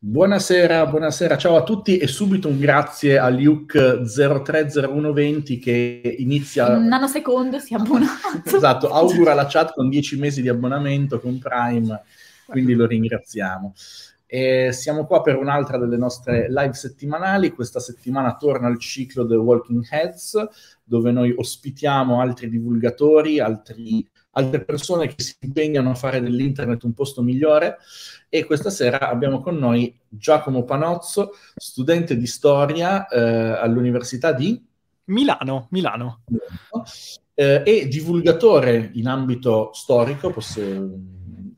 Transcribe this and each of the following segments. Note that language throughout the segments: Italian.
Buonasera, buonasera, ciao a tutti e subito un grazie a Luke 030120 che inizia... Un nanosecondo si è abbonato. esatto, augura la chat con 10 mesi di abbonamento con Prime, quindi lo ringraziamo. E siamo qua per un'altra delle nostre live settimanali. Questa settimana torna il ciclo The Walking Heads, dove noi ospitiamo altri divulgatori, altri altre persone che si impegnano a fare dell'internet un posto migliore e questa sera abbiamo con noi Giacomo Panozzo, studente di storia eh, all'Università di Milano, Milano. Eh, e divulgatore in ambito storico, posso, mm,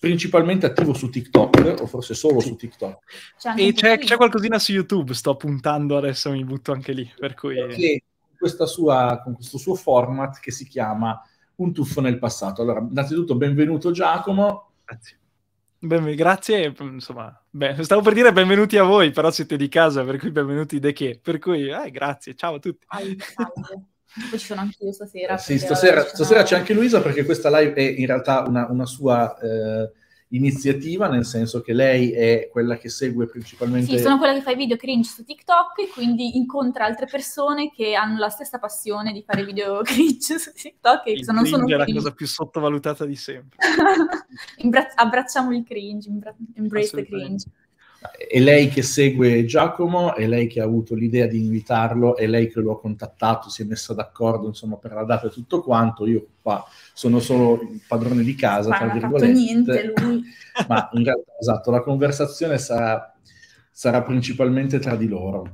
principalmente attivo su TikTok, o forse solo su TikTok. C'è e c'è, c'è, qualcosina su YouTube, sto puntando adesso, mi butto anche lì. Per cui... Perché questa sua, con questo suo format che si chiama un tuffo nel passato. Allora, innanzitutto benvenuto Giacomo. Grazie. Ben, grazie, insomma, beh, stavo per dire benvenuti a voi, però siete di casa, per cui benvenuti da che? Per cui, eh, grazie, ciao a tutti. Salve, salve. Poi ci sono anche io stasera. Eh, sì, stasera, stasera c'è anche Luisa perché questa live è in realtà una, una sua... Eh, iniziativa, nel senso che lei è quella che segue principalmente... Sì, sono quella che fa i video cringe su TikTok e quindi incontra altre persone che hanno la stessa passione di fare video cringe su TikTok. E il sono, cringe sono è la cosa più sottovalutata di sempre. Imbra- abbracciamo il cringe, imbra- embrace the cringe. È lei che segue Giacomo, è lei che ha avuto l'idea di invitarlo, è lei che lo ha contattato, si è messa d'accordo, insomma, per la data e tutto quanto. Io qua sono solo il padrone di casa, ma tra virgolette. Non Niente, lui. ma in realtà, esatto, la conversazione sarà, sarà principalmente tra di loro.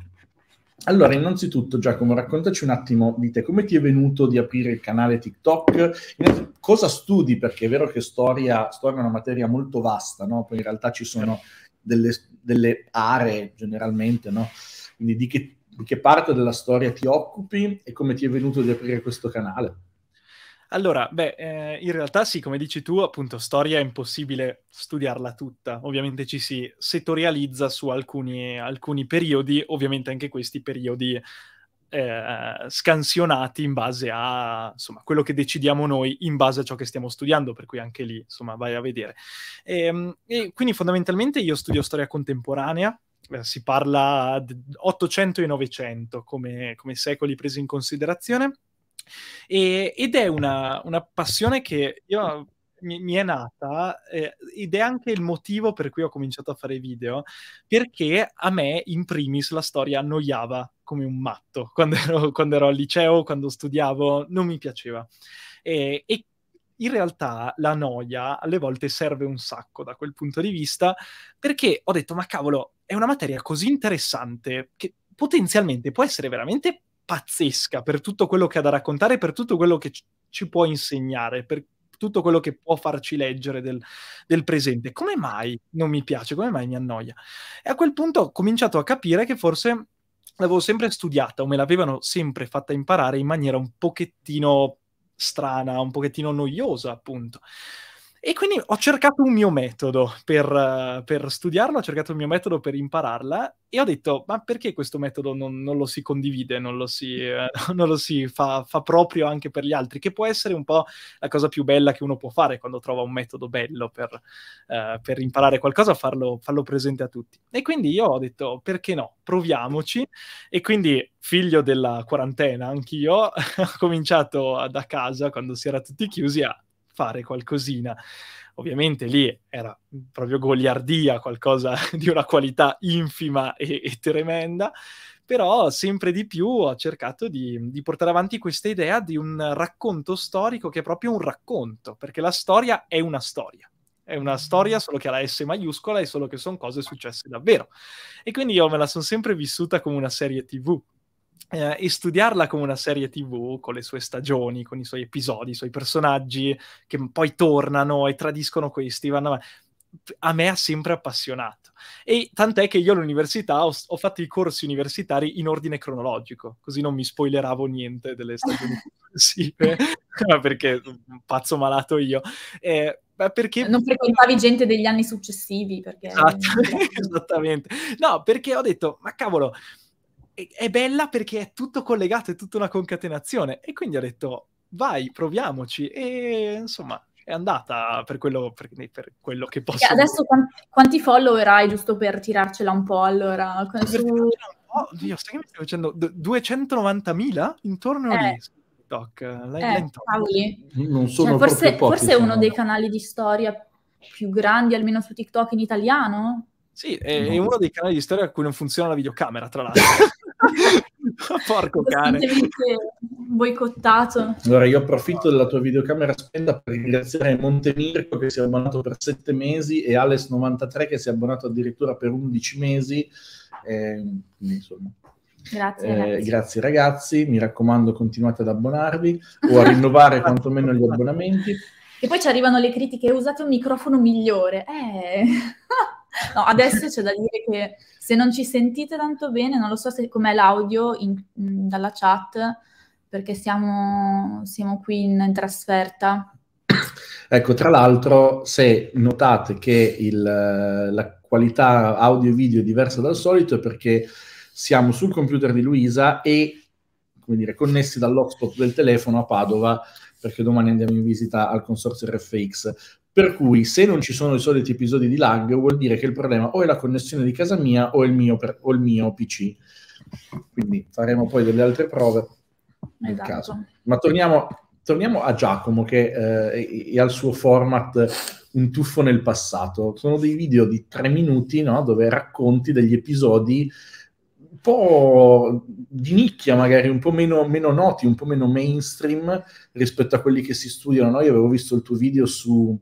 Allora, innanzitutto, Giacomo, raccontaci un attimo di te, come ti è venuto di aprire il canale TikTok? Cosa studi? Perché è vero che storia, storia è una materia molto vasta, no? Poi in realtà ci sono delle, delle aree generalmente, no? Quindi di che, di che parte della storia ti occupi e come ti è venuto di aprire questo canale? Allora, beh, eh, in realtà sì, come dici tu, appunto, storia è impossibile studiarla tutta. Ovviamente ci si settorializza su alcuni, alcuni periodi, ovviamente anche questi periodi eh, scansionati in base a insomma, quello che decidiamo noi, in base a ciò che stiamo studiando, per cui anche lì, insomma, vai a vedere. E, ehm, e quindi fondamentalmente io studio storia contemporanea, eh, si parla di 800 e 900 come, come secoli presi in considerazione e, ed è una, una, passione che io, mi, mi è nata eh, ed è anche il motivo per cui ho cominciato a fare video, perché a me in primis la storia annoiava come un matto quando ero, quando ero al liceo, quando studiavo, non mi piaceva. e, e in realtà la noia alle volte serve un sacco da quel punto di vista, perché ho detto, ma cavolo, è una materia così interessante che potenzialmente può essere veramente pazzesca per tutto quello che ha da raccontare, per tutto quello che ci può insegnare, per tutto quello che può farci leggere del, del, presente. Come mai non mi piace? Come mai mi annoia? E a quel punto ho cominciato a capire che forse l'avevo sempre studiata o me l'avevano sempre fatta imparare in maniera un pochettino strana, un pochettino noiosa, appunto. E quindi ho cercato un mio metodo per, per studiarlo, ho cercato un mio metodo per impararla e ho detto, ma perché questo metodo non, non lo si condivide, non lo si, eh, non lo si fa, fa, proprio anche per gli altri? Che può essere un po' la cosa più bella che uno può fare quando trova un metodo bello per, eh, per imparare qualcosa, farlo, farlo presente a tutti. E quindi io ho detto, perché no? Proviamoci. E quindi, figlio della quarantena, anch'io, ho cominciato da casa, quando si era tutti chiusi, a fare qualcosina. Ovviamente lì era proprio goliardia, qualcosa di una qualità infima e, e tremenda, però sempre di più ho cercato di, di, portare avanti questa idea di un racconto storico che è proprio un racconto, perché la storia è una storia. È una storia solo che ha la S maiuscola e solo che sono cose successe davvero. E quindi io me la sono sempre vissuta come una serie TV eh, e studiarla come una serie tv con le sue stagioni, con i suoi episodi, i suoi personaggi che poi tornano e tradiscono questi, vanno avanti a me ha sempre appassionato. E tant'è che io all'università ho, ho, fatto i corsi universitari in ordine cronologico, così non mi spoileravo niente delle stagioni successive, perché mm, mm, pazzo malato io. Eh, perché... Non frequentavi gente degli anni successivi, perché... Esatto, esattamente. No, perché ho detto, ma cavolo, è, bella perché è tutto collegato, è tutta una concatenazione. E quindi ha detto, vai, proviamoci. E insomma, è andata per quello, per, per quello che posso. E adesso quanti, quanti, follower hai, giusto per tirarcela un po'? Allora, su... Dio, sai che mi stai facendo? 290.000 intorno eh. lì. TikTok, eh, intorno. non cioè, sono cioè, forse, pochi, forse è uno no. dei canali di storia più grandi, almeno su TikTok in italiano. Sì, è, no. è uno dei canali di storia a cui non funziona la videocamera, tra l'altro. Porco cane. Boicottato. Allora io approfitto della tua videocamera spenta per ringraziare Montemirco che si è abbonato per 7 mesi e Alex93 che si è abbonato addirittura per 11 mesi. Eh, insomma, Grazie, eh, ragazzi. grazie ragazzi, mi raccomando continuate ad abbonarvi o a rinnovare quantomeno gli abbonamenti. E poi ci arrivano le critiche, usate un microfono migliore. Eh. no, adesso c'è da dire che se non ci sentite tanto bene, non lo so se com'è l'audio in, mm, dalla chat, perché siamo, siamo qui in, in trasferta. Ecco, tra l'altro, se notate che il, eh, la qualità audio e video è diversa dal solito, è perché siamo sul computer di Luisa e, come dire, connessi dall'hotspot del telefono a Padova, perché domani andiamo in visita al consorzio RFX. Per cui se non ci sono i soliti episodi di lag, vuol dire che il problema o è la connessione di casa mia o il mio, per, o il mio PC. Quindi faremo poi delle altre prove nel esatto. caso. Ma torniamo, torniamo, a Giacomo che eh, e al suo format un tuffo nel passato. Sono dei video di tre minuti no, dove racconti degli episodi po' di nicchia, magari un po' meno, meno noti, un po' meno mainstream rispetto a quelli che si studiano. No? Io avevo visto il tuo video su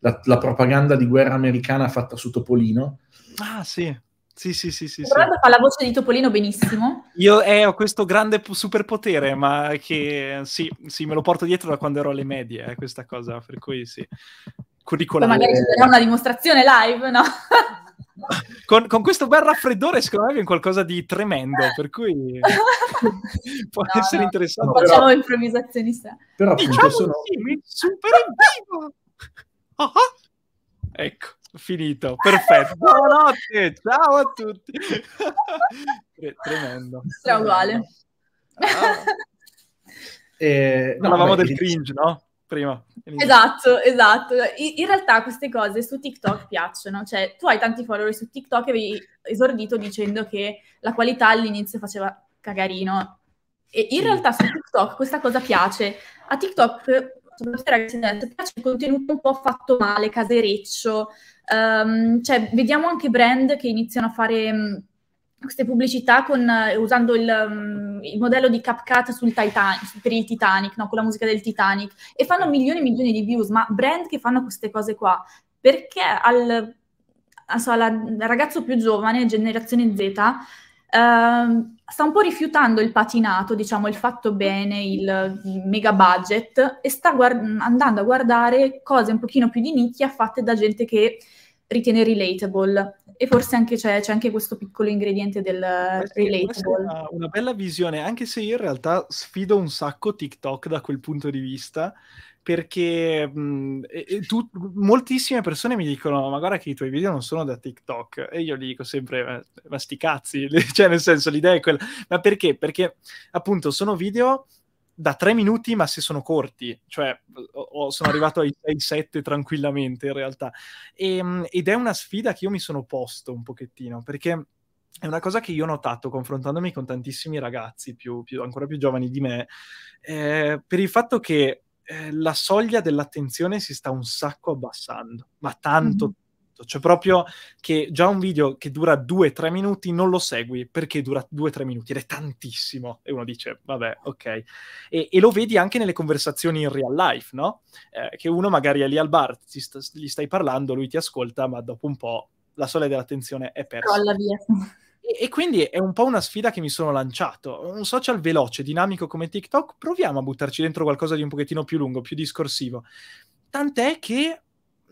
la propaganda di guerra americana fatta su Topolino. Ah, sì. Sì, sì, sì, sì. sì. fa la voce di Topolino benissimo. Io eh, ho questo grande superpotere, ma che sì, sì, me lo porto dietro da quando ero alle medie, eh, questa cosa, per cui sì. Curriculare. Poi magari ci sarà una dimostrazione live, no? con, con, questo bel raffreddore secondo me viene qualcosa di tremendo, per cui può no, essere no, interessante. Facciamo però... improvvisazioni strane. Però appunto diciamo sono... super vivo! Oh, Ecco, finito, perfetto. Buonanotte, ciao a tutti. Tremendo. Sarà uguale. Ah. Eh, no, Parlavamo del cringe, no? prima. Esatto, esatto. In, realtà queste cose su TikTok piacciono, cioè tu hai tanti follower su TikTok e avevi esordito dicendo che la qualità all'inizio faceva cagarino. E in realtà su TikTok questa cosa piace. A TikTok soprattutto ragazzi piace il contenuto un po' fatto male, casereccio. Um, cioè, vediamo anche brand che iniziano a fare queste pubblicità con, eh, usando il, um, il, modello di CapCut sul Titanic, per il Titanic, no? con la musica del Titanic, e fanno milioni e milioni di views, ma brand che fanno queste cose qua, perché al, so, al ragazzo più giovane, generazione Z, eh, sta un po' rifiutando il patinato, diciamo, il fatto bene, il, il mega budget, e sta guard- andando a guardare cose un pochino più di nicchia fatte da gente che ritiene relatable e forse anche c'è, c'è anche questo piccolo ingrediente del questa, relatable. una, una, bella visione, anche se io in realtà sfido un sacco TikTok da quel punto di vista, perché mh, e, tu, moltissime persone mi dicono ma guarda che i tuoi video non sono da TikTok e io gli dico sempre ma sti cazzi, cioè nel senso l'idea è quella, ma perché? Perché appunto sono video da tre minuti, ma se sono corti, cioè ho, sono ah. arrivato ai 6-7 tranquillamente in realtà. E, ehm, ed è una sfida che io mi sono posto un pochettino, perché è una cosa che io ho notato confrontandomi con tantissimi ragazzi, più, più, ancora più giovani di me, eh, per il fatto che eh, la soglia dell'attenzione si sta un sacco abbassando, ma tanto, mm-hmm tutto. Esatto, cioè proprio che già un video che dura 2-3 minuti non lo segui perché dura 2-3 minuti ed è tantissimo. E uno dice, vabbè, ok. E, e lo vedi anche nelle conversazioni in real life, no? Eh, che uno magari è lì al bar, sta, gli stai parlando, lui ti ascolta, ma dopo un po' la soglia dell'attenzione è persa. Crolla via. E, quindi è un po' una sfida che mi sono lanciato. Un social veloce, dinamico come TikTok, proviamo a buttarci dentro qualcosa di un pochettino più lungo, più discorsivo. Tant'è che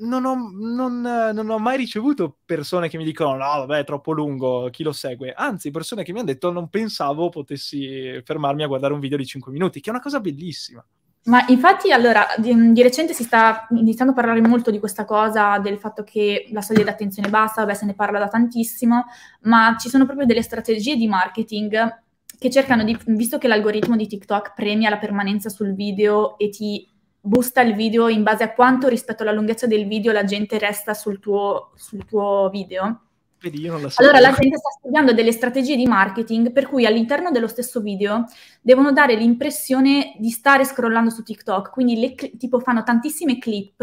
non ho, non, non ho, mai ricevuto persone che mi dicono: No, ah, vabbè, è troppo lungo, chi lo segue? Anzi, persone che mi hanno detto: Non pensavo potessi fermarmi a guardare un video di 5 minuti, che è una cosa bellissima. Ma infatti, allora, di, di, recente si sta iniziando a parlare molto di questa cosa, del fatto che la soglia di attenzione è bassa, vabbè, se ne parla da tantissimo, ma ci sono proprio delle strategie di marketing che cercano di, visto che l'algoritmo di TikTok premia la permanenza sul video e ti busta il video in base a quanto rispetto alla lunghezza del video la gente resta sul tuo, sul tuo video. Vedi, io non la so. Allora la gente sta studiando delle strategie di marketing per cui all'interno dello stesso video devono dare l'impressione di stare scrollando su TikTok, quindi le, tipo fanno tantissime clip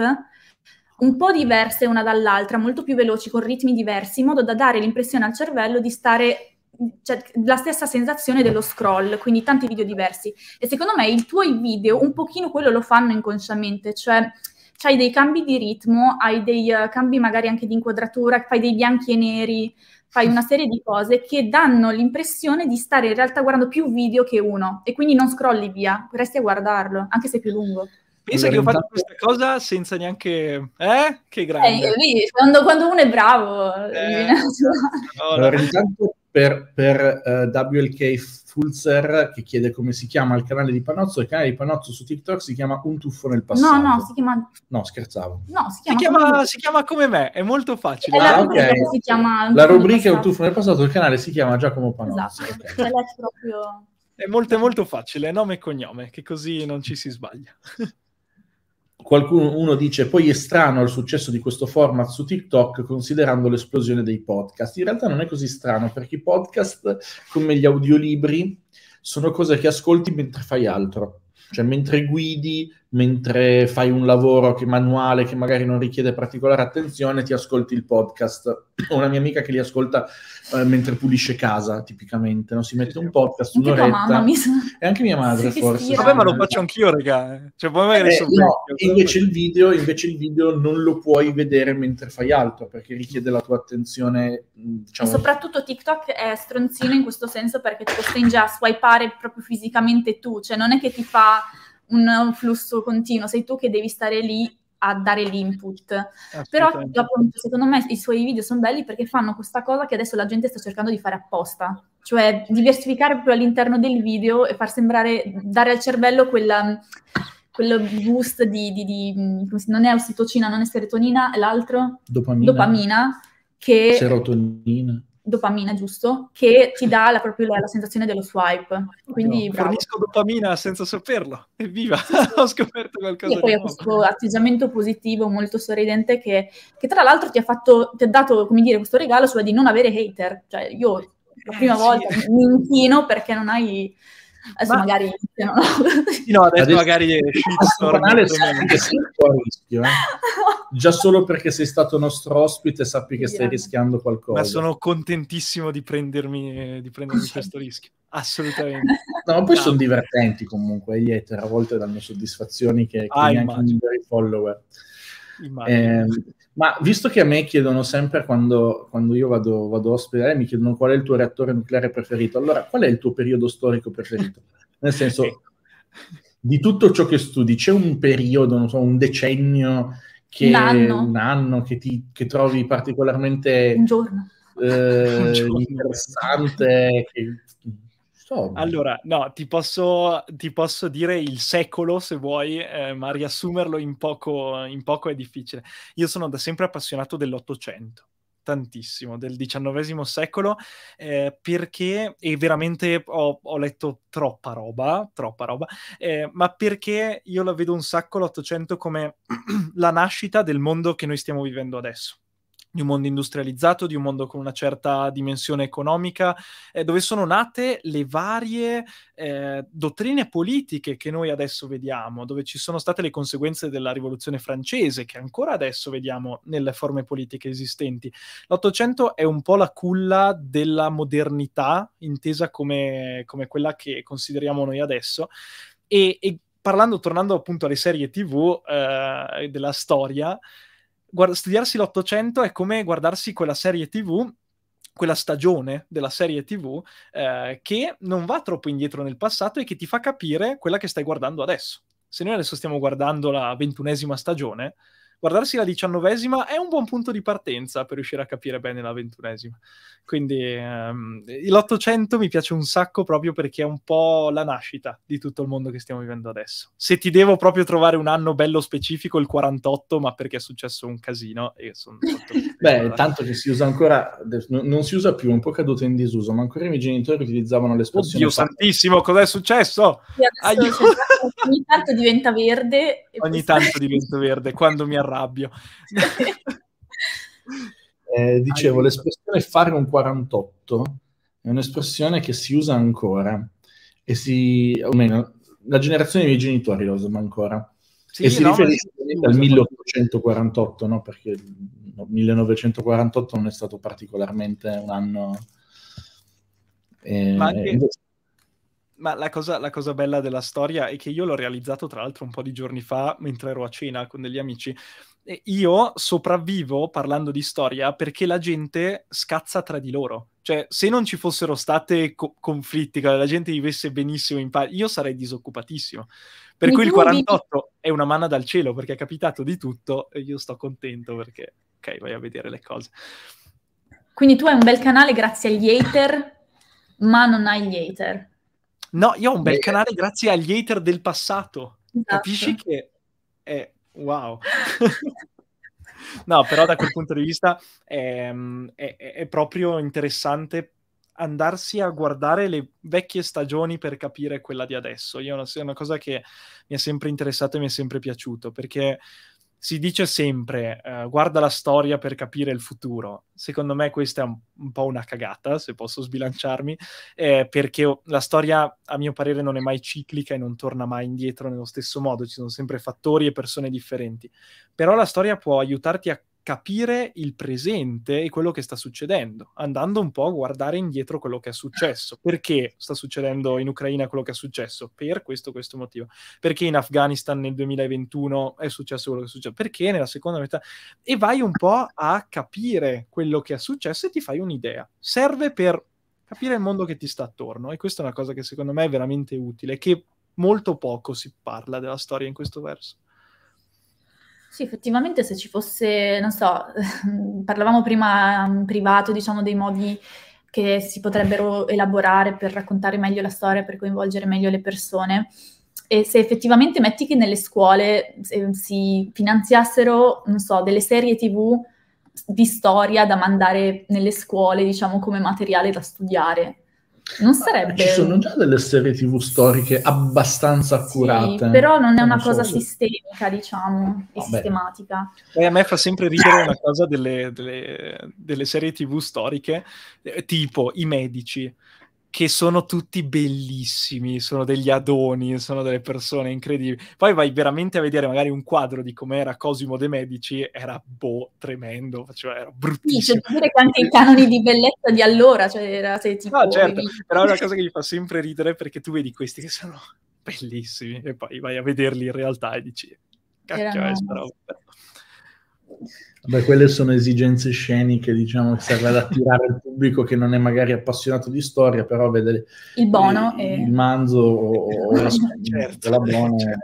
un po' diverse una dall'altra, molto più veloci, con ritmi diversi, in modo da dare l'impressione al cervello di stare cioè, la stessa sensazione dello scroll, quindi tanti video diversi. E secondo me i tuoi video un pochino quello lo fanno inconsciamente, cioè hai dei cambi di ritmo, hai dei uh, cambi magari anche di inquadratura, fai dei bianchi e neri, fai una serie di cose che danno l'impressione di stare in realtà guardando più video che uno e quindi non scrolli via, resti a guardarlo, anche se è più lungo. Pensa che ho fatto questa cosa senza neanche... Eh? Che grande! Eh, quando, quando uno è bravo... Eh, allora, intanto per, per eh, WLK Fulzer che chiede come si chiama il canale di Panozzo. Il canale di Panozzo su TikTok si chiama Un tuffo nel passato. No, no, si chiama... No, scherzavo. No, si chiama, si chiama, come... Si chiama come me, è molto facile. È la, ah, rubrica okay. chiama... la rubrica è Un tuffo nel passato, il canale si chiama Giacomo Panozzo. Esatto, okay. è proprio... È molto, molto facile, nome e cognome, che così non ci si sbaglia. qualcuno dice poi è strano il successo di questo format su TikTok considerando l'esplosione dei podcast. In realtà non è così strano perché i podcast, come gli audiolibri, sono cose che ascolti mentre fai altro, cioè mentre guidi, mentre fai un lavoro che, manuale che magari non richiede particolare attenzione, ti ascolti il podcast. Ho una mia amica che li ascolta eh, mentre pulisce casa, tipicamente, non si mette un podcast anche un'oretta. Mamma, mi sono... E anche mia madre, si forse. Vabbè, ma lo faccio anch'io, regà. Cioè, poi eh, no, vecchio, invece, il video, invece il video non lo puoi vedere mentre fai altro, perché richiede la tua attenzione. Mm, diciamo... soprattutto TikTok è stronzino in questo senso perché ti costringe a swipare proprio fisicamente tu, cioè non è che ti fa un flusso continuo, sei tu che devi stare lì a dare l'input. Però appunto, secondo me i suoi video sono belli perché fanno questa cosa che adesso la gente sta cercando di fare apposta, cioè diversificare proprio all'interno del video e far sembrare, dare al cervello quella, quel boost di, di, di non è ossitocina, non è serotonina, è l'altro? Dopamina. Dopamina che... Serotonina dopamina, giusto? Che ti dà la, proprio la, la sensazione dello swipe. Quindi, no, Fornisco dopamina senza saperlo. Evviva! Ho scoperto qualcosa. E poi ho questo atteggiamento positivo, molto sorridente, che, che tra l'altro ti ha, fatto, ti ha dato, come dire, questo regalo sulla di non avere hater. Cioè, io la eh, prima eh, volta sì. mi inchino perché non hai Adesso Ma... magari... No, no adesso, adesso magari... Rischio, eh. Già solo perché sei stato nostro ospite sappi che stai rischiando qualcosa. Ma sono contentissimo di prendermi, eh, di prendermi questo rischio. Assolutamente. No, poi no. sono divertenti comunque gli hater, a volte danno soddisfazioni che, che ah, neanche i follower. Eh, ma visto che a me chiedono sempre quando, quando io vado, vado ospedale, eh, mi chiedono qual è il tuo reattore nucleare preferito, allora qual è il tuo periodo storico preferito? Nel senso, di tutto ciò che studi, c'è un periodo, non so, un decennio, che, un anno che, ti, che trovi particolarmente un giorno. Eh, un giorno. interessante, che So. Allora, no, ti posso, ti posso, dire il secolo se vuoi, eh, ma riassumerlo in poco, in poco è difficile. Io sono da sempre appassionato dell'Ottocento tantissimo del XIX secolo eh, perché, e veramente ho, ho, letto troppa roba, troppa roba, eh, ma perché io la vedo un sacco l'Ottocento come la nascita del mondo che noi stiamo vivendo adesso di un mondo industrializzato, di un mondo con una certa dimensione economica, eh, dove sono nate le varie eh, dottrine politiche che noi adesso vediamo, dove ci sono state le conseguenze della rivoluzione francese, che ancora adesso vediamo nelle forme politiche esistenti. L'Ottocento è un po' la culla della modernità, intesa come, come quella che consideriamo noi adesso. E, e parlando, tornando appunto alle serie TV eh, della storia, guard- studiarsi l'Ottocento è come guardarsi quella serie TV quella stagione della serie TV eh, che non va troppo indietro nel passato e che ti fa capire quella che stai guardando adesso. Se noi adesso stiamo guardando la ventunesima stagione, guardarsi la diciannovesima è un buon punto di partenza per riuscire a capire bene la ventunesima. Quindi ehm, l'Ottocento mi piace un sacco proprio perché è un po' la nascita di tutto il mondo che stiamo vivendo adesso. Se ti devo proprio trovare un anno bello specifico, il 48, ma perché è successo un casino. Beh, intanto che si usa ancora, non si usa più, è un po' caduto in disuso, ma ancora i miei genitori utilizzavano l'espressione. Oddio fatta. santissimo, cos'è successo? Sì, adesso, ogni tanto diventa verde. Ogni tanto diventa verde, quando mi arrabbio arrabbio. eh, dicevo, l'espressione fare un 48 è un'espressione che si usa ancora, e si, o meno, la generazione dei miei genitori lo usano ancora. Sì, e si no, riferisce al 1848, no? perché il 1948 non è stato particolarmente un anno... Eh, ma anche, invece, ma la cosa, la cosa, bella della storia è che io l'ho realizzato tra l'altro un po' di giorni fa mentre ero a cena con degli amici. E io sopravvivo parlando di storia perché la gente scazza tra di loro. Cioè, se non ci fossero stati co- conflitti, la gente vivesse benissimo in pace, io sarei disoccupatissimo. Per Mi cui il 48 vivi... è una manna dal cielo perché è capitato di tutto e io sto contento perché, ok, vai a vedere le cose. Quindi tu hai un bel canale grazie agli hater, ma non hai gli hater. No, io ho un bel eh, canale grazie agli hater del passato. Esatto. Capisci che è wow. no, però da quel punto di vista ehm, è, è, è proprio interessante andarsi a guardare le vecchie stagioni per capire quella di adesso. Io è una cosa che mi è sempre interessata e mi è sempre piaciuto perché si dice sempre eh, guarda la storia per capire il futuro. Secondo me questa è un, un po' una cagata, se posso sbilanciarmi, eh, perché la storia, a mio parere, non è mai ciclica e non torna mai indietro nello stesso modo, ci sono sempre fattori e persone differenti. Però la storia può aiutarti a capire il presente e quello che sta succedendo, andando un po' a guardare indietro quello che è successo. Perché sta succedendo in Ucraina quello che è successo? Per questo, questo motivo. Perché in Afghanistan nel 2021 è successo quello che è successo? Perché nella seconda metà... E vai un po' a capire quello che è successo e ti fai un'idea. Serve per capire il mondo che ti sta attorno e questa è una cosa che secondo me è veramente utile, che molto poco si parla della storia in questo verso. Sì, effettivamente se ci fosse, non so, parlavamo prima in mm, privato, diciamo, dei modi che si potrebbero elaborare per raccontare meglio la storia, per coinvolgere meglio le persone. E se effettivamente metti che nelle scuole si finanziassero, non so, delle serie TV di storia da mandare nelle scuole, diciamo, come materiale da studiare, non sarebbe. Ci sono già delle serie TV storiche abbastanza accurate. Sì, eh. però non è una non cosa so se... sistemica, diciamo, e sistematica. Eh, a me fa sempre ridere una cosa delle, delle, delle serie TV storiche, eh, tipo i medici che sono tutti bellissimi, sono degli adoni, sono delle persone incredibili. Poi vai veramente a vedere magari un quadro di com'era Cosimo de' Medici, era boh, tremendo, cioè era bruttissimo. Sì, c'è da che anche i canoni di bellezza di allora, cioè era se tipo... No, certo, però è una cosa che mi fa sempre ridere perché tu vedi questi che sono bellissimi e poi vai a vederli in realtà e dici, cacchio, è sta Beh, quelle sono esigenze sceniche, diciamo, che serve ad attirare il pubblico che non è magari appassionato di storia, però vede il bono il, e... il manzo o, o la, certo, bono. Certo.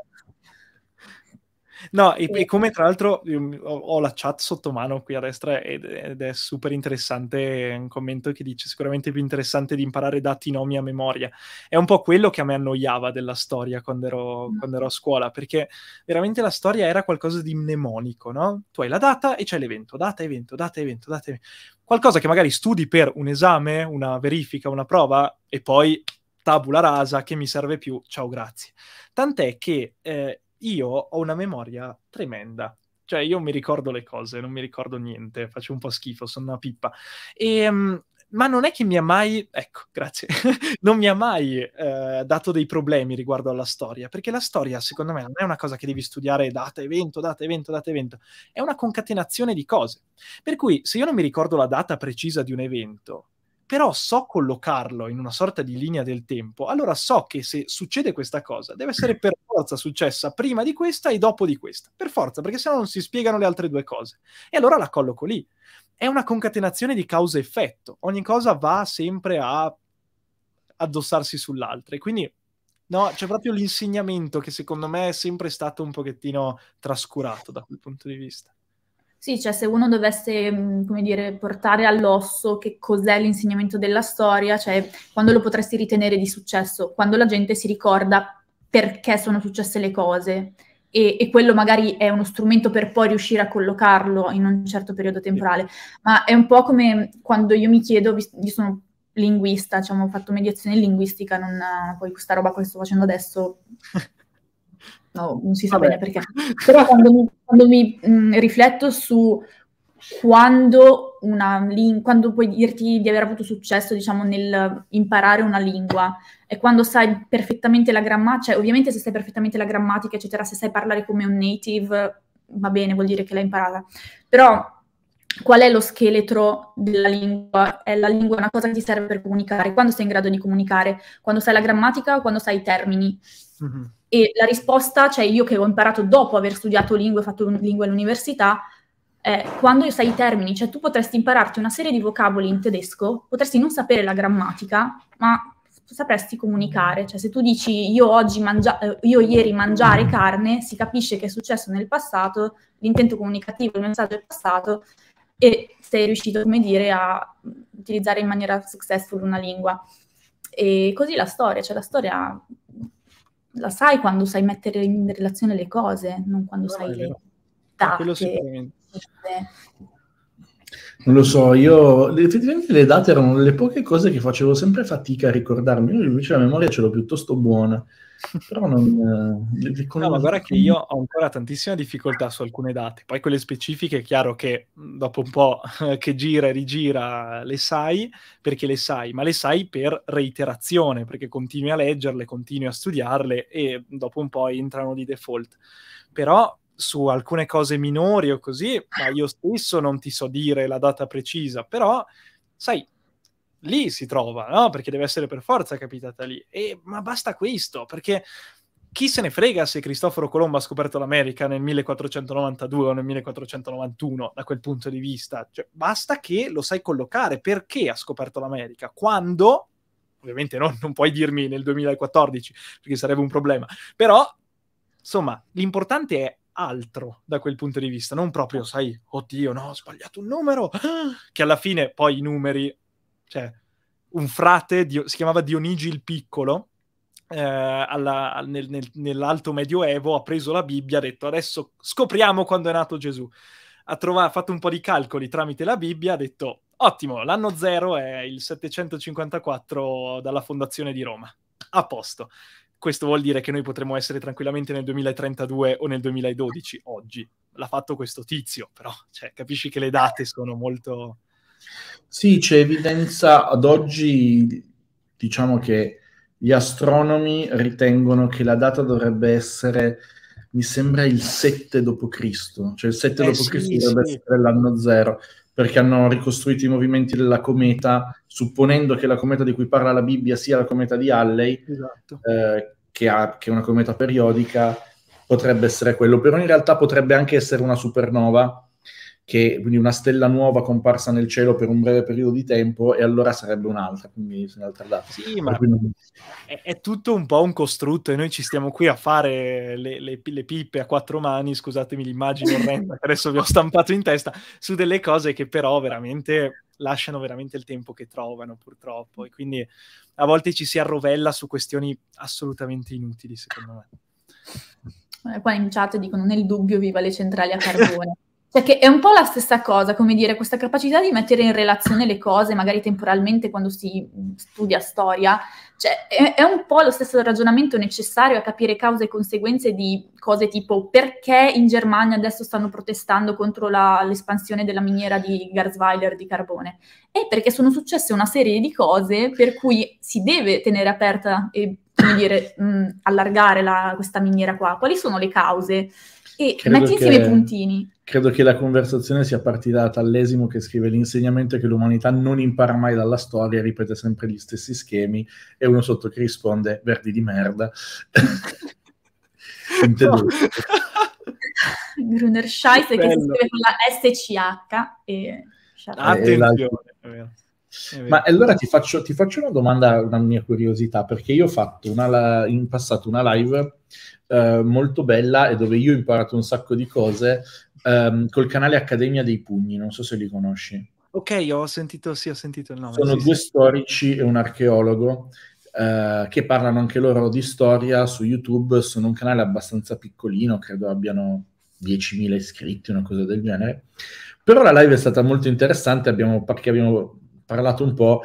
No, e, e come tra l'altro ehm, ho, ho, la chat sotto mano qui a destra ed, ed, è super interessante un commento che dice sicuramente più interessante di imparare dati, nomi a memoria. È un po' quello che a me annoiava della storia quando ero, mm. quando ero a scuola, perché veramente la storia era qualcosa di mnemonico, no? Tu hai la data e c'è l'evento, data, evento, data, evento, data, evento. Qualcosa che magari studi per un esame, una verifica, una prova e poi tabula rasa che mi serve più, ciao grazie. Tant'è che eh, io ho una memoria tremenda. Cioè, io mi ricordo le cose, non mi ricordo niente, faccio un po' schifo, sono una pippa. E, ehm, ma non è che mi ha mai, ecco, grazie, non mi ha mai eh, dato dei problemi riguardo alla storia, perché la storia, secondo me, non è una cosa che devi studiare data, evento, data, evento, data, evento, è una concatenazione di cose. Per cui, se io non mi ricordo la data precisa di un evento, però so collocarlo in una sorta di linea del tempo, allora so che se succede questa cosa, deve essere per forza successa prima di questa e dopo di questa, per forza, perché sennò non si spiegano le altre due cose. E allora la colloco lì. È una concatenazione di causa-effetto, ogni cosa va sempre a addossarsi sull'altra. E quindi No, c'è proprio l'insegnamento che secondo me è sempre stato un pochettino trascurato da quel punto di vista. Sì, cioè se uno dovesse, mm, come dire, portare all'osso che cos'è l'insegnamento della storia, cioè quando lo potresti ritenere di successo, quando la gente si ricorda perché sono successe le cose e, e, quello magari è uno strumento per poi riuscire a collocarlo in un certo periodo temporale, ma è un po' come quando io mi chiedo, io sono linguista, diciamo, ho fatto mediazione linguistica, non, poi questa roba che sto facendo adesso no, non si sa Vabbè. bene perché, però quando mi, quando mi mh, mm, rifletto su quando, ling- quando puoi dirti di aver avuto successo, diciamo, nel imparare una lingua e quando sai perfettamente la grammatica, cioè, ovviamente se sai perfettamente la grammatica, eccetera, se sai parlare come un native, va bene, vuol dire che l'hai imparata. Però qual è lo scheletro della lingua? È la lingua una cosa che ti serve per comunicare, quando sei in grado di comunicare, quando sai la grammatica, o quando sai i termini. Mm-hmm. E la risposta, cioè io che ho imparato dopo aver studiato lingue, e fatto lingue all'università, eh, quando sai i termini, cioè tu potresti impararti una serie di vocaboli in tedesco, potresti non sapere la grammatica, ma sapresti comunicare, cioè se tu dici io oggi mangia- eh, io ieri mangiare carne, si capisce che è successo nel passato, l'intento comunicativo, il messaggio è passato e sei riuscito, come dire, a utilizzare in maniera successful una lingua. E così la storia, cioè la storia la sai quando sai mettere in relazione le cose, non quando no, sai le date. Quello sicuramente. Non lo so, io effettivamente le date erano le poche cose che facevo sempre fatica a ricordarmi, io invece la memoria ce l'ho piuttosto buona. Però non, eh, no, ma guarda che io ho ancora tantissima difficoltà su alcune date, poi quelle specifiche è chiaro che mm, dopo un po' che gira e rigira le sai, perché le sai, ma le sai per reiterazione, perché continui a leggerle, continui a studiarle e dopo un po' entrano di default. Però su alcune cose minori o così, ma io stesso non ti so dire la data precisa, però sai, lì si trova, no? Perché deve essere per forza capitata lì. E, ma basta questo, perché chi se ne frega se Cristoforo Colombo ha scoperto l'America nel 1492 o nel 1491 da quel punto di vista? Cioè, basta che lo sai collocare perché ha scoperto l'America, quando, ovviamente no, non puoi dirmi nel 2014 perché sarebbe un problema, però insomma l'importante è altro da quel punto di vista, non proprio, ah. sai, oddio, no, ho sbagliato un numero, che alla fine poi i numeri, cioè, un frate di, si chiamava Dionigi il Piccolo, eh, alla, nel, nel, nell'alto medioevo ha preso la Bibbia, ha detto adesso scopriamo quando è nato Gesù. Ha, trovato, ha fatto un po' di calcoli tramite la Bibbia, ha detto ottimo, l'anno zero è il 754 dalla fondazione di Roma. A posto questo vuol dire che noi potremmo essere tranquillamente nel 2032 o nel 2012, oggi. L'ha fatto questo tizio, però cioè, capisci che le date sono molto... Sì, c'è evidenza ad oggi, diciamo che gli astronomi ritengono che la data dovrebbe essere, mi sembra, il 7 d.C., cioè il 7 eh, d.C. Sì, dovrebbe sì. essere l'anno zero perché hanno ricostruito i movimenti della cometa, supponendo che la cometa di cui parla la Bibbia sia la cometa di Halley, esatto. eh, che, ha, che, è una cometa periodica, potrebbe essere quello, però in realtà potrebbe anche essere una supernova che quindi una stella nuova comparsa nel cielo per un breve periodo di tempo e allora sarebbe un'altra, quindi sono un'altra data. Sì, ma non... è, è, tutto un po' un costrutto e noi ci stiamo qui a fare le, le, le pippe a quattro mani, scusatemi l'immagine orrenda che adesso vi ho stampato in testa, su delle cose che però veramente lasciano veramente il tempo che trovano purtroppo e quindi a volte ci si arrovella su questioni assolutamente inutili secondo me. Eh, qua in chat dicono nel dubbio viva le centrali a carbone. Cioè che è un po' la stessa cosa, come dire, questa capacità di mettere in relazione le cose, magari temporalmente quando si mm, studia storia, cioè è, è un po' lo stesso ragionamento necessario a capire cause e conseguenze di cose tipo perché in Germania adesso stanno protestando contro la, l'espansione della miniera di Garzweiler di carbone. E perché sono successe una serie di cose per cui si deve tenere aperta e, come dire, mh, mm, allargare la, questa miniera qua. Quali sono le cause? E credo metti insieme i puntini. Credo che la conversazione sia partita da Tallesimo che scrive l'insegnamento è che l'umanità non impara mai dalla storia, ripete sempre gli stessi schemi e uno sotto che risponde verdi di merda. oh. Gruner Scheiße che si scrive con la SCH e... Attenzione. E ma allora ti faccio, ti faccio, una domanda, una mia curiosità, perché io ho fatto una, in passato una live eh, molto bella e dove io ho imparato un sacco di cose ehm, col canale Accademia dei Pugni, non so se li conosci. Ok, ho sentito, sì, ho sentito il nome. Sono sì, due sì. storici e un archeologo eh, che parlano anche loro di storia su YouTube, sono un canale abbastanza piccolino, credo abbiano 10.000 iscritti, una cosa del genere. Però la live è stata molto interessante abbiamo, perché abbiamo parlato un po'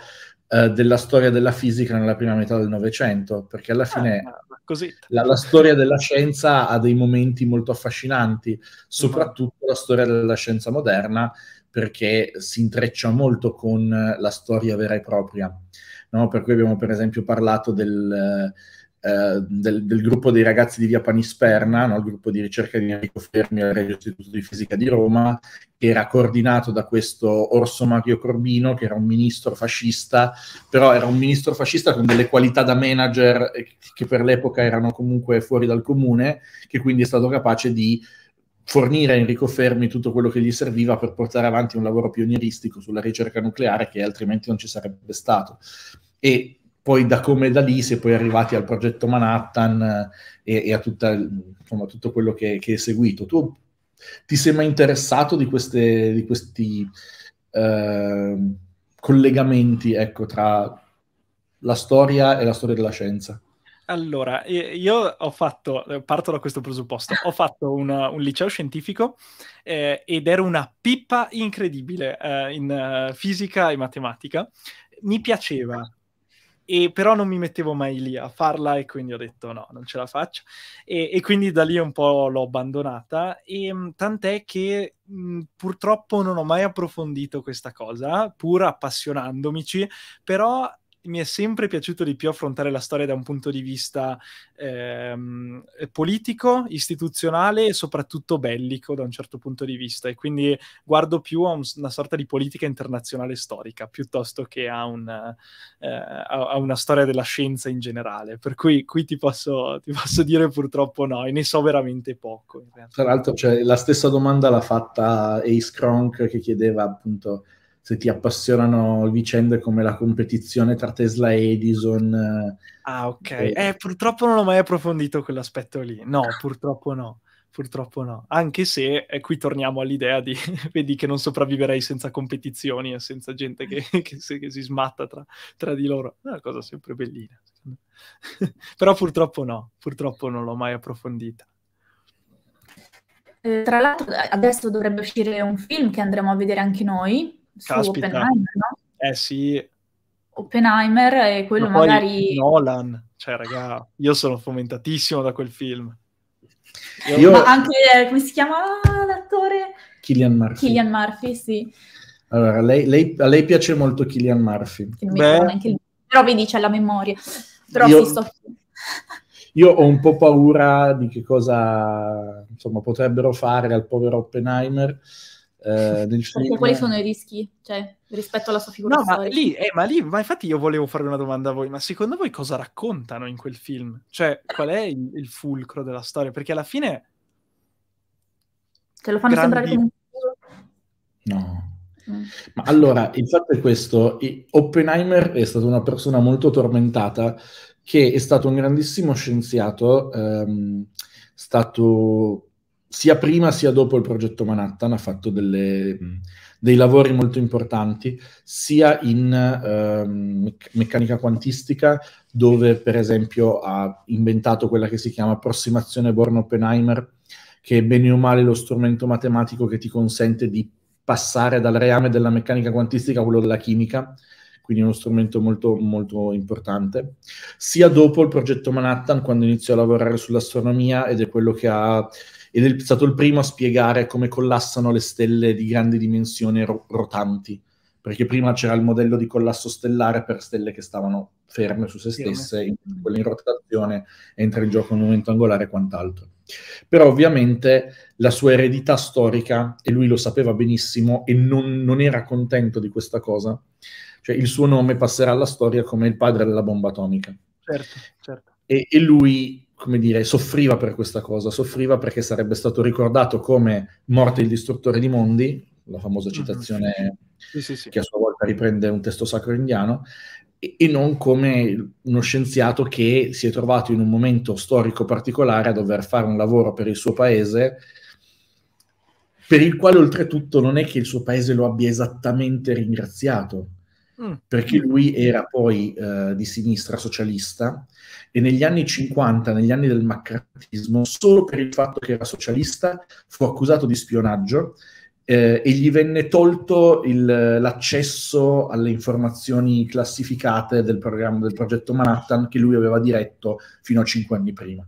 eh, della storia della fisica nella prima metà del Novecento, perché alla ah, fine ah, la, la, storia della scienza ha dei momenti molto affascinanti, soprattutto la storia della scienza moderna, perché si intreccia molto con la storia vera e propria. No? Per cui abbiamo per esempio parlato del... Eh, eh, del, del, gruppo dei ragazzi di Via Panisperna, no? il gruppo di ricerca di Enrico Fermi al Regio Istituto di Fisica di Roma, che era coordinato da questo Orso Mario Corbino, che era un ministro fascista, però era un ministro fascista con delle qualità da manager eh, che per l'epoca erano comunque fuori dal comune, che quindi è stato capace di fornire a Enrico Fermi tutto quello che gli serviva per portare avanti un lavoro pionieristico sulla ricerca nucleare che altrimenti non ci sarebbe stato. E poi da come da lì si è poi arrivati al progetto Manhattan eh, e, e a tutta, insomma, tutto quello che, che, è seguito. Tu ti sei mai interessato di, queste, di questi eh, collegamenti ecco, tra la storia e la storia della scienza? Allora, io ho fatto, parto da questo presupposto, ho fatto una, un liceo scientifico eh, ed ero una pippa incredibile eh, in uh, fisica e matematica. Mi piaceva, e però non mi mettevo mai lì a farla e quindi ho detto no, non ce la faccio e, e quindi da lì un po' l'ho abbandonata e ehm, mh, tant'è che mh, purtroppo non ho mai approfondito questa cosa pur appassionandomici però mi è sempre piaciuto di più affrontare la storia da un punto di vista ehm, politico, istituzionale e soprattutto bellico da un certo punto di vista e quindi guardo più a un, una sorta di politica internazionale storica piuttosto che a, un, eh, a, a, una storia della scienza in generale, per cui qui ti posso, ti posso dire purtroppo no e ne so veramente poco. Tra l'altro cioè, la stessa domanda l'ha fatta Ace Cronk che chiedeva appunto se ti appassionano vicende come la competizione tra Tesla e Edison. Ah, ok. E... Eh, eh, purtroppo non ho mai approfondito quell'aspetto lì. No, ah. purtroppo no. Purtroppo no. Anche se eh, qui torniamo all'idea di vedi che non sopravviverei senza competizioni e senza gente che, che, si, che si, smatta tra, tra, di loro. È una cosa sempre bellina. Però purtroppo no, purtroppo non l'ho mai approfondita. Eh, tra l'altro adesso dovrebbe uscire un film che andremo a vedere anche noi, Caspita. Oppenheimer, no? Eh sì. Oppenheimer e quello Ma magari... Nolan, cioè raga, io sono fomentatissimo da quel film. Io... Io... anche, eh, come si chiama l'attore? Killian Murphy. Killian Murphy, sì. Allora, lei, lei, a lei piace molto Killian Murphy. Beh... Però vedi, c'è la memoria. Però io... sto... io ho un po' paura di che cosa insomma, potrebbero fare al povero Oppenheimer, eh, del cinema. Perché quali sono i rischi cioè, rispetto alla sua figura no, Ma lì, eh, ma lì, ma infatti io volevo fare una domanda a voi, ma secondo voi cosa raccontano in quel film? Cioè, qual è il, il fulcro della storia? Perché alla fine... Te lo fanno grandi... sembrare come No. Mm. Ma allora, il fatto è questo, Oppenheimer è stata una persona molto tormentata che è stato un grandissimo scienziato, ehm, stato sia prima sia dopo il progetto Manhattan ha fatto delle, mm. dei lavori molto importanti, sia in eh, meccanica quantistica, dove per esempio ha inventato quella che si chiama approssimazione Born-Oppenheimer, che è bene o male lo strumento matematico che ti consente di passare dal reame della meccanica quantistica a quello della chimica, quindi è uno strumento molto, molto importante, sia dopo il progetto Manhattan, quando iniziò a lavorare sull'astronomia ed è quello che ha ed è stato il primo a spiegare come collassano le stelle di grandi dimensioni ro- rotanti, perché prima c'era il modello di collasso stellare per stelle che stavano ferme su se stesse, in, quelle in rotazione, entra in gioco un momento angolare e quant'altro. Però ovviamente la sua eredità storica, e lui lo sapeva benissimo e non, non era contento di questa cosa, cioè il suo nome passerà alla storia come il padre della bomba atomica. Certo, certo. E, e lui come dire, soffriva per questa cosa, soffriva perché sarebbe stato ricordato come morte il distruttore di mondi, la famosa mhm. citazione mm-hmm. sì, sì, sì. che a sua volta riprende un testo sacro indiano, e, e, non come uno scienziato che si è trovato in un momento storico particolare a dover fare un lavoro per il suo paese, per il quale oltretutto non è che il suo paese lo abbia esattamente ringraziato. Mm. perché lui era poi eh, di sinistra socialista e negli anni 50, negli anni del maccartismo, solo per il fatto che era socialista, fu accusato di spionaggio eh, e gli venne tolto il, l'accesso alle informazioni classificate del programma del progetto Manhattan che lui aveva diretto fino a cinque anni prima.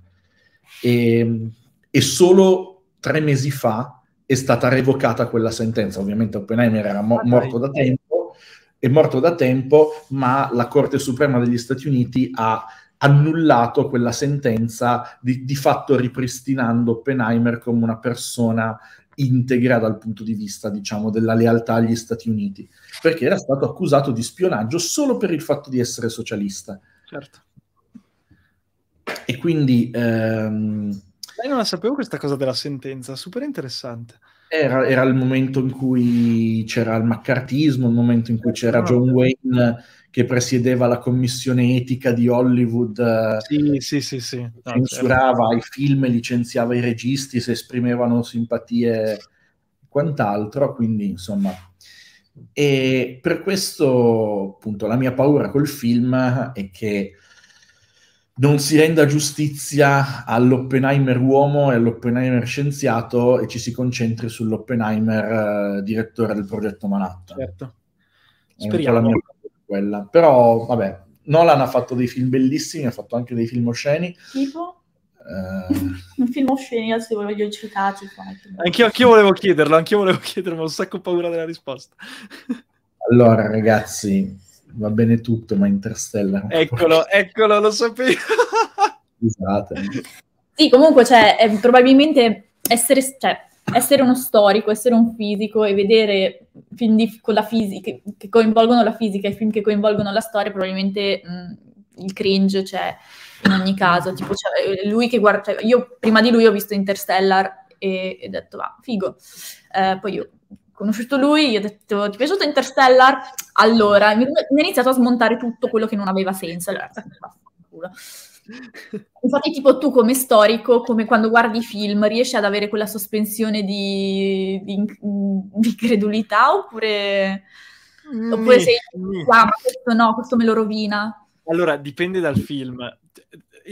E, e solo tre mesi fa è stata revocata quella sentenza. Ovviamente Oppenheimer era mo- ah, morto da tempo è morto da tempo, ma la Corte Suprema degli Stati Uniti ha annullato quella sentenza di, di fatto ripristinando Oppenheimer come una persona integra dal punto di vista, diciamo, della lealtà agli Stati Uniti, perché era stato accusato di spionaggio solo per il fatto di essere socialista. Certo. E quindi... Ehm... Io non la sapevo questa cosa della sentenza, super interessante. Era, era, il momento in cui c'era il maccartismo, il momento in cui c'era esatto. John Wayne che presiedeva la commissione etica di Hollywood, sì, eh, sì, sì, sì. No, certo. censurava certo. i film, licenziava i registi se esprimevano simpatie e quant'altro, quindi insomma. E per questo appunto la mia paura col film è che non si renda giustizia all'Oppenheimer uomo e all'Oppenheimer scienziato e ci si concentri sull'Oppenheimer eh, direttore del progetto Manhattan. Certo. Speriamo. Mia... quella. Però, vabbè, Nolan ha fatto dei film bellissimi, ha fatto anche dei film osceni. Tipo? Uh... Un film osceni, se voglio citarci. Anch'io, anch'io volevo chiederlo, anch'io volevo chiederlo, ho un sacco paura della risposta. allora, ragazzi, va bene tutto, ma Interstellar... Eccolo, eccolo, lo sapevo! Scusate. Esatto. Sì, comunque, cioè, è, probabilmente essere, cioè, essere, uno storico, essere un fisico e vedere film di, con la fisica, che coinvolgono la fisica e film che coinvolgono la storia, probabilmente mh, mm, il cringe c'è in ogni caso. Tipo, cioè, lui che guarda, cioè, io prima di lui ho visto Interstellar e, e ho detto, va, ah, figo. Eh, poi io conosciuto lui, gli ho detto ti è piaciuto Interstellar? Allora, mi, ha iniziato a smontare tutto quello che non aveva senso. Allora, Infatti, tipo tu come storico, come quando guardi film, riesci ad avere quella sospensione di, di, di credulità oppure, mm. oppure sei, ah, questo no, questo me lo rovina? Allora, dipende dal film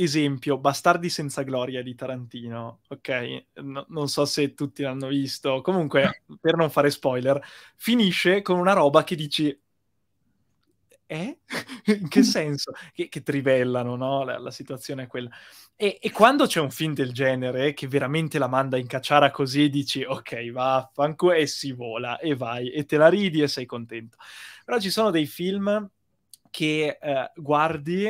esempio, Bastardi senza gloria di Tarantino, ok? No, non so se tutti l'hanno visto, comunque, per non fare spoiler, finisce con una roba che dici... Eh? In che senso? Che, che trivellano, no? La, la, situazione è quella. E, e, quando c'è un film del genere che veramente la manda in cacciara così, dici ok, vaffanculo, e si vola, e vai, e te la ridi e sei contento. Però ci sono dei film che eh, guardi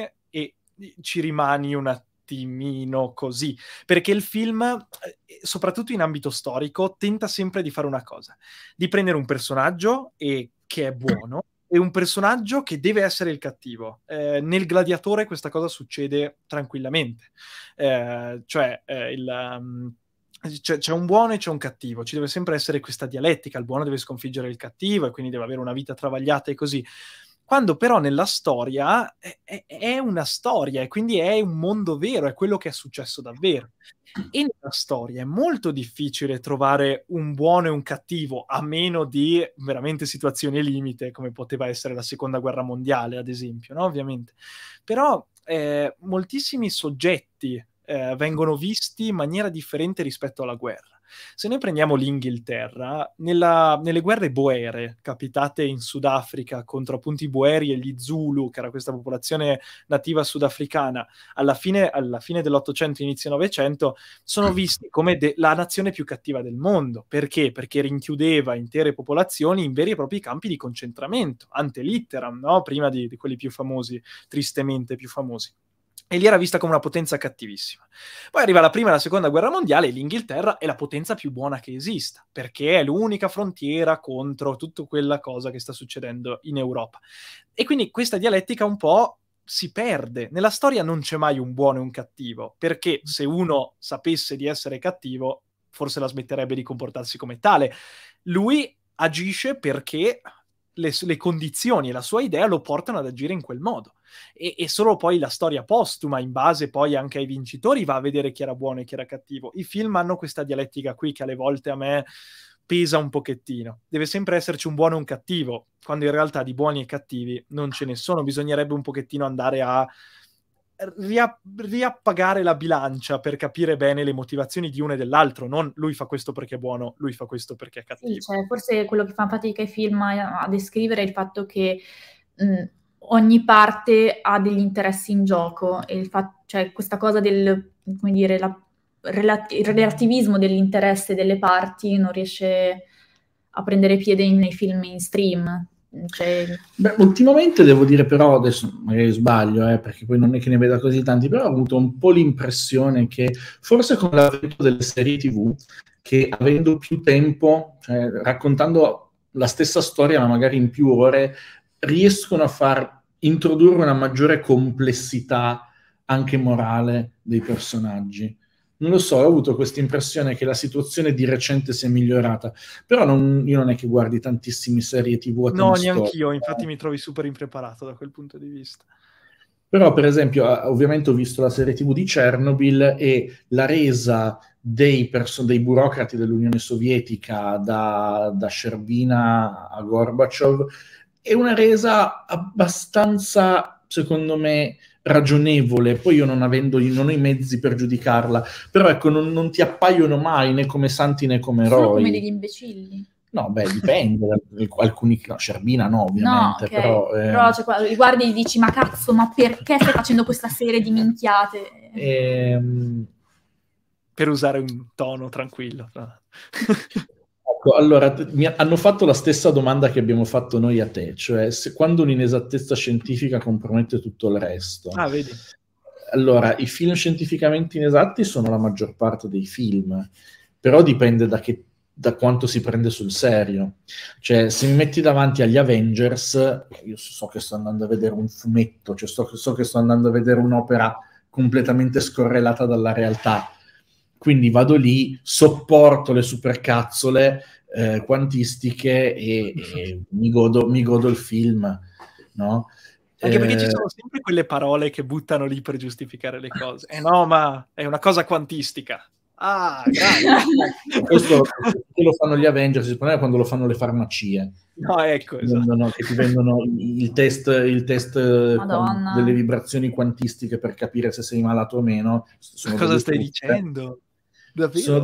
ci rimani un attimino così, perché il film, eh, soprattutto in ambito storico, tenta sempre di fare una cosa, di prendere un personaggio e, che è buono e un personaggio che deve essere il cattivo. Eh, nel gladiatore questa cosa succede tranquillamente, eh, cioè eh, il... Um, c'è, c'è, un buono e c'è un cattivo, ci deve sempre essere questa dialettica, il buono deve sconfiggere il cattivo e quindi deve avere una vita travagliata e così quando però nella storia è, è, una storia e quindi è un mondo vero, è quello che è successo davvero. E nella storia è molto difficile trovare un buono e un cattivo, a meno di veramente situazioni limite, come poteva essere la seconda guerra mondiale, ad esempio, no? Ovviamente. Però eh, moltissimi soggetti eh, vengono visti in maniera differente rispetto alla guerra se noi prendiamo l'Inghilterra, nella, nelle guerre boere capitate in Sudafrica contro appunto i boeri e gli Zulu, che era questa popolazione nativa sudafricana, alla fine, alla fine dell'Ottocento, inizio Novecento, sono visti come de- la nazione più cattiva del mondo. Perché? Perché rinchiudeva intere popolazioni in veri e propri campi di concentramento, ante litteram, no? prima di, di quelli più famosi, tristemente più famosi e lì era vista come una potenza cattivissima. Poi arriva la prima e la seconda guerra mondiale e l'Inghilterra è la potenza più buona che esista, perché è l'unica frontiera contro tutta quella cosa che sta succedendo in Europa. E quindi questa dialettica un po' si perde. Nella storia non c'è mai un buono e un cattivo, perché se uno sapesse di essere cattivo, forse la smetterebbe di comportarsi come tale. Lui agisce perché le, le condizioni e la sua idea lo portano ad agire in quel modo e, e, solo poi la storia postuma, in base poi anche ai vincitori, va a vedere chi era buono e chi era cattivo. I film hanno questa dialettica qui che alle volte a me pesa un pochettino. Deve sempre esserci un buono e un cattivo, quando in realtà di buoni e cattivi non ce ne sono. Bisognerebbe un pochettino andare a ria- riappagare la bilancia per capire bene le motivazioni di uno e dell'altro, non lui fa questo perché è buono, lui fa questo perché è cattivo. Sì, cioè, forse quello che fa fatica i film a, a descrivere è il fatto che mh, ogni parte ha degli interessi in gioco e fa- cioè questa cosa del, come dire, la, relati- il relativismo dell'interesse delle parti non riesce a prendere piede in, nei film mainstream. Cioè... Beh, ultimamente devo dire però, adesso magari sbaglio, eh, perché poi non è che ne veda così tanti, però ho avuto un po' l'impressione che forse con l'avvento delle serie tv, che avendo più tempo, cioè raccontando la stessa storia ma magari in più ore, riescono a far introdurre una maggiore complessità anche morale dei personaggi. Non lo so, ho avuto questa impressione che la situazione di recente sia migliorata, però non, io non è che guardi tantissime serie tv. No, neanche io, infatti mi trovi super impreparato da quel punto di vista. Però, per esempio, ovviamente ho visto la serie TV di Chernobyl e la resa dei, perso- dei burocrati dell'Unione Sovietica da, da Scervina a Gorbaciov è una resa abbastanza, secondo me, ragionevole. Poi io non, avendo, non ho i mezzi per giudicarla, però ecco, non, non, ti appaiono mai né come santi né come eroi. Sono come degli imbecilli. No, beh, dipende, alcuni, no, Scerbina no, ovviamente, no, okay. però... Eh... Però cioè, guardi e dici, ma cazzo, ma perché stai facendo questa serie di minchiate? Ehm... Per usare un tono tranquillo. Ecco, allora, mi hanno fatto la stessa domanda che abbiamo fatto noi a te, cioè se, quando un'inesattezza scientifica compromette tutto il resto. Ah, vedi. Allora, i film scientificamente inesatti sono la maggior parte dei film, però dipende da, che, da quanto si prende sul serio. Cioè, se mi metti davanti agli Avengers, io so che sto andando a vedere un fumetto, cioè so, so che sto andando a vedere un'opera completamente scorrelata dalla realtà quindi vado lì, sopporto le supercazzole eh, quantistiche e, e mi, godo, mi, godo, il film, no? Anche perché ci eh, sono sempre quelle parole che buttano lì per giustificare le cose. Eh no, ma è una cosa quantistica. Ah, grazie. Questo lo fanno gli Avengers, secondo me quando lo fanno le farmacie. No, ecco, esatto. vendono, che ti vendono il test, il test eh, delle vibrazioni quantistiche per capire se sei malato o meno. Sono Cosa stai dicendo? Davvero?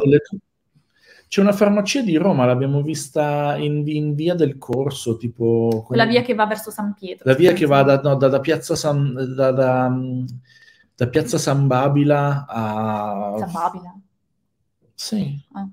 C'è una farmacia di Roma, l'abbiamo vista in, in via del corso, tipo... Quella via che va verso San Pietro. La via che va da, no, da, da piazza San... Da, da, piazza San Babila a... San Babila? Sì. Ah,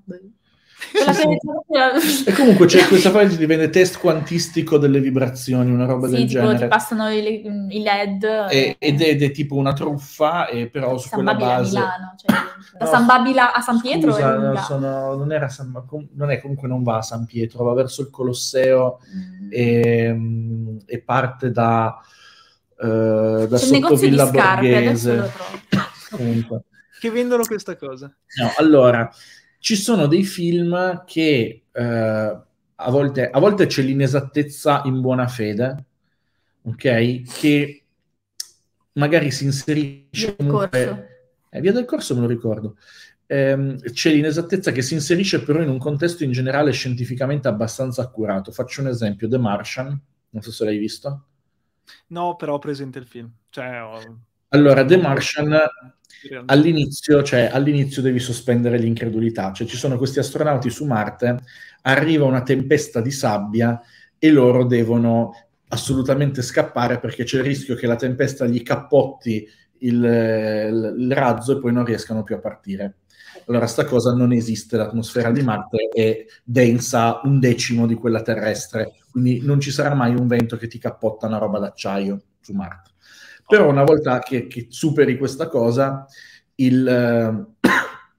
e comunque c'è questa fase che diventa test quantistico delle vibrazioni, una roba sì, del tipo, genere. Ti passano i, i LED. E, eh. ed, è, ed, è, tipo una truffa, e però su San quella Babila, base... Milano, cioè, da San Babila a San Pietro? Scusa, no, sono, non, era San, non è comunque non va a San Pietro, va verso il Colosseo mm. e, ehm, e, parte da, uh, da sotto Villa Borghese. Scarpe, che vendono questa cosa. No, allora ci sono dei film che eh, a, volte, a volte c'è l'inesattezza in buona fede, ok? Che magari si inserisce comunque... Eh, via del corso me lo ricordo. Ehm, c'è l'inesattezza che si inserisce però in un contesto in generale scientificamente abbastanza accurato. Faccio un esempio, The Martian, non so se l'hai visto. No, però ho presente il film. Cioè, ho... Allora, The Martian all'inizio, cioè, all'inizio devi sospendere l'incredulità, cioè ci sono questi astronauti su Marte, arriva una tempesta di sabbia e loro devono assolutamente scappare perché c'è il rischio che la tempesta gli cappotti il, il razzo e poi non riescano più a partire. Allora, sta cosa non esiste, l'atmosfera di Marte è densa un decimo di quella terrestre, quindi non ci sarà mai un vento che ti cappotta una roba d'acciaio su Marte. Però una volta che, che superi questa cosa, il, uh,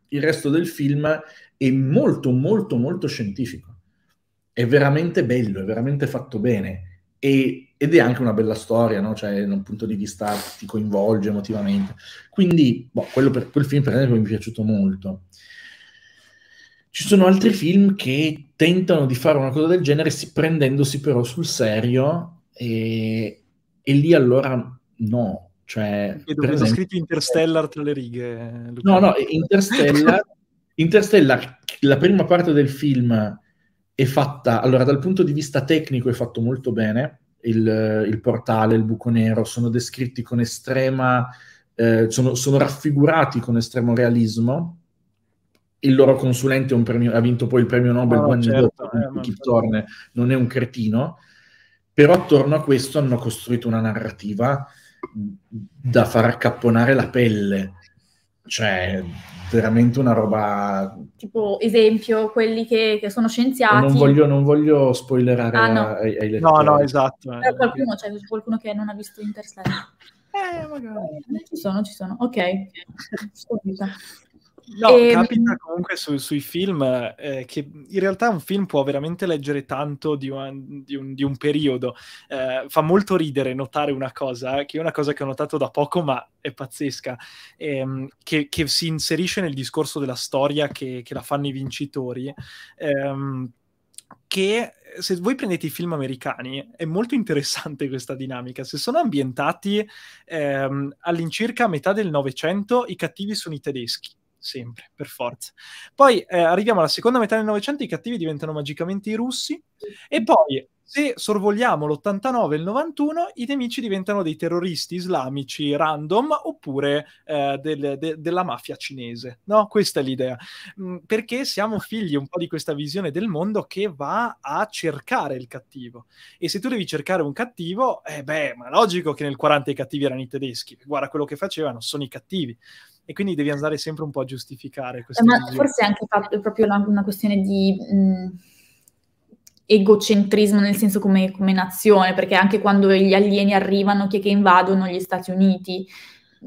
il resto del film è molto, molto, molto scientifico. È veramente bello, è veramente fatto bene. E, ed è anche una bella storia, no? Cioè, da un punto di vista ti coinvolge emotivamente. Quindi, boh, per, quel film, per esempio, mi è piaciuto molto. Ci sono altri film che tentano di fare una cosa del genere, prendendosi però sul serio, e, e lì allora no. Cioè, per esempio, scritto Interstellar tra le righe. Eh, Luca. No, no, Interstellar, Interstellar, la prima parte del film è fatta, allora dal punto di vista tecnico è fatto molto bene, il, il portale, il buco nero, sono descritti con estrema, eh, sono, sono raffigurati con estremo realismo, il loro consulente premio, ha vinto poi il premio Nobel oh, certo, dopo, eh, chi non è un cretino, però attorno a questo hanno costruito una narrativa da far accapponare la pelle. Cioè, veramente una roba... Tipo, esempio, quelli che, che sono scienziati... Non voglio, non voglio spoilerare ah, no. ai, ai lettori. No, no, esatto. Eh. Qualcuno, cioè, c'è qualcuno che non ha visto Interstellar. Eh, magari. Eh, ci sono, ci sono. Ok. Scusa. No, e... Ehm, capita comunque su, sui film eh, che in realtà un film può veramente leggere tanto di un, di un, di un periodo. Eh, fa molto ridere notare una cosa, che è una cosa che ho notato da poco, ma è pazzesca, ehm, che, che, si inserisce nel discorso della storia che, che la fanno i vincitori. Ehm, che se voi prendete i film americani è molto interessante questa dinamica. Se sono ambientati ehm, all'incirca a metà del Novecento, i cattivi sono i tedeschi sempre, per forza. Poi eh, arriviamo alla seconda metà del Novecento, i cattivi diventano magicamente i russi, e poi se sorvoliamo l'89 e il 91, i nemici diventano dei terroristi islamici random oppure eh, del, de, della mafia cinese. No, questa è l'idea. Mm, perché siamo figli un po' di questa visione del mondo che va a cercare il cattivo. E se tu devi cercare un cattivo, eh beh, ma logico che nel 40 i cattivi erano i tedeschi. Guarda quello che facevano, sono i cattivi e quindi devi andare sempre un po' a giustificare questo. Eh, ma forse è anche fatto, è proprio una, una, questione di mh, egocentrismo nel senso come, come, nazione, perché anche quando gli alieni arrivano, chi è che invadono gli Stati Uniti?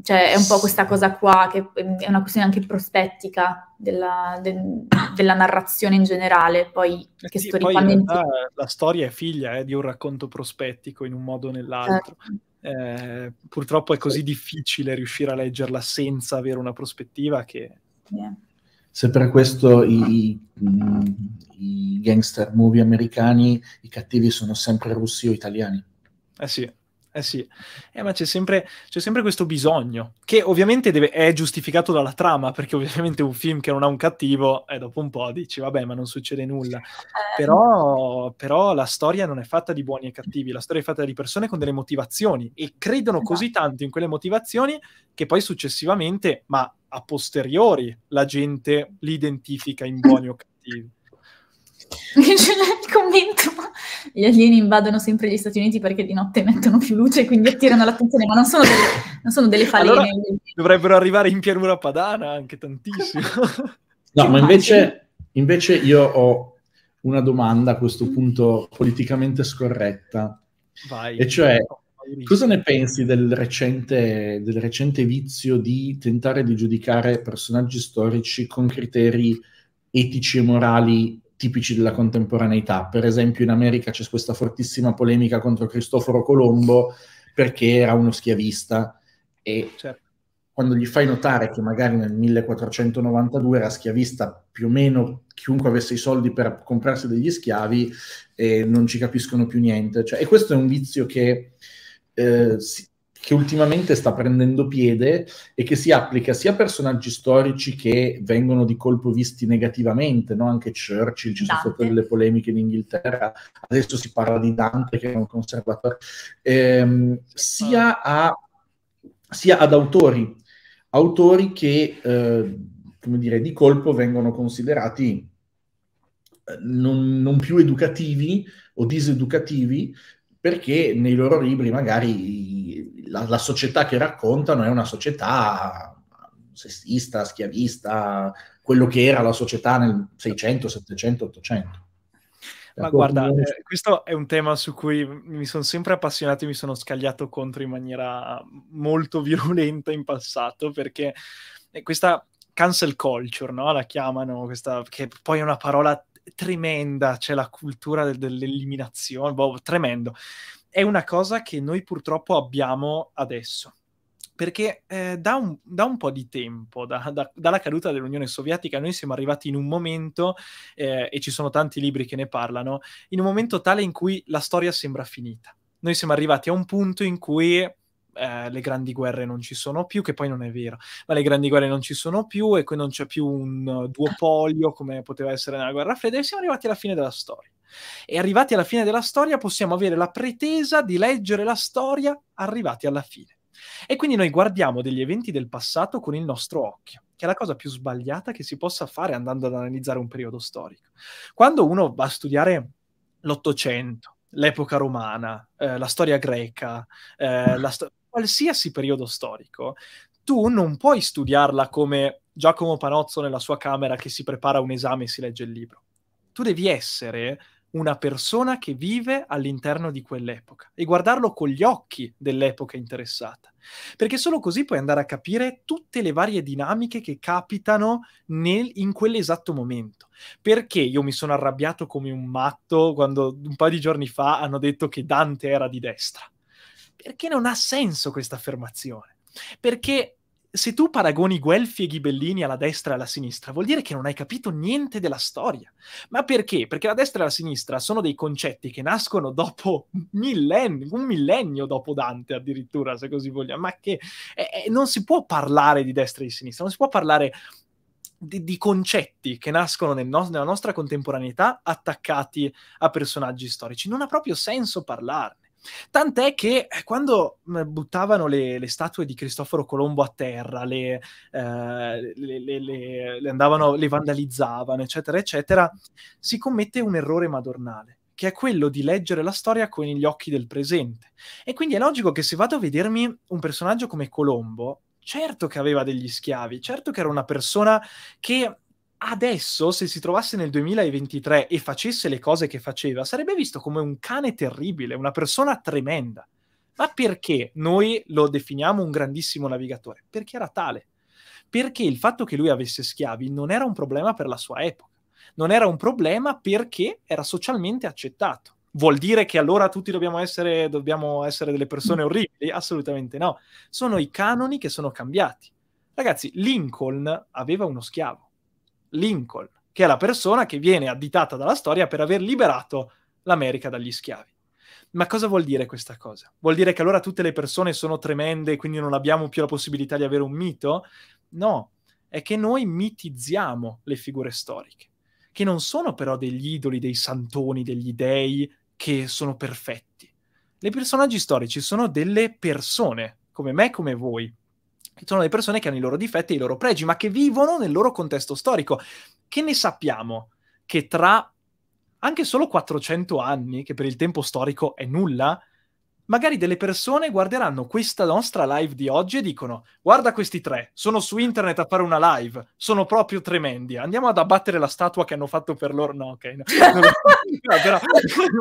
Cioè è un po' questa cosa qua, che è una questione anche prospettica della, de, della narrazione in generale, poi eh che sì, storicamente... Poi la storia è figlia eh, di un racconto prospettico in un modo o nell'altro. Certo eh, purtroppo è così difficile riuscire a leggerla senza avere una prospettiva che... Yeah. Se per questo i, i, gangster movie americani, i cattivi sono sempre russi o italiani. Eh sì, eh sì, eh, ma c'è sempre, c'è sempre, questo bisogno, che ovviamente deve, è giustificato dalla trama, perché ovviamente un film che non ha un cattivo, e dopo un po' dici, vabbè, ma non succede nulla. Eh. Però, però, la storia non è fatta di buoni e cattivi, la storia è fatta di persone con delle motivazioni, e credono esatto. così tanto in quelle motivazioni che poi successivamente, ma a posteriori, la gente li identifica in buoni o cattivi il commento gli alieni invadono sempre gli Stati Uniti perché di notte mettono più luce quindi attirano l'attenzione ma non sono delle, non sono delle falene allora, dovrebbero arrivare in pianura padana anche tantissimo no ma invece, invece io ho una domanda a questo punto politicamente scorretta Vai. e cioè Cosa ne pensi del recente, del recente, vizio di tentare di giudicare personaggi storici con criteri etici e morali tipici della contemporaneità. Per esempio in America c'è questa fortissima polemica contro Cristoforo Colombo perché era uno schiavista e certo. quando gli fai notare che magari nel 1492 era schiavista più o meno chiunque avesse i soldi per comprarsi degli schiavi eh, non ci capiscono più niente. Cioè, e questo è un vizio che eh, si, che ultimamente sta prendendo piede e che si applica sia a personaggi storici che vengono di colpo visti negativamente, no? anche Churchill, ci sono state delle polemiche in Inghilterra, adesso si parla di Dante che è un conservatore, ehm, sia, a, sia, ad autori, autori che, eh, come dire, di colpo vengono considerati eh, non, non più educativi o diseducativi perché nei loro libri magari la, la società che raccontano è una società sessista, schiavista, quello che era la società nel 600, 700, 800. Ma ecco, guarda, eh, questo è un tema su cui mi sono sempre appassionato e mi sono scagliato contro in maniera molto virulenta in passato, perché eh, questa cancel culture, no? la chiamano, questa, che poi è una parola tremenda, c'è cioè la cultura del, dell'eliminazione, boh, tremendo è una cosa che noi purtroppo abbiamo adesso. Perché eh, da, un, da, un, po' di tempo, da, da, dalla caduta dell'Unione Sovietica, noi siamo arrivati in un momento, eh, e ci sono tanti libri che ne parlano, in un momento tale in cui la storia sembra finita. Noi siamo arrivati a un punto in cui eh, le grandi guerre non ci sono più, che poi non è vero, ma le grandi guerre non ci sono più e qui non c'è più un duopolio come poteva essere nella guerra fredda e siamo arrivati alla fine della storia. E arrivati alla fine della storia possiamo avere la pretesa di leggere la storia arrivati alla fine. E quindi noi guardiamo degli eventi del passato con il nostro occhio, che è la cosa più sbagliata che si possa fare andando ad analizzare un periodo storico. Quando uno va a studiare l'Ottocento, l'epoca romana, eh, la storia greca, eh, la storia qualsiasi periodo storico, tu non puoi studiarla come Giacomo Panozzo nella sua camera che si prepara un esame e si legge il libro. Tu devi essere una persona che vive all'interno di quell'epoca e guardarlo con gli occhi dell'epoca interessata. Perché solo così puoi andare a capire tutte le varie dinamiche che capitano nel, in quell'esatto momento. Perché io mi sono arrabbiato come un matto quando un paio di giorni fa hanno detto che Dante era di destra perché non ha senso questa affermazione. Perché se tu paragoni Guelfi e Ghibellini alla destra e alla sinistra, vuol dire che non hai capito niente della storia. Ma perché? Perché la destra e la sinistra sono dei concetti che nascono dopo millenni, un millennio dopo Dante addirittura, se così vogliamo, ma che eh, eh non si può parlare di destra e di sinistra, non si può parlare di, di, concetti che nascono nel no- nella nostra contemporaneità attaccati a personaggi storici. Non ha proprio senso parlarne. Tant'è che eh, quando buttavano le, le statue di Cristoforo Colombo a terra, le, eh, le, andavano, le vandalizzavano, eccetera, eccetera, si commette un errore madornale che è quello di leggere la storia con gli occhi del presente. E quindi è logico che se vado a vedermi un personaggio come Colombo, certo che aveva degli schiavi, certo che era una persona che adesso, se si trovasse nel 2023 e facesse le cose che faceva, sarebbe visto come un cane terribile, una persona tremenda. Ma perché noi lo definiamo un grandissimo navigatore? Perché era tale. Perché il fatto che lui avesse schiavi non era un problema per la sua epoca, non era un problema perché era socialmente accettato. Vuol dire che allora tutti dobbiamo essere, dobbiamo essere delle persone mm. orribili? Assolutamente no. Sono i canoni che sono cambiati. Ragazzi, Lincoln aveva uno schiavo Lincoln, che è la persona che viene additata dalla storia per aver liberato l'America dagli schiavi. Ma cosa vuol dire questa cosa? Vuol dire che allora tutte le persone sono tremende e quindi non abbiamo più la possibilità di avere un mito? No, è che noi mitizziamo le figure storiche, che non sono però degli idoli, dei santoni, degli dei che sono perfetti. Le personaggi storici sono delle persone, come me, come voi, sono le persone che hanno i loro difetti e i loro pregi, ma che vivono nel loro contesto storico. Che ne sappiamo che tra anche solo 400 anni, che per il tempo storico è nulla, magari delle persone guarderanno questa nostra live di oggi e dicono guarda questi tre, sono su internet a fare una live, sono proprio tremendi, andiamo ad abbattere la statua che hanno fatto per loro, no ok, no, no, però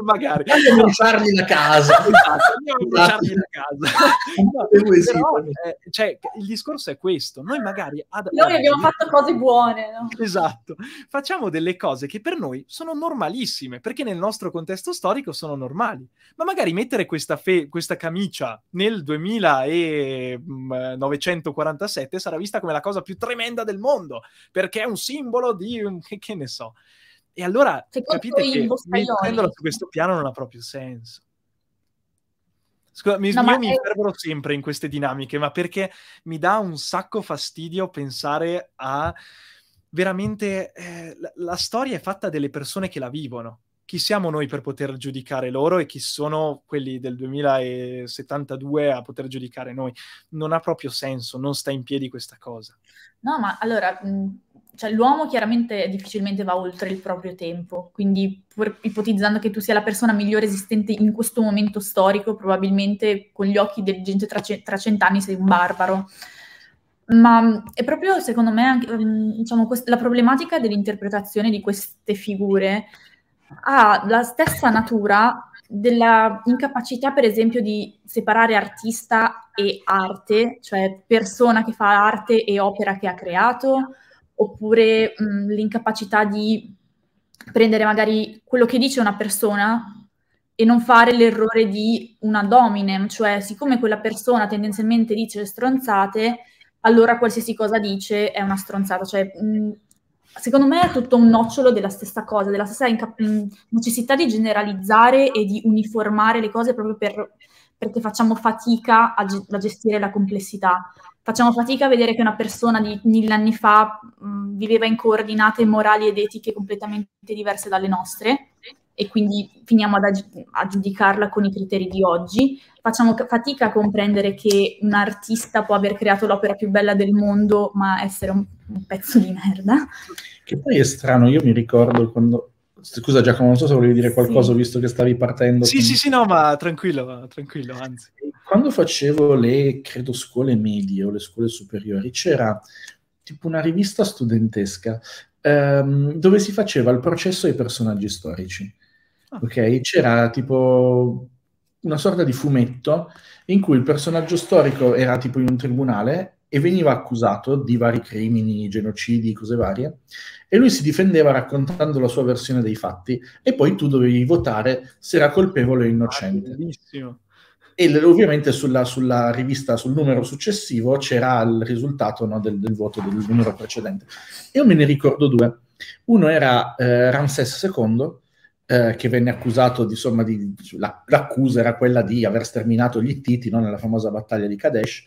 magari. Andiamo a bruciarli la casa. andiamo a bruciargli la casa. Esatto, esatto. No, però, eh, cioè, il discorso è questo, noi magari... Ad... Noi abbiamo fatto cose buone. No? Esatto, facciamo delle cose che per noi sono normalissime, perché nel nostro contesto storico sono normali, ma magari mettere questa fede questa camicia nel 2947 sarà vista come la cosa più tremenda del mondo, perché è un simbolo di... Un, che, che ne so. E allora che capite che mettendola su questo piano non ha proprio senso. Scusa, mi, no, io mi fervoro è... sempre in queste dinamiche, ma perché mi dà un sacco fastidio pensare a veramente eh, la, la, storia è fatta delle persone che la vivono chi siamo noi per poter giudicare loro e chi sono quelli del 2072 a poter giudicare noi? Non ha proprio senso, non sta in piedi questa cosa. No, ma allora, cioè, l'uomo chiaramente difficilmente va oltre il proprio tempo, quindi pur ipotizzando che tu sia la persona migliore esistente in questo momento storico, probabilmente con gli occhi della gente tra, tra cent'anni sei un barbaro. Ma è proprio, secondo me, anche, diciamo, la problematica dell'interpretazione di queste figure ha la stessa natura della incapacità, per esempio, di separare artista e arte, cioè persona che fa arte e opera che ha creato, oppure mh, mm, l'incapacità di prendere magari quello che dice una persona e non fare l'errore di una dominem, cioè siccome quella persona tendenzialmente dice stronzate, allora qualsiasi cosa dice è una stronzata, cioè mh, mm, secondo me è tutto un nocciolo della stessa cosa, della stessa inca- mm, necessità di generalizzare e di uniformare le cose proprio per, perché facciamo fatica a, ge- a, gestire la complessità. Facciamo fatica a vedere che una persona di mille anni fa mh, mm, viveva in coordinate morali ed etiche completamente diverse dalle nostre e quindi finiamo ad ag- a giudicarla con i criteri di oggi, facciamo fatica a comprendere che un artista può aver creato l'opera più bella del mondo, ma essere un, un pezzo di merda. Che poi è strano, io mi ricordo quando... Scusa Giacomo, non so se volevi dire qualcosa sì. visto che stavi partendo. Sì, con... sì, sì, no, ma tranquillo, tranquillo, anzi. Quando facevo le, credo, scuole medie o le scuole superiori, c'era tipo una rivista studentesca ehm, dove si faceva il processo ai personaggi storici. Ah. Ok? C'era tipo una sorta di fumetto in cui il personaggio storico era tipo in un tribunale e veniva accusato di vari crimini, genocidi, cose varie, e lui si difendeva raccontando la sua versione dei fatti e poi tu dovevi votare se era colpevole o innocente. Ah, bellissimo. E ovviamente sulla, sulla, rivista, sul numero successivo c'era il risultato no, del, del, voto del numero precedente. Io me ne ricordo due. Uno era eh, Ramses II eh, che venne accusato di, insomma, di, la, l'accusa era quella di aver sterminato gli Ittiti no? nella famosa battaglia di Kadesh,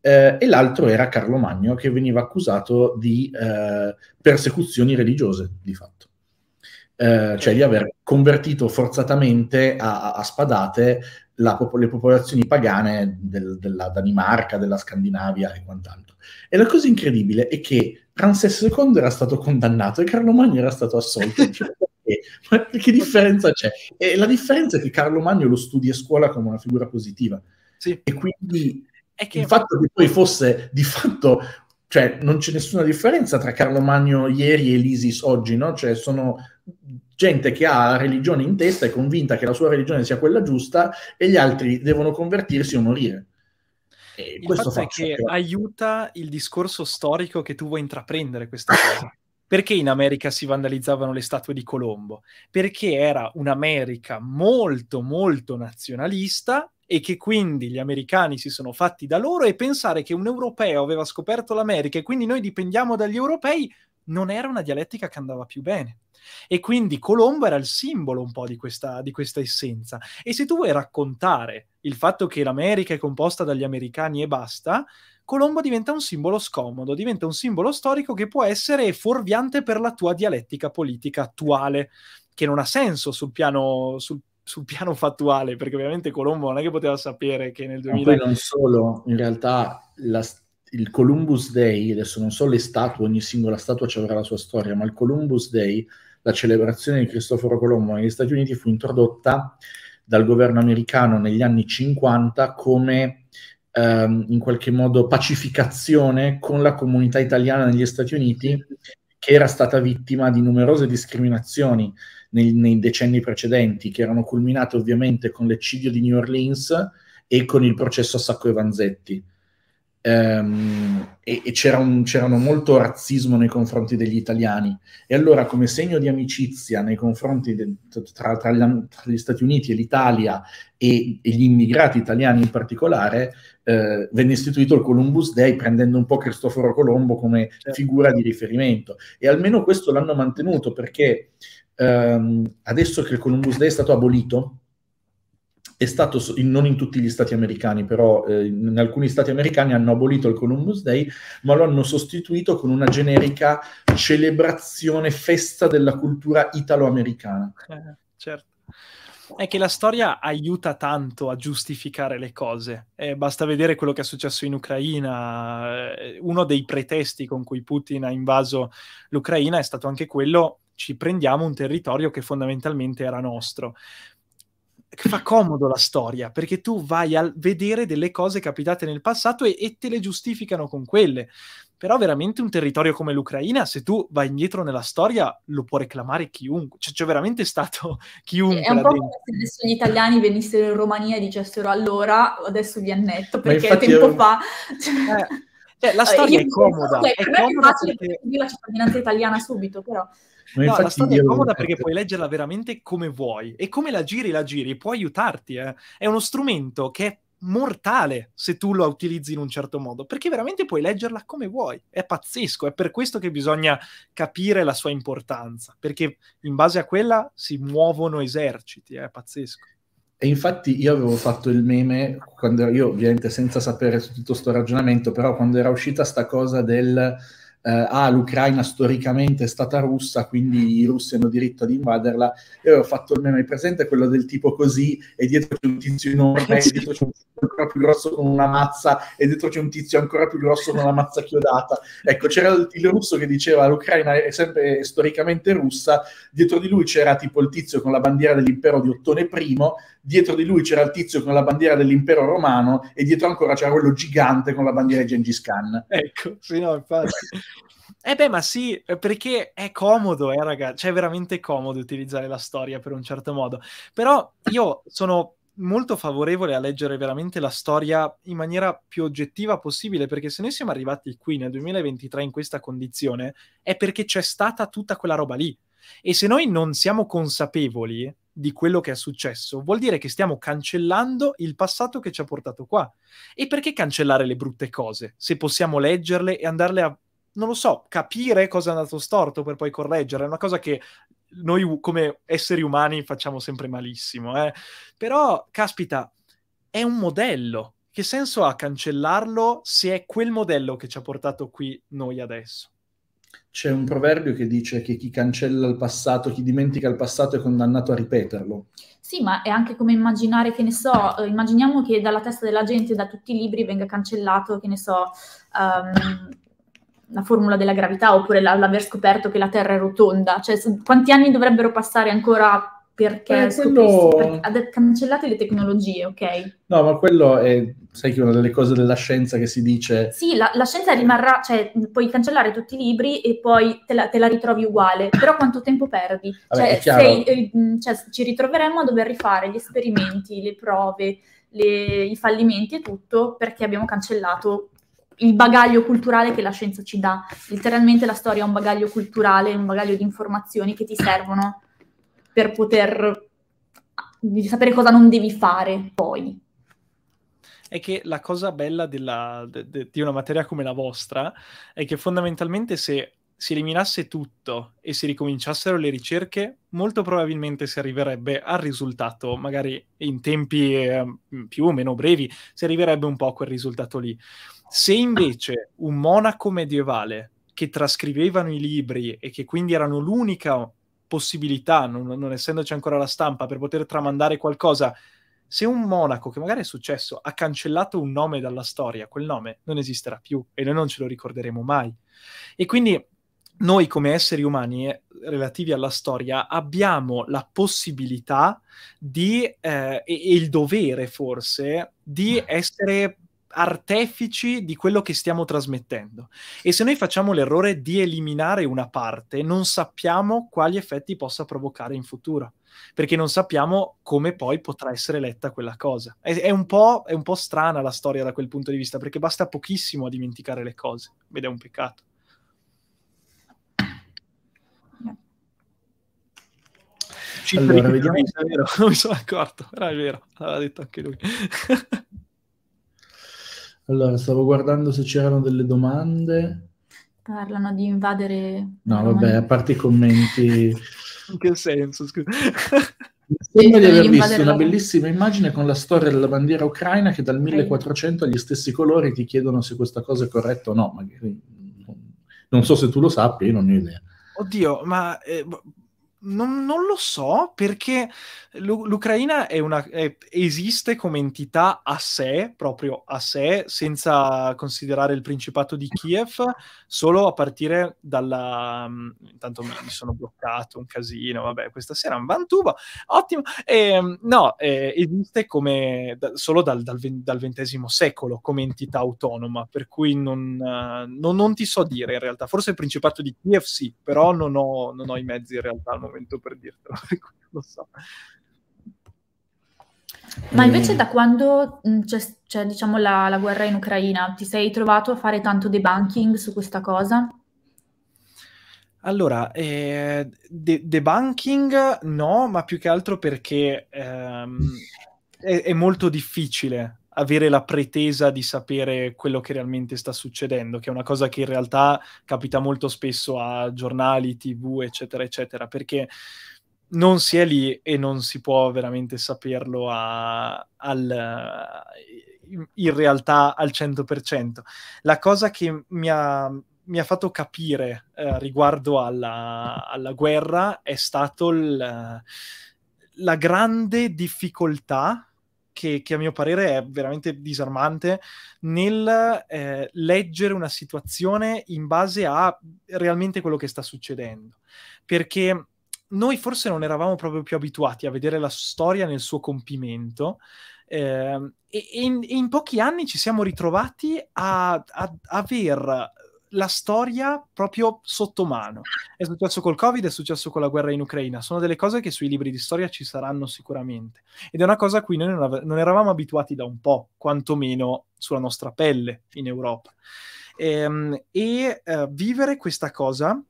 eh, e l'altro era Carlo Magno, che veniva accusato di eh, persecuzioni religiose, di fatto. Eh, cioè di aver convertito forzatamente a, a spadate la, le popolazioni pagane del, della Danimarca, della Scandinavia e quant'altro. E la cosa incredibile è che Ramses II era stato condannato e Carlo Magno era stato assolto. perché? Ma che differenza c'è? E la differenza è che Carlo Magno lo studi a scuola come una figura positiva. Sì. E quindi che... il fatto che poi fosse di fatto cioè non c'è nessuna differenza tra Carlo Magno ieri e l'ISIS oggi, no? Cioè sono gente che ha religione in testa, è convinta che la sua religione sia quella giusta e gli altri devono convertirsi o morire. E il fatto è che, che aiuta il discorso storico che tu vuoi intraprendere questa cosa. Perché in America si vandalizzavano le statue di Colombo? Perché era un'America molto, molto nazionalista e che quindi gli americani si sono fatti da loro e pensare che un europeo aveva scoperto l'America e quindi noi dipendiamo dagli europei non era una dialettica che andava più bene. E quindi Colombo era il simbolo un po' di questa, di questa essenza. E se tu vuoi raccontare il fatto che l'America è composta dagli americani e basta, Colombo diventa un simbolo scomodo, diventa un simbolo storico che può essere fuorviante per la tua dialettica politica attuale, che non ha senso sul piano, sul, sul piano fattuale, perché ovviamente Colombo non è che poteva sapere che nel 2000... Ma poi non solo, in realtà la, il Columbus Day, adesso non so le statue, ogni singola statua ci avrà la sua storia, ma il Columbus Day, la celebrazione di Cristoforo Colombo negli Stati Uniti, fu introdotta dal governo americano negli anni 50 come ehm, in qualche modo pacificazione con la comunità italiana negli Stati Uniti che era stata vittima di numerose discriminazioni nei, nei decenni precedenti, che erano culminate ovviamente con l'eccidio di New Orleans e con il processo a Sacco e Vanzetti. Um, ehm, e, e c'era, un, molto razzismo nei confronti degli italiani. E allora, come segno di amicizia nei confronti de, tra, tra, la, tra, gli Stati Uniti e l'Italia e, e, gli immigrati italiani in particolare, eh, venne istituito il Columbus Day prendendo un po' Cristoforo Colombo come certo. figura di riferimento e almeno questo l'hanno mantenuto perché ehm, adesso che il Columbus Day è stato abolito è stato in, non in tutti gli stati americani, però eh, in alcuni stati americani hanno abolito il Columbus Day, ma lo hanno sostituito con una generica celebrazione, festa della cultura italo-americana. Eh, certo è che la storia aiuta tanto a giustificare le cose. Eh, basta vedere quello che è successo in Ucraina. Eh, uno dei pretesti con cui Putin ha invaso l'Ucraina è stato anche quello ci prendiamo un territorio che fondamentalmente era nostro. Fa comodo la storia perché tu vai a vedere delle cose capitate nel passato e, e te le giustificano con quelle però veramente un territorio come l'Ucraina, se tu vai indietro nella storia, lo può reclamare chiunque, cioè c'è veramente stato chiunque. È un po' dentro. come se adesso gli italiani venissero in Romania e dicessero allora adesso vi annetto, perché tempo io... fa... Eh. Cioè, la storia io è comoda. Penso, è, è comoda facile perché... la cittadinanza italiana subito, però. No, la storia è comoda perché eh, puoi leggerla veramente come vuoi e come la giri, la giri, può aiutarti. Eh. È uno strumento che è mortale se tu la utilizzi in un certo modo, perché veramente puoi leggerla come vuoi, è pazzesco, è per questo che bisogna capire la sua importanza, perché in base a quella si muovono eserciti, è pazzesco. E infatti io avevo fatto il meme, quando io ovviamente senza sapere tutto questo ragionamento, però quando era uscita sta cosa del eh, ah, l'Ucraina storicamente è stata russa, quindi i russi hanno diritto ad invaderla. Io avevo fatto il meme presente, quello del tipo così, e dietro c'è un tizio enorme, e dietro c'è un tizio ancora più grosso con una mazza, e dietro c'è un tizio ancora più grosso con una mazza chiodata. Ecco, c'era il, il russo che diceva l'Ucraina è sempre è storicamente russa, dietro di lui c'era tipo il tizio con la bandiera dell'impero di Ottone I, dietro di lui c'era il tizio con la bandiera dell'impero romano e dietro ancora c'era quello gigante con la bandiera di Gengis Khan. Ecco, sì, no, infatti. eh beh, ma sì, eh, perché è comodo, eh, raga, cioè è veramente comodo utilizzare la storia per un certo modo. Però io sono molto favorevole a leggere veramente la storia in maniera più oggettiva possibile, perché se noi siamo arrivati qui nel 2023 in questa condizione è perché c'è stata tutta quella roba lì. E se noi non siamo consapevoli di quello che è successo, vuol dire che stiamo cancellando il passato che ci ha portato qua. E perché cancellare le brutte cose se possiamo leggerle e andarle a non lo so, capire cosa è andato storto per poi correggere, è una cosa che noi come esseri umani facciamo sempre malissimo, eh? però caspita, è un modello. Che senso ha cancellarlo se è quel modello che ci ha portato qui noi adesso? c'è un proverbio che dice che chi cancella il passato, chi dimentica il passato è condannato a ripeterlo. Sì, ma è anche come immaginare, che ne so, eh, immaginiamo che dalla testa della gente, da tutti i libri, venga cancellato, che ne so, um, la formula della gravità oppure la, l'aver scoperto che la Terra è rotonda. Cioè, quanti anni dovrebbero passare ancora perché, eh, quello... perché cancellate le tecnologie, ok? No, ma quello è, sai che una delle cose della scienza che si dice... Sì, la, la scienza rimarrà, cioè puoi cancellare tutti i libri e poi te la, te la ritrovi uguale, però quanto tempo perdi? Vabbè, cioè, sei, eh, mm, cioè, ci ritroveremmo a dover rifare gli esperimenti, le prove, le, i fallimenti e tutto perché abbiamo cancellato il bagaglio culturale che la scienza ci dà. Letteralmente la storia è un bagaglio culturale, un bagaglio di informazioni che ti servono per poter sapere cosa non devi fare poi. È che la cosa bella della, de, de, di una materia come la vostra è che fondamentalmente se si eliminasse tutto e si ricominciassero le ricerche, molto probabilmente si arriverebbe al risultato, magari in tempi eh, più o meno brevi, si arriverebbe un po' a quel risultato lì. Se invece un monaco medievale che trascrivevano i libri e che quindi erano l'unica possibilità, non, non essendoci ancora la stampa, per poter tramandare qualcosa. Se un monaco, che magari è successo, ha cancellato un nome dalla storia, quel nome non esisterà più e noi non ce lo ricorderemo mai. E quindi noi come esseri umani eh, relativi alla storia abbiamo la possibilità di, eh, e, e, il dovere forse di mm. essere artefici di quello che stiamo trasmettendo. E se noi facciamo l'errore di eliminare una parte, non sappiamo quali effetti possa provocare in futuro, perché non sappiamo come poi potrà essere letta quella cosa. È, è, un, po', è un po' strana la storia da quel punto di vista, perché basta pochissimo a dimenticare le cose, ed è un peccato. Allora, vediamo... Non mi sono accorto, era vero, l'aveva detto anche lui. Allora, stavo guardando se c'erano delle domande. Parlano di invadere... No, vabbè, a parte i commenti... In che senso? Scusa. Sembra di aver visto una bellissima immagine con la storia della bandiera ucraina che dal 1400 ha gli stessi colori, ti chiedono se questa cosa è corretta o no, magari non so se tu lo sappi, io non ho idea. Oddio, ma eh, non, non, lo so perché l'U- l'Ucraina è una, è, esiste come entità a sé, proprio a sé, senza considerare il Principato di Kiev, solo a partire dalla... Mm, intanto mi sono bloccato, un casino, vabbè, questa sera un vantuba, ottimo. E, ehm, no, eh, esiste come da, solo dal, dal, dal, XX secolo come entità autonoma, per cui non, eh, non, non, ti so dire in realtà, forse il Principato di Kiev sì, però non ho, ho i mezzi in realtà al momento momento per dirtelo, lo so. Ma invece mm. da quando mm, c'è, c'è diciamo, la, la, guerra in Ucraina, ti sei trovato a fare tanto debunking su questa cosa? Allora, eh, de- debunking no, ma più che altro perché ehm, è, è molto difficile avere la pretesa di sapere quello che realmente sta succedendo, che è una cosa che in realtà capita molto spesso a giornali, tv, eccetera, eccetera, perché non si è lì e non si può veramente saperlo a, al, in realtà al 100%. La cosa che mi ha, mi ha fatto capire eh, riguardo alla, alla, guerra è stato il, la grande difficoltà che, che, a mio parere è veramente disarmante nel eh, leggere una situazione in base a realmente quello che sta succedendo. Perché noi forse non eravamo proprio più abituati a vedere la storia nel suo compimento. Eh, e, in, in, pochi anni ci siamo ritrovati a, a, a aver la storia proprio sotto mano. È successo col Covid, è successo con la guerra in Ucraina. Sono delle cose che sui libri di storia ci saranno sicuramente. Ed è una cosa a cui noi non, av- non eravamo abituati da un po', quantomeno sulla nostra pelle in Europa. Ehm, e, e uh, vivere questa cosa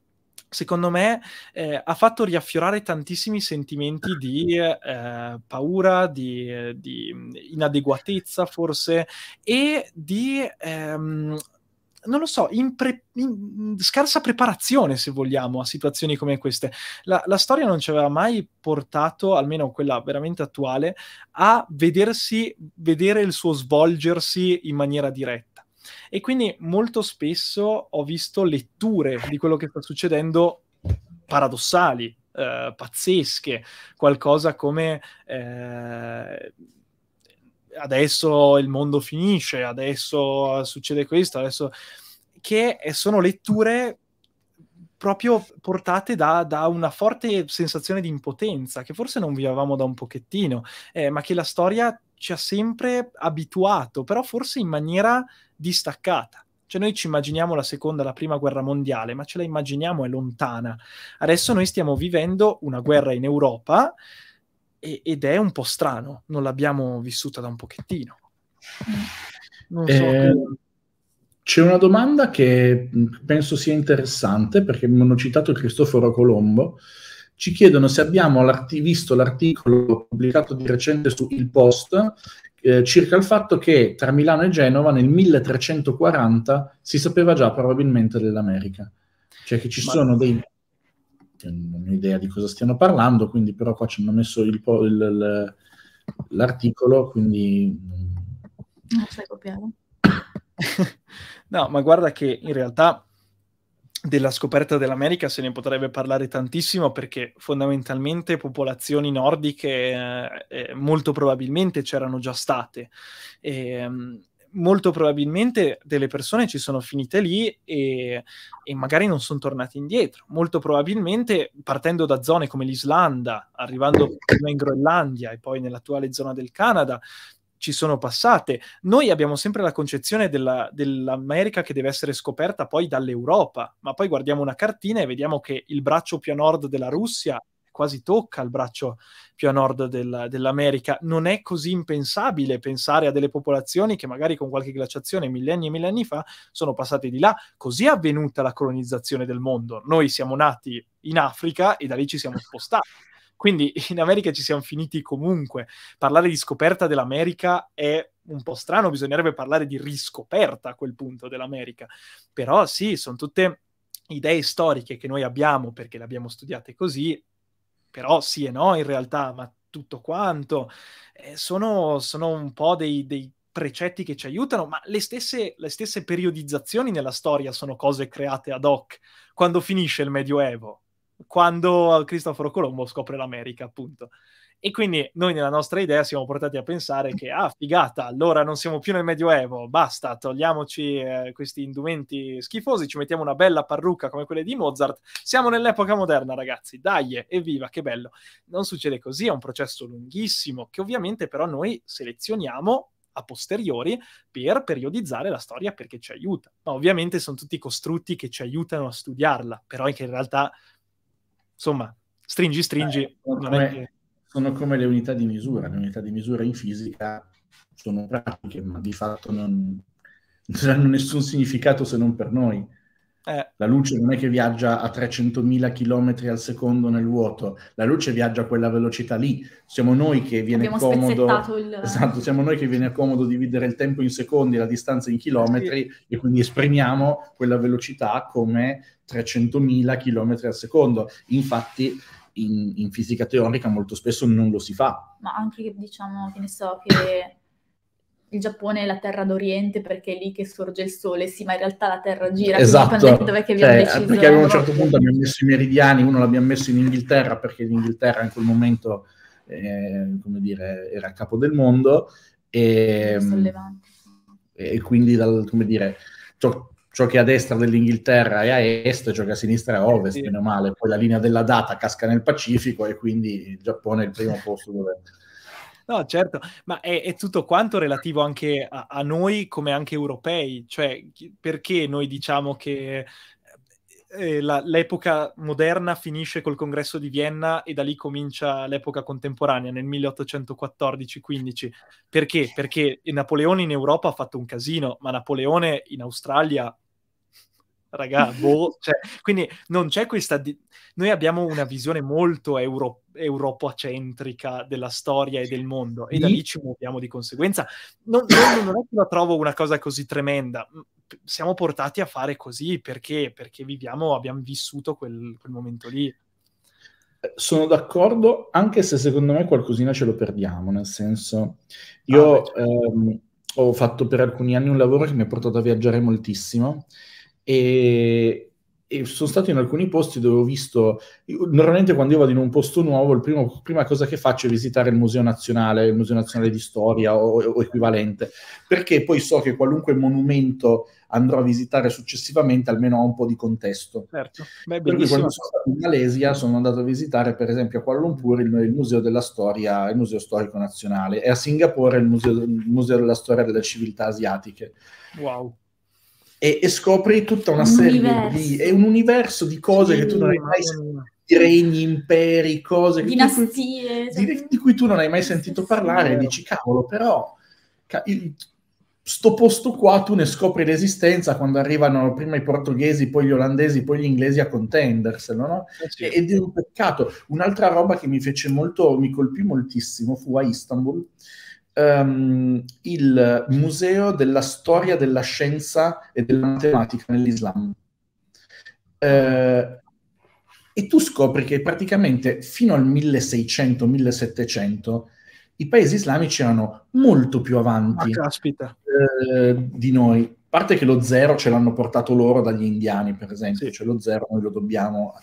secondo me eh, ha fatto riaffiorare tantissimi sentimenti di eh, paura, di, eh, di, inadeguatezza forse e di ehm, non lo so, in, pre- in, mm, scarsa preparazione, se vogliamo, a situazioni come queste. La, la, storia non ci aveva mai portato, almeno quella veramente attuale, a vedersi, vedere il suo svolgersi in maniera diretta. E quindi molto spesso ho visto letture di quello che sta succedendo paradossali, eh, pazzesche, qualcosa come... Eh, adesso il mondo finisce, adesso eh, succede questo, adesso... che sono letture proprio portate da, da, una forte sensazione di impotenza che forse non vivevamo da un pochettino, eh, ma che la storia ci ha sempre abituato, però forse in maniera distaccata. Cioè noi ci immaginiamo la seconda, la prima guerra mondiale, ma ce la immaginiamo è lontana. Adesso noi stiamo vivendo una guerra in Europa e, ed è un po' strano, non l'abbiamo vissuta da un pochettino. Mm. So eh, che... C'è una domanda che mm, penso sia interessante perché mi hanno citato Cristoforo Colombo. Ci chiedono se abbiamo l'arti- visto l'articolo pubblicato di recente su Il Post eh, circa il fatto che tra Milano e Genova nel 1340 si sapeva già probabilmente dell'America. Cioè che ci Ma... sono dei che non ho idea di cosa stiano parlando, quindi però qua ci hanno messo il, il, l'articolo, quindi... Non sai copiare. no, ma guarda che in realtà della scoperta dell'America se ne potrebbe parlare tantissimo perché fondamentalmente popolazioni nordiche eh, eh molto probabilmente c'erano già state. E, ehm, molto probabilmente delle persone ci sono finite lì e, e magari non sono tornate indietro. Molto probabilmente partendo da zone come l'Islanda, arrivando prima in Groenlandia e poi nell'attuale zona del Canada, ci sono passate. Noi abbiamo sempre la concezione della, dell'America che deve essere scoperta poi dall'Europa, ma poi guardiamo una cartina e vediamo che il braccio più a nord della Russia quasi tocca il braccio più a nord del, dell'America. Non è così impensabile pensare a delle popolazioni che magari con qualche glaciazione millenni e millenni fa sono passate di là. Così è avvenuta la colonizzazione del mondo. Noi siamo nati in Africa e da lì ci siamo spostati. Quindi in America ci siamo finiti comunque. Parlare di scoperta dell'America è un po' strano, bisognerebbe parlare di riscoperta a quel punto dell'America. Però sì, sono tutte idee storiche che noi abbiamo perché le abbiamo studiate così però sì e no in realtà, ma tutto quanto. Eh, sono, sono, un po' dei, dei, precetti che ci aiutano, ma le stesse, le stesse periodizzazioni nella storia sono cose create ad hoc. Quando finisce il Medioevo? Quando Cristoforo Colombo scopre l'America, appunto. E quindi noi nella nostra idea siamo portati a pensare che, ah, figata, allora non siamo più nel Medioevo, basta, togliamoci eh, questi indumenti schifosi, ci mettiamo una bella parrucca come quelle di Mozart, siamo nell'epoca moderna, ragazzi, dai, evviva, che bello. Non succede così, è un processo lunghissimo che ovviamente però noi selezioniamo a posteriori per periodizzare la storia perché ci aiuta. Ma ovviamente sono tutti costrutti che ci aiutano a studiarla, però è che in realtà, insomma, stringi, stringi, Beh, sono come le unità di misura. Le unità di misura in fisica sono pratiche, ma di fatto non, non hanno nessun significato se non per noi. Eh. La luce non è che viaggia a 300.000 km al secondo nel vuoto, la luce viaggia a quella velocità lì. Siamo noi che viene Abbiamo comodo. Il... Esatto, siamo noi che viene comodo dividere il tempo in secondi, la distanza in chilometri, sì. e quindi esprimiamo quella velocità come 300.000 km al secondo. Infatti, in, in, fisica teorica molto spesso non lo si fa. Ma anche diciamo che ne so che il Giappone è la terra d'Oriente perché è lì che sorge il sole, sì, ma in realtà la terra gira. Esatto, cioè, deciso... perché ad un certo punto abbiamo messo i meridiani, uno l'abbiamo messo in Inghilterra perché l'Inghilterra in quel momento, eh, come dire, era il capo del mondo ehm, e, e quindi, dal, come dire, ciò, ciò giochi a destra dell'Inghilterra è a est, ciò giochi a sinistra è a ovest, meno sì. male. Poi la linea della data casca nel Pacifico e quindi il Giappone è il primo posto dove... No, certo, ma è, è tutto quanto relativo anche a, a, noi come anche europei, cioè perché noi diciamo che eh, eh, la, l'epoca moderna finisce col congresso di Vienna e da lì comincia l'epoca contemporanea nel 1814-15. Perché? Perché Napoleone in Europa ha fatto un casino, ma Napoleone in Australia raga, boh, cioè, quindi non c'è questa... Di... Noi abbiamo una visione molto euro... europocentrica della storia e del mondo e da lì ci muoviamo di conseguenza. Non, non, non è che la trovo una cosa così tremenda, siamo portati a fare così perché, perché viviamo, abbiamo vissuto quel, quel momento lì. Eh, sono d'accordo, anche se secondo me qualcosina ce lo perdiamo, nel senso, io ah, certo. ehm, ho fatto per alcuni anni un lavoro che mi ha portato a viaggiare moltissimo e, e sono stato in alcuni posti dove ho visto, normalmente quando io vado in un posto nuovo, la prima cosa che faccio è visitare il Museo Nazionale, il Museo Nazionale di Storia o, o, equivalente, perché poi so che qualunque monumento andrò a visitare successivamente almeno ho un po' di contesto. Certo, Beh, per cui quando sono stato in Malesia sono andato a visitare per esempio a Kuala Lumpur il, il Museo della Storia, il Museo Storico Nazionale e a Singapore il Museo, il Museo della Storia delle Civiltà Asiatiche. Wow e, e scopri tutta una un serie universo. di... è un universo di cose sì, che tu non hai mai sentito, regni, imperi, cose... Dinastie. Esatto. di, di, cui tu non hai mai sentito parlare e dici, cavolo, però... Ca- il, sto posto qua tu ne scopri l'esistenza quando arrivano prima i portoghesi, poi gli olandesi, poi gli inglesi a contenderselo, no? Eh sì. Ed è un peccato. Un'altra roba che mi fece molto, mi colpì moltissimo fu a Istanbul, um, il museo della storia della scienza e della matematica nell'Islam. Uh, e tu scopri che praticamente fino al 1600-1700 i paesi islamici erano molto più avanti ah, eh, di noi parte che lo zero ce l'hanno portato loro dagli indiani, per esempio, sì. cioè lo zero noi lo dobbiamo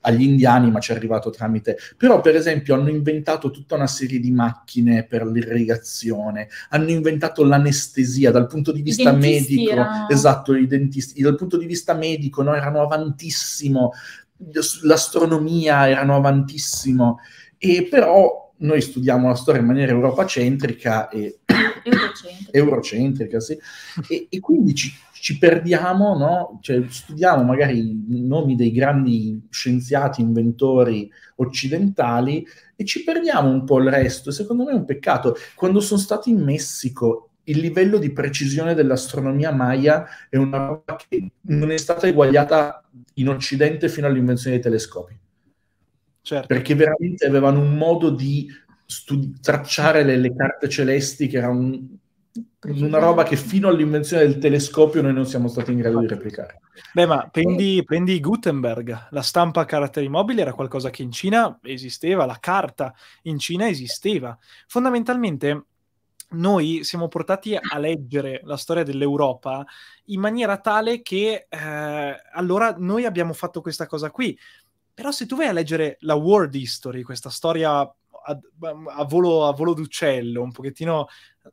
agli indiani, ma ci è arrivato tramite... Però, per esempio, hanno inventato tutta una serie di macchine per l'irrigazione, hanno inventato l'anestesia dal punto di vista medico, era... esatto, i dentisti, dal punto di vista medico no, erano avantissimo, l'astronomia erano avantissimo, e però noi studiamo la storia in maniera europacentrica e eurocentrica, eurocentrica sì. e, e, quindi ci, ci perdiamo, no? cioè, studiamo magari i nomi dei grandi scienziati, inventori occidentali e ci perdiamo un po' il resto. Secondo me è un peccato. Quando sono stato in Messico il livello di precisione dell'astronomia maya è una roba che non è stata eguagliata in Occidente fino all'invenzione dei telescopi certo. perché veramente avevano un modo di studi- tracciare le, le, carte celesti che era un, una roba che fino all'invenzione del telescopio noi non siamo stati in grado di replicare. Beh, ma eh. prendi, prendi Gutenberg, la stampa a caratteri mobili era qualcosa che in Cina esisteva, la carta in Cina esisteva. Fondamentalmente noi siamo portati a leggere la storia dell'Europa in maniera tale che eh, allora noi abbiamo fatto questa cosa qui. Però se tu vai a leggere la World History, questa storia a, a, volo, a volo, d'uccello, un pochettino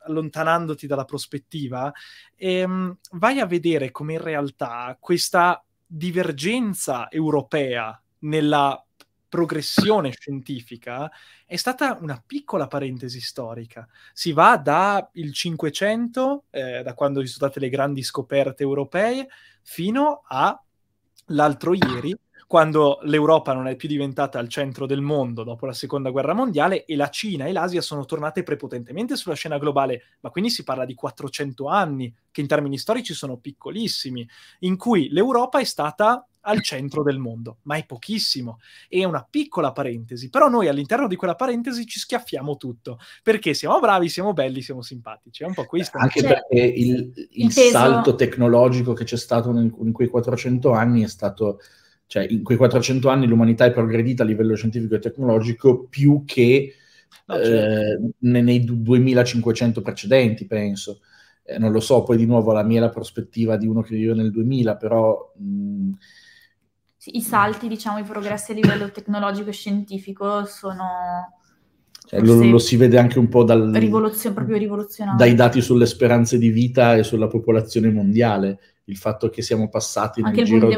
allontanandoti dalla prospettiva, ehm, vai a vedere come in realtà questa divergenza europea nella progressione scientifica è stata una piccola parentesi storica. Si va dal 500, eh, da quando ci sono state le grandi scoperte europee, fino all'altro ieri, quando l'Europa non è più diventata al centro del mondo dopo la seconda guerra mondiale e la Cina e l'Asia sono tornate prepotentemente sulla scena globale, ma quindi si parla di 400 anni, che in termini storici sono piccolissimi, in cui l'Europa è stata al centro del mondo, ma è pochissimo, è una piccola parentesi, però noi all'interno di quella parentesi ci schiaffiamo tutto, perché siamo bravi, siamo belli, siamo simpatici, è un po' eh, questo. Anche cioè, perché il, il salto tecnologico che c'è stato in, in quei 400 anni è stato cioè, in quei 400 anni l'umanità è progredita a livello scientifico e tecnologico più che no, certo. eh, nei 2500 precedenti, penso. Eh, non lo so, poi di nuovo la mia è la prospettiva di uno che vive nel 2000, però... Mh, mm, I salti, diciamo, i progressi a livello tecnologico e scientifico sono... Cioè, lo, lo, si vede anche un po' dal, dai dati sulle speranze di vita e sulla popolazione mondiale il fatto che siamo passati nel giro, di,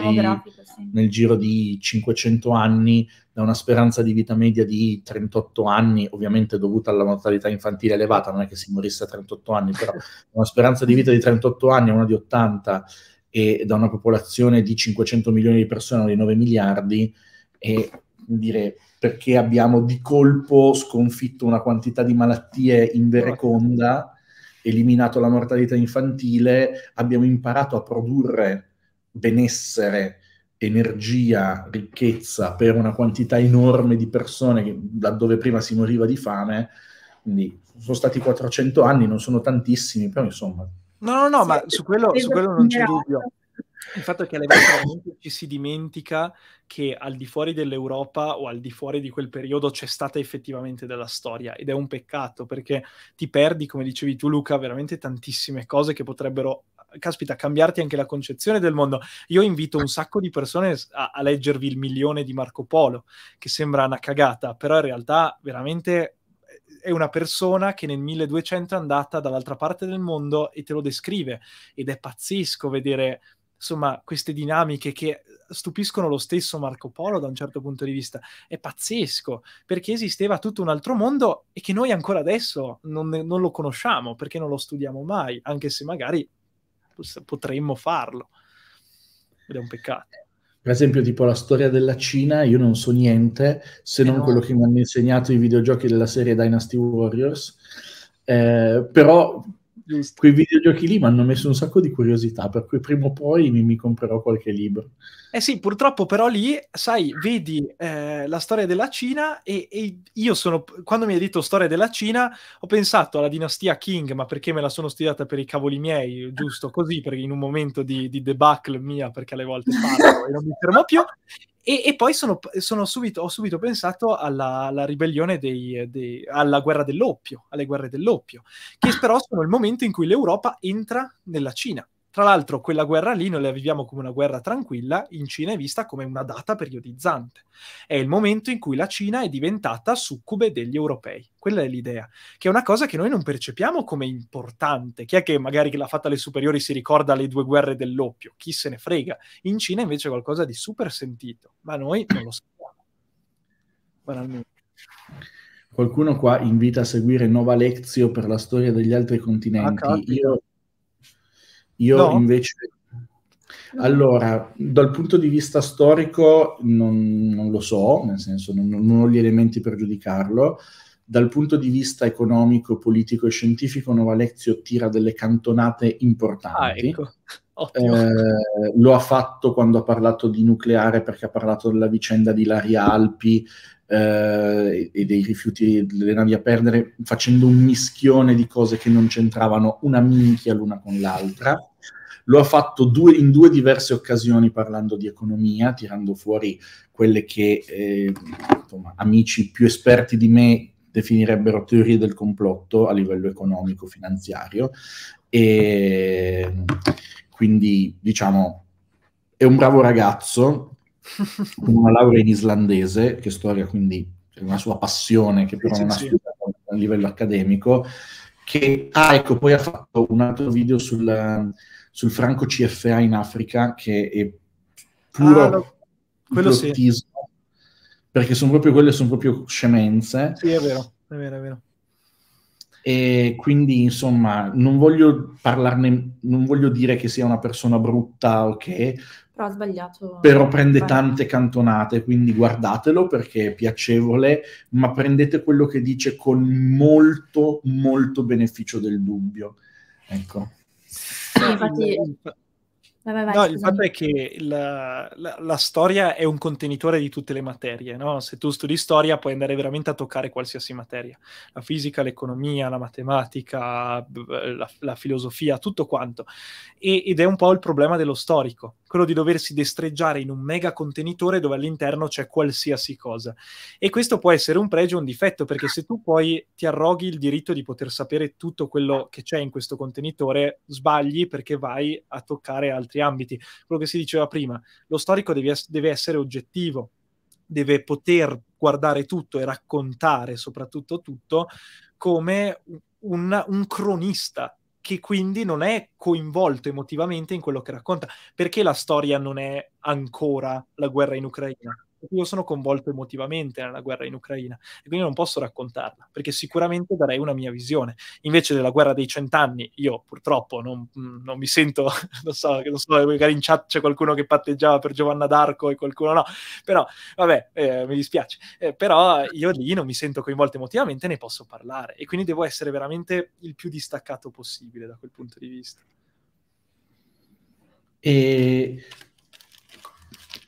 sì. nel giro, di, 500 anni da una speranza di vita media di 38 anni, ovviamente dovuta alla mortalità infantile elevata, non è che si morisse a 38 anni, però una speranza di vita di 38 anni a una di 80 e da una popolazione di 500 milioni di persone a di 9 miliardi e dire perché abbiamo di colpo sconfitto una quantità di malattie in invereconda eliminato la mortalità infantile, abbiamo imparato a produrre benessere, energia, ricchezza per una quantità enorme di persone che, laddove prima si moriva di fame. Quindi sono stati 400 anni, non sono tantissimi, però insomma. No, no, no, ma su quello, su quello non c'è dubbio. Il fatto è che alle volte ci si dimentica che al di fuori dell'Europa o al di fuori di quel periodo c'è stata effettivamente della storia ed è un peccato perché ti perdi, come dicevi tu Luca, veramente tantissime cose che potrebbero caspita, cambiarti anche la concezione del mondo. Io invito un sacco di persone a, a, leggervi il milione di Marco Polo, che sembra una cagata, però in realtà veramente è una persona che nel 1200 è andata dall'altra parte del mondo e te lo descrive ed è pazzesco vedere insomma, queste dinamiche che stupiscono lo stesso Marco Polo da un certo punto di vista. È pazzesco, perché esisteva tutto un altro mondo e che noi ancora adesso non, non lo conosciamo, perché non lo studiamo mai, anche se magari potremmo farlo. Ed è un peccato. Per esempio, tipo la storia della Cina, io non so niente, se eh, non no. quello che mi hanno insegnato i videogiochi della serie Dynasty Warriors. Eh, però Giusto. Quei videogiochi lì mi hanno messo un sacco di curiosità, per cui prima o poi mi, mi comprerò qualche libro. Eh sì, purtroppo però lì, sai, vedi eh, la storia della Cina e, e, io sono, quando mi hai detto storia della Cina, ho pensato alla dinastia King, ma perché me la sono studiata per i cavoli miei, giusto così, perché in un momento di, di debacle mia, perché alle volte parlo e non mi fermo più, e, e poi sono, sono subito, ho subito pensato alla, alla ribellione dei, dei, alla guerra dell'oppio, alle guerre dell'oppio, che però sono il momento in cui l'Europa entra nella Cina tra l'altro, quella guerra lì noi la viviamo come una guerra tranquilla, in Cina è vista come una data periodizzante. È il momento in cui la Cina è diventata succube degli europei. Quella è l'idea, che è una cosa che noi non percepiamo come importante. Chi è che magari l'ha fatta alle superiori si ricorda le due guerre dell'oppio? Chi se ne frega? In Cina invece è qualcosa di super sentito, ma noi non lo sappiamo. Banalmente. Qualcuno qua invita a seguire Nova Lezio per la storia degli altri continenti. Ah, Io io no. invece... Allora, dal punto di vista storico non, non lo so, nel senso non, non, ho gli elementi per giudicarlo. Dal punto di vista economico, politico e scientifico, Nova Lezio tira delle cantonate importanti. Ah, ecco. Eh, lo ha fatto quando ha parlato di nucleare perché ha parlato della vicenda di Laria Alpi eh, e dei rifiuti delle navi a perdere, facendo un mischione di cose che non c'entravano una minchia l'una con l'altra. Lo ha fatto due, in due diverse occasioni parlando di economia, tirando fuori quelle che eh, insomma, amici più esperti di me definirebbero teorie del complotto a livello economico, finanziario. E quindi diciamo è un bravo ragazzo con una laurea in islandese, che storia quindi è una sua passione che però sì, non sì. ha studiato a livello accademico, che ah, ecco, poi ha fatto un altro video sul, sul franco CFA in Africa che è puro ah, no. Quello sì. perché sono proprio quelle, sono proprio scemenze. Sì, è vero, è vero, è vero. E quindi, insomma, non voglio parlarne, non voglio dire che sia una persona brutta o okay, che, però ha sbagliato. Però prende tante cantonate, quindi guardatelo perché è piacevole, ma prendete quello che dice con molto, molto beneficio del dubbio. Ecco. Sì, infatti... Vai, vai, no, il fatto è che la, la, la, storia è un contenitore di tutte le materie, no? Se tu studi storia puoi andare veramente a toccare qualsiasi materia, la fisica, l'economia, la matematica, la, la filosofia, tutto quanto. E, ed è un po' il problema dello storico, quello di doversi destreggiare in un mega contenitore dove all'interno c'è qualsiasi cosa. E questo può essere un pregio o un difetto, perché se tu poi ti arroghi il diritto di poter sapere tutto quello che c'è in questo contenitore, sbagli perché vai a toccare altri ambiti. Quello che si diceva prima, lo storico deve, deve essere oggettivo, deve poter guardare tutto e raccontare soprattutto tutto come un, un cronista che quindi non è coinvolto emotivamente in quello che racconta, perché la storia non è ancora la guerra in Ucraina io sono coinvolto emotivamente nella guerra in Ucraina e quindi non posso raccontarla perché sicuramente darei una mia visione. Invece della guerra dei cent'anni, io purtroppo non, mm, non mi sento, non so, non so, magari in chat c'è qualcuno che patteggiava per Giovanna d'Arco e qualcuno no, però vabbè, eh, mi dispiace, eh, però io lì non mi sento coinvolto emotivamente, ne posso parlare e quindi devo essere veramente il più distaccato possibile da quel punto di vista. E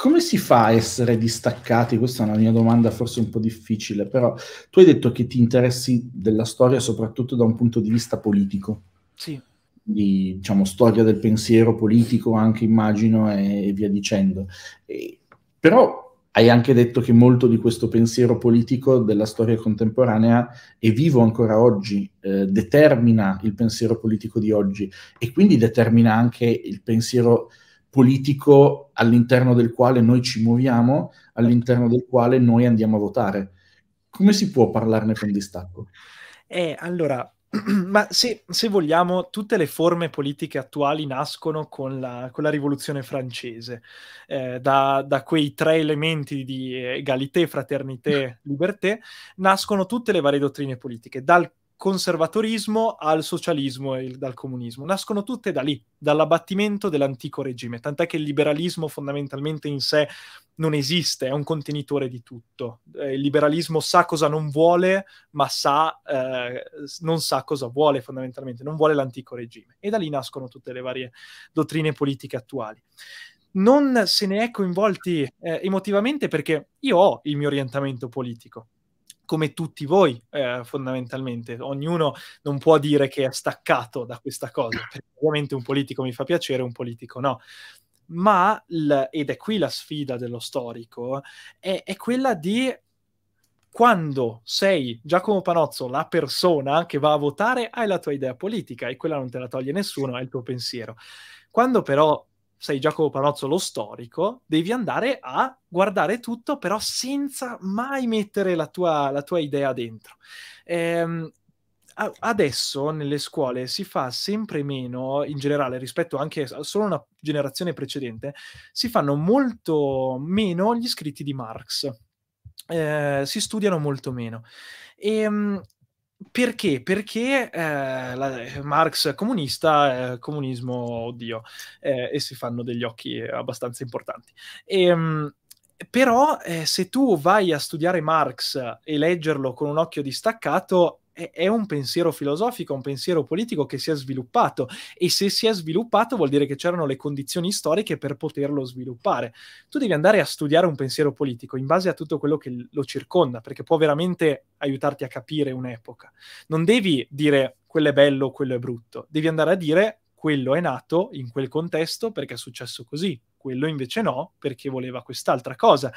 come si fa a essere distaccati? Questa è una mia domanda forse un po' difficile, però tu hai detto che ti interessi della storia soprattutto da un punto di vista politico. Sì. Di, diciamo, storia del pensiero politico, anche immagino, e, e via dicendo. E, però hai anche detto che molto di questo pensiero politico della storia contemporanea è vivo ancora oggi, eh, determina il pensiero politico di oggi e quindi determina anche il pensiero politico all'interno del quale noi ci muoviamo, all'interno del quale noi andiamo a votare. Come si può parlarne con distacco? Eh, allora, ma se, se, vogliamo, tutte le forme politiche attuali nascono con la, con la rivoluzione francese, eh, da, da, quei tre elementi di eh, egalité, fraternité, liberté, nascono tutte le varie dottrine politiche, dal conservatorismo al socialismo e il, dal comunismo. Nascono tutte da lì, dall'abbattimento dell'antico regime, tant'è che il liberalismo fondamentalmente in sé non esiste, è un contenitore di tutto. Eh, il liberalismo sa cosa non vuole, ma sa, eh, non sa cosa vuole fondamentalmente, non vuole l'antico regime. E da lì nascono tutte le varie dottrine politiche attuali non se ne è coinvolti eh, emotivamente perché io ho il mio orientamento politico come tutti voi eh, fondamentalmente. Ognuno non può dire che è staccato da questa cosa, perché ovviamente un politico mi fa piacere, un politico no. Ma, l- ed è qui la sfida dello storico, è, è quella di quando sei Giacomo Panozzo la persona che va a votare, hai la tua idea politica e quella non te la toglie nessuno, è il tuo pensiero. Quando però sei Giacomo Panozzo lo storico, devi andare a guardare tutto, però senza mai mettere la tua, la tua idea dentro. Ehm, adesso nelle scuole si fa sempre meno, in generale, rispetto anche a solo una generazione precedente, si fanno molto meno gli scritti di Marx. Eh, si studiano molto meno. E, ehm, perché? Perché eh, la, eh, Marx comunista, eh, comunismo, oddio, eh, e si fanno degli occhi abbastanza importanti. E, ehm, mh, però eh, se tu vai a studiare Marx e leggerlo con un occhio distaccato, è, un pensiero filosofico, un pensiero politico che si è sviluppato e se si è sviluppato vuol dire che c'erano le condizioni storiche per poterlo sviluppare. Tu devi andare a studiare un pensiero politico in base a tutto quello che lo circonda, perché può veramente aiutarti a capire un'epoca. Non devi dire quello è bello, quello è brutto, devi andare a dire quello è nato in quel contesto perché è successo così, quello invece no perché voleva quest'altra cosa.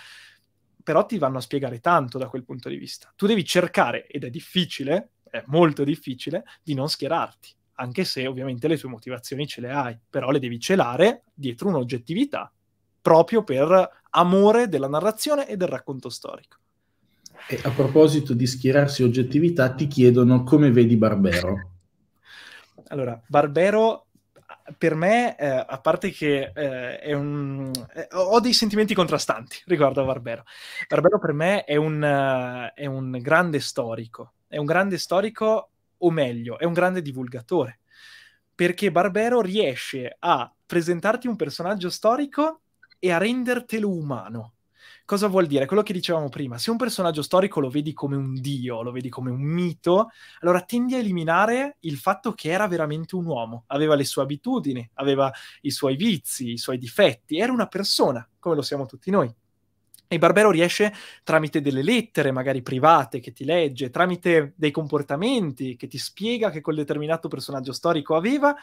Però ti vanno a spiegare tanto da quel punto di vista. Tu devi cercare, ed è difficile, è molto difficile di non schierarti, anche se ovviamente le tue motivazioni ce le hai, però le devi celare dietro un'oggettività, proprio per amore della narrazione e del racconto storico. E a proposito di schierarsi oggettività, ti chiedono come vedi Barbero. allora, Barbero per me, eh, a parte che eh, è un... Eh, ho dei sentimenti contrastanti riguardo a Barbero. Barbero per me è un, uh, è un grande storico, è un grande storico, o meglio, è un grande divulgatore, perché Barbero riesce a presentarti un personaggio storico e a rendertelo umano Cosa vuol dire? Quello che dicevamo prima, se un personaggio storico lo vedi come un dio, lo vedi come un mito, allora tendi a eliminare il fatto che era veramente un uomo, aveva le sue abitudini, aveva i suoi vizi, i suoi difetti, era una persona, come lo siamo tutti noi. E Barbero riesce tramite delle lettere, magari private, che ti legge, tramite dei comportamenti che ti spiega che quel determinato personaggio storico aveva,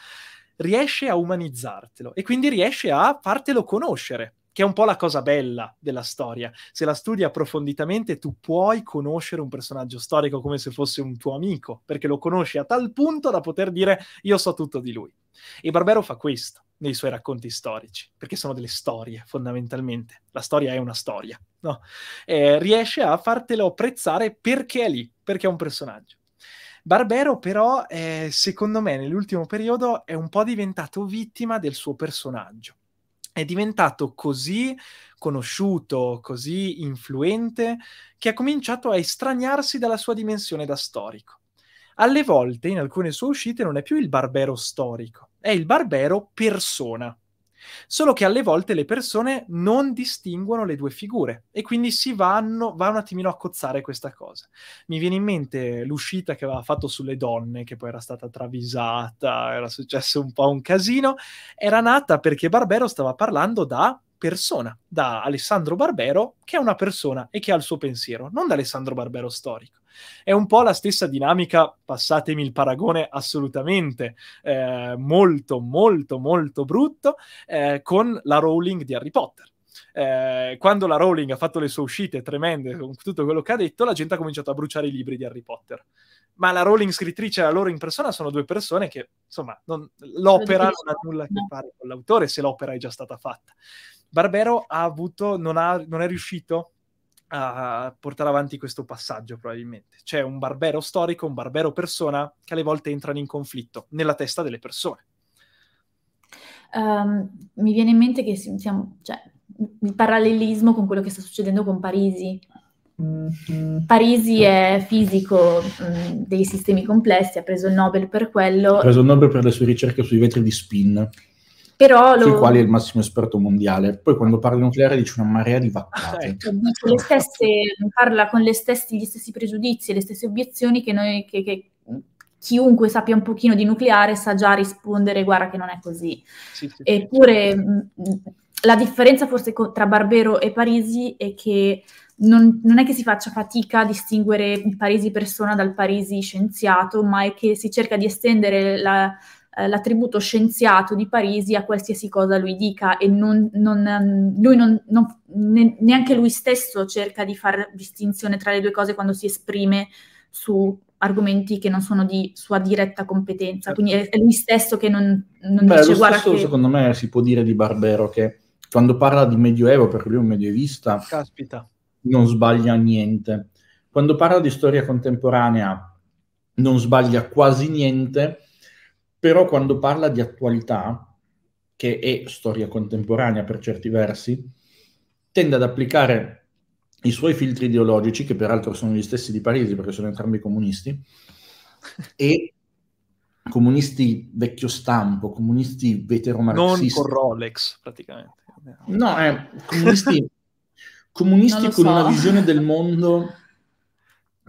riesce a umanizzartelo e quindi riesce a fartelo conoscere che è un po' la cosa bella della storia. Se la studi approfonditamente, tu puoi conoscere un personaggio storico come se fosse un tuo amico, perché lo conosci a tal punto da poter dire io so tutto di lui. E Barbero fa questo nei suoi racconti storici, perché sono delle storie fondamentalmente. La storia è una storia, no? Eh, riesce a fartelo apprezzare perché è lì, perché è un personaggio. Barbero però, eh, secondo me, nell'ultimo periodo è un po' diventato vittima del suo personaggio è diventato così conosciuto, così influente, che ha cominciato a estraniarsi dalla sua dimensione da storico. Alle volte, in alcune sue uscite, non è più il barbero storico, è il barbero persona. Solo che alle volte le persone non distinguono le due figure e quindi si vanno, va un attimino a cozzare questa cosa. Mi viene in mente l'uscita che aveva fatto sulle donne, che poi era stata travisata, era successo un po' un casino, era nata perché Barbero stava parlando da persona, da Alessandro Barbero, che è una persona e che ha il suo pensiero, non da Alessandro Barbero storico. È un po' la stessa dinamica, passatemi il paragone assolutamente eh, molto, molto, molto brutto, eh, con la Rowling di Harry Potter. Eh, quando la Rowling ha fatto le sue uscite tremende con tutto quello che ha detto, la gente ha cominciato a bruciare i libri di Harry Potter. Ma la Rowling scrittrice e la loro in persona sono due persone che, insomma, non, l'opera non ha nulla a che fare con l'autore se l'opera è già stata fatta. Barbero ha avuto, non, ha, non è riuscito a portare avanti questo passaggio, probabilmente. C'è un barbero storico, un barbero persona, che alle volte entrano in conflitto nella testa delle persone. Um, mi viene in mente che siamo, cioè, il parallelismo con quello che sta succedendo con Parisi. Mm-hmm. Parisi è fisico mh, mm, dei sistemi complessi, ha preso il Nobel per quello. Ha preso il Nobel per le sue ricerche sui vetri di spin. Però lo... sui quali è il massimo esperto mondiale. Poi quando parla di nucleare dice una marea di vaccate. Ah, ecco. stesse, parla con stesse, gli stessi pregiudizi e le stesse obiezioni che noi... Che, che chiunque sappia un pochino di nucleare sa già rispondere guarda che non è così. Sì, sì, Eppure sì. la differenza forse tra Barbero e Parisi è che non, non, è che si faccia fatica a distinguere il Parisi persona dal Parisi scienziato, ma è che si cerca di estendere la, eh, l'attributo scienziato di Parisi a qualsiasi cosa lui dica e non, non, ehm, lui non, ne, neanche lui stesso cerca di fare distinzione tra le due cose quando si esprime su argomenti che non sono di sua diretta competenza. Eh. Quindi è, è lui stesso che non, non Beh, dice guarda. che... secondo me si può dire di Barbero che quando parla di medioevo, perché lui è un medievista, Caspita. non sbaglia niente. Quando parla di storia contemporanea non sbaglia quasi niente però quando parla di attualità, che è storia contemporanea per certi versi, tende ad applicare i suoi filtri ideologici, che peraltro sono gli stessi di Parisi, perché sono entrambi comunisti, e comunisti vecchio stampo, comunisti veteromarxisti. Non con Rolex, praticamente. No, eh, comunisti, comunisti con so. una visione del mondo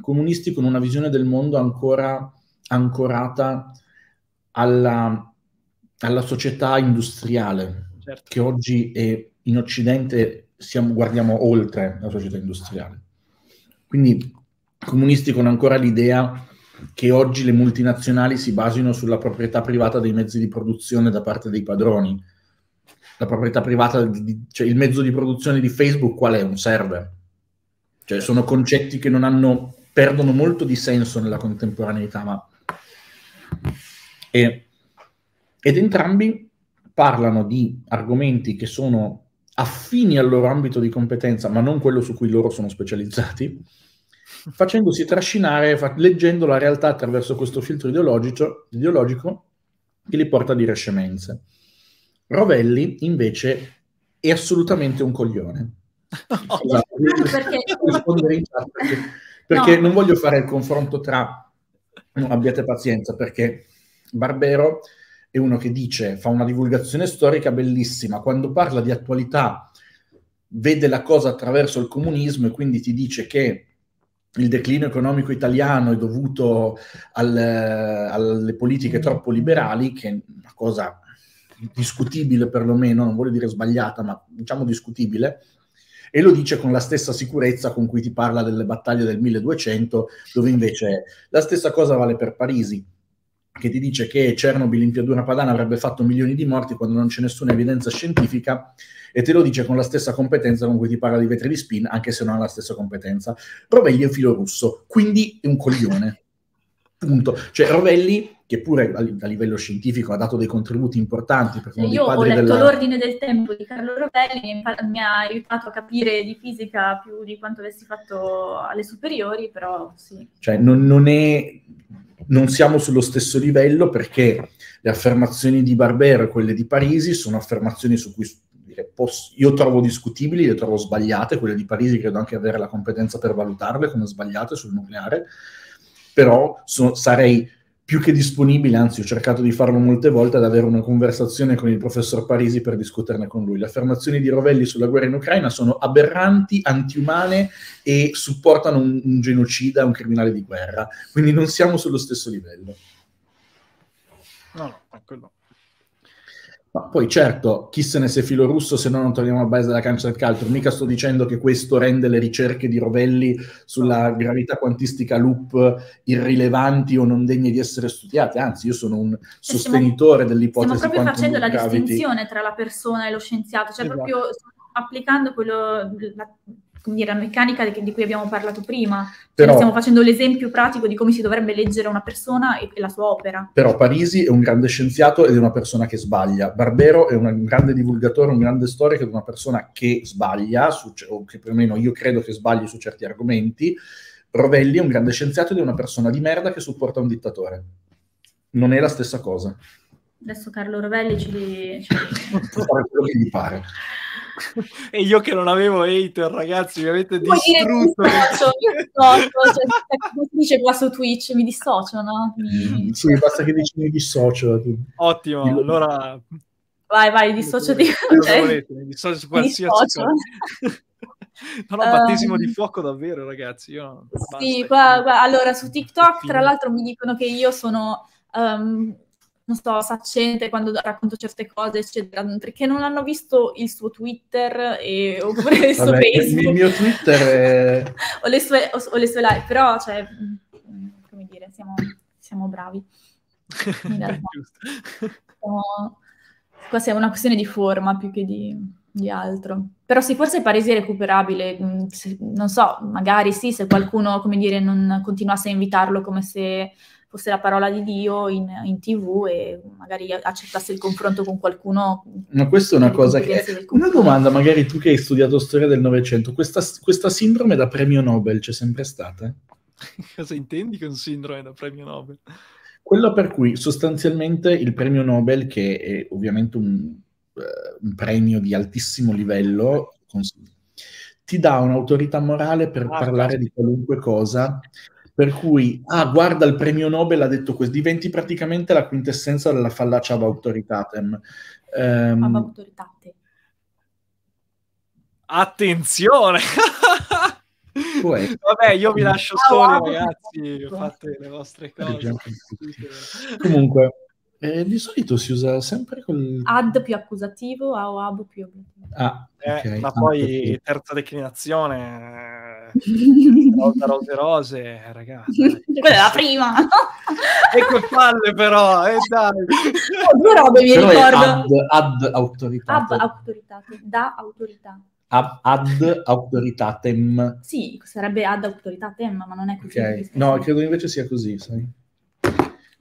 comunisti con una visione del mondo ancora ancorata alla, alla società industriale, certo. che oggi è, in Occidente siamo, guardiamo oltre la società industriale. Quindi i comunisti con ancora l'idea che oggi le multinazionali si basino sulla proprietà privata dei mezzi di produzione da parte dei padroni. La proprietà privata, di, cioè il mezzo di produzione di Facebook qual è? Un server. Cioè sono concetti che non hanno, perdono molto di senso nella contemporaneità, ma e, ed entrambi parlano di argomenti che sono affini al loro ambito di competenza, ma non quello su cui loro sono specializzati, facendosi trascinare, fa- leggendo la realtà attraverso questo filtro ideologico, ideologico che li porta a dire scemenze. Rovelli, invece, è assolutamente un coglione. Oh, allora, no, esatto, perché... perché, perché no. non voglio fare il confronto tra no, abbiate pazienza perché Barbero è uno che dice, fa una divulgazione storica bellissima, quando parla di attualità vede la cosa attraverso il comunismo e quindi ti dice che il declino economico italiano è dovuto al, alle politiche troppo liberali, che è una cosa discutibile perlomeno, non voglio dire sbagliata, ma diciamo discutibile, e lo dice con la stessa sicurezza con cui ti parla delle battaglie del 1200, dove invece la stessa cosa vale per Parisi che ti dice che Chernobyl in Piaduna padana avrebbe fatto milioni di morti quando non c'è nessuna evidenza scientifica e te lo dice con la stessa competenza con cui ti parla di vetri di spin, anche se non ha la stessa competenza. Rovelli è un filo russo, quindi è un coglione. Punto. Cioè, Rovelli che pure a, livello scientifico ha dato dei contributi importanti. Perché Io ho letto della... l'ordine del tempo di Carlo Rovelli, mi ha aiutato a capire di fisica più di quanto avessi fatto alle superiori, però sì. Cioè non, non è non siamo sullo stesso livello perché le affermazioni di Barbero e quelle di Parisi sono affermazioni su cui io trovo discutibili, le trovo sbagliate, quelle di Parisi credo anche avere la competenza per valutarle come sbagliate sul nucleare, però sono, sarei più che disponibile, anzi ho cercato di farlo molte volte, ad avere una conversazione con il professor Parisi per discuterne con lui. Le affermazioni di Rovelli sulla guerra in Ucraina sono aberranti, antiumane e supportano un, un genocida, un criminale di guerra. Quindi non siamo sullo stesso livello. No, no, quello. No, poi certo, chi se ne se filo russo se no non torniamo al base della cancia del calcio. Mica sto dicendo che questo rende le ricerche di Rovelli sulla gravità quantistica loop irrilevanti o non degne di essere studiate, anzi io sono un eh sostenitore stiamo, dell'ipotesi. Stiamo proprio facendo la gravity. distinzione tra la persona e lo scienziato, cioè esatto. proprio applicando quello... La, come dire, la meccanica di, cui abbiamo parlato prima. Cioè, Però, stiamo facendo l'esempio pratico di come si dovrebbe leggere una persona e, e, la sua opera. Però Parisi è un grande scienziato ed è una persona che sbaglia. Barbero è un grande divulgatore, un grande storico ed è una persona che sbaglia, su, o che perlomeno io credo che sbagli su certi argomenti. Rovelli è un grande scienziato ed è una persona di merda che supporta un dittatore. Non è la stessa cosa. Adesso Carlo Rovelli ci... Può fare quello che gli pare. e io che non avevo hater, ragazzi, mi avete Puoi distrutto. Dire, mi dissocio, mi dissocio, cioè, come si dice qua su Twitch, mi dissocio, no? Mi... Mm, sì, basta che dici mi dissocio. Ottimo, mi... allora... Vai, vai, dissociati. Cosa cioè, volete, mi dissocio su qualsiasi cosa. No, no, battesimo um, di ehm, fuoco davvero, ragazzi. Io, sì, qua, qua, allora su TikTok, tra l'altro, mi dicono che io sono um, non so, saccente quando racconto certe cose, eccetera, perché non hanno visto il suo Twitter e, oppure il suo Vabbè, Facebook. Il mio Twitter è... o, le sue, o, o, le sue live, però, cioè, mm, mm, come dire, siamo, siamo bravi. In realtà. qua è una questione di forma più che di, di altro. Però sì, forse Parisi è recuperabile, mm, non so, magari sì, se qualcuno, come dire, non continuasse a invitarlo come se fosse la parola di Dio in, in tv e magari accettasse il confronto con qualcuno. Ma questa è una cosa che... una domanda, magari tu che hai studiato storia del Novecento, questa, questa sindrome da premio Nobel c'è sempre stata? cosa intendi con sindrome da premio Nobel? Quello per cui sostanzialmente il premio Nobel, che è ovviamente un, uh, un premio di altissimo livello, cons- ti dà un'autorità morale per ah, parlare sì. di qualunque cosa per cui, ah, guarda, il premio Nobel ha detto questo, diventi praticamente la quintessenza della fallacia ab autoritatem. Um, ehm, ad autoritate. Attenzione! Vabbè, io vi lascio ah, soli, oh, ragazzi, fate le vostre cose. Comunque, eh, di solito si usa sempre col... Ad più accusativo, a o ab più... Ah, eh, okay. eh, ma ah, poi terza declinazione eh, rosa, rose, rose, ragazzi. Quella è la prima. ecco che palle però, eh dai. Oh, due robe mi però ricordo. Ad, ad autorità. Ab autorità, da autorità. ad autoritatem. Sì, sarebbe ad autoritatem, ma non è così. Okay. No, credo invece sia così, sai.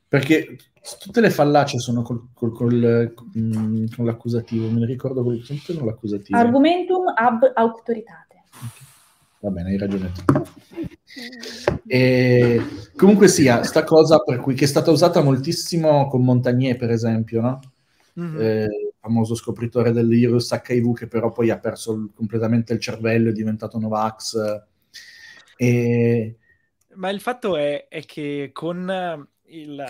Perché tutte le fallacie sono col, col, col, mm, con l'accusativo, me ne ricordo con l'accusativo. Argumentum ab autoritate. Okay. Va bene, hai ragione e, comunque sia, sta cosa per cui, che è stata usata moltissimo con Montagnier, per esempio, no? Mm-hmm. Eh, famoso scopritore del virus HIV che però poi ha perso il, completamente il cervello, è diventato Novax. E... Ma il fatto è, è che con, eh, il,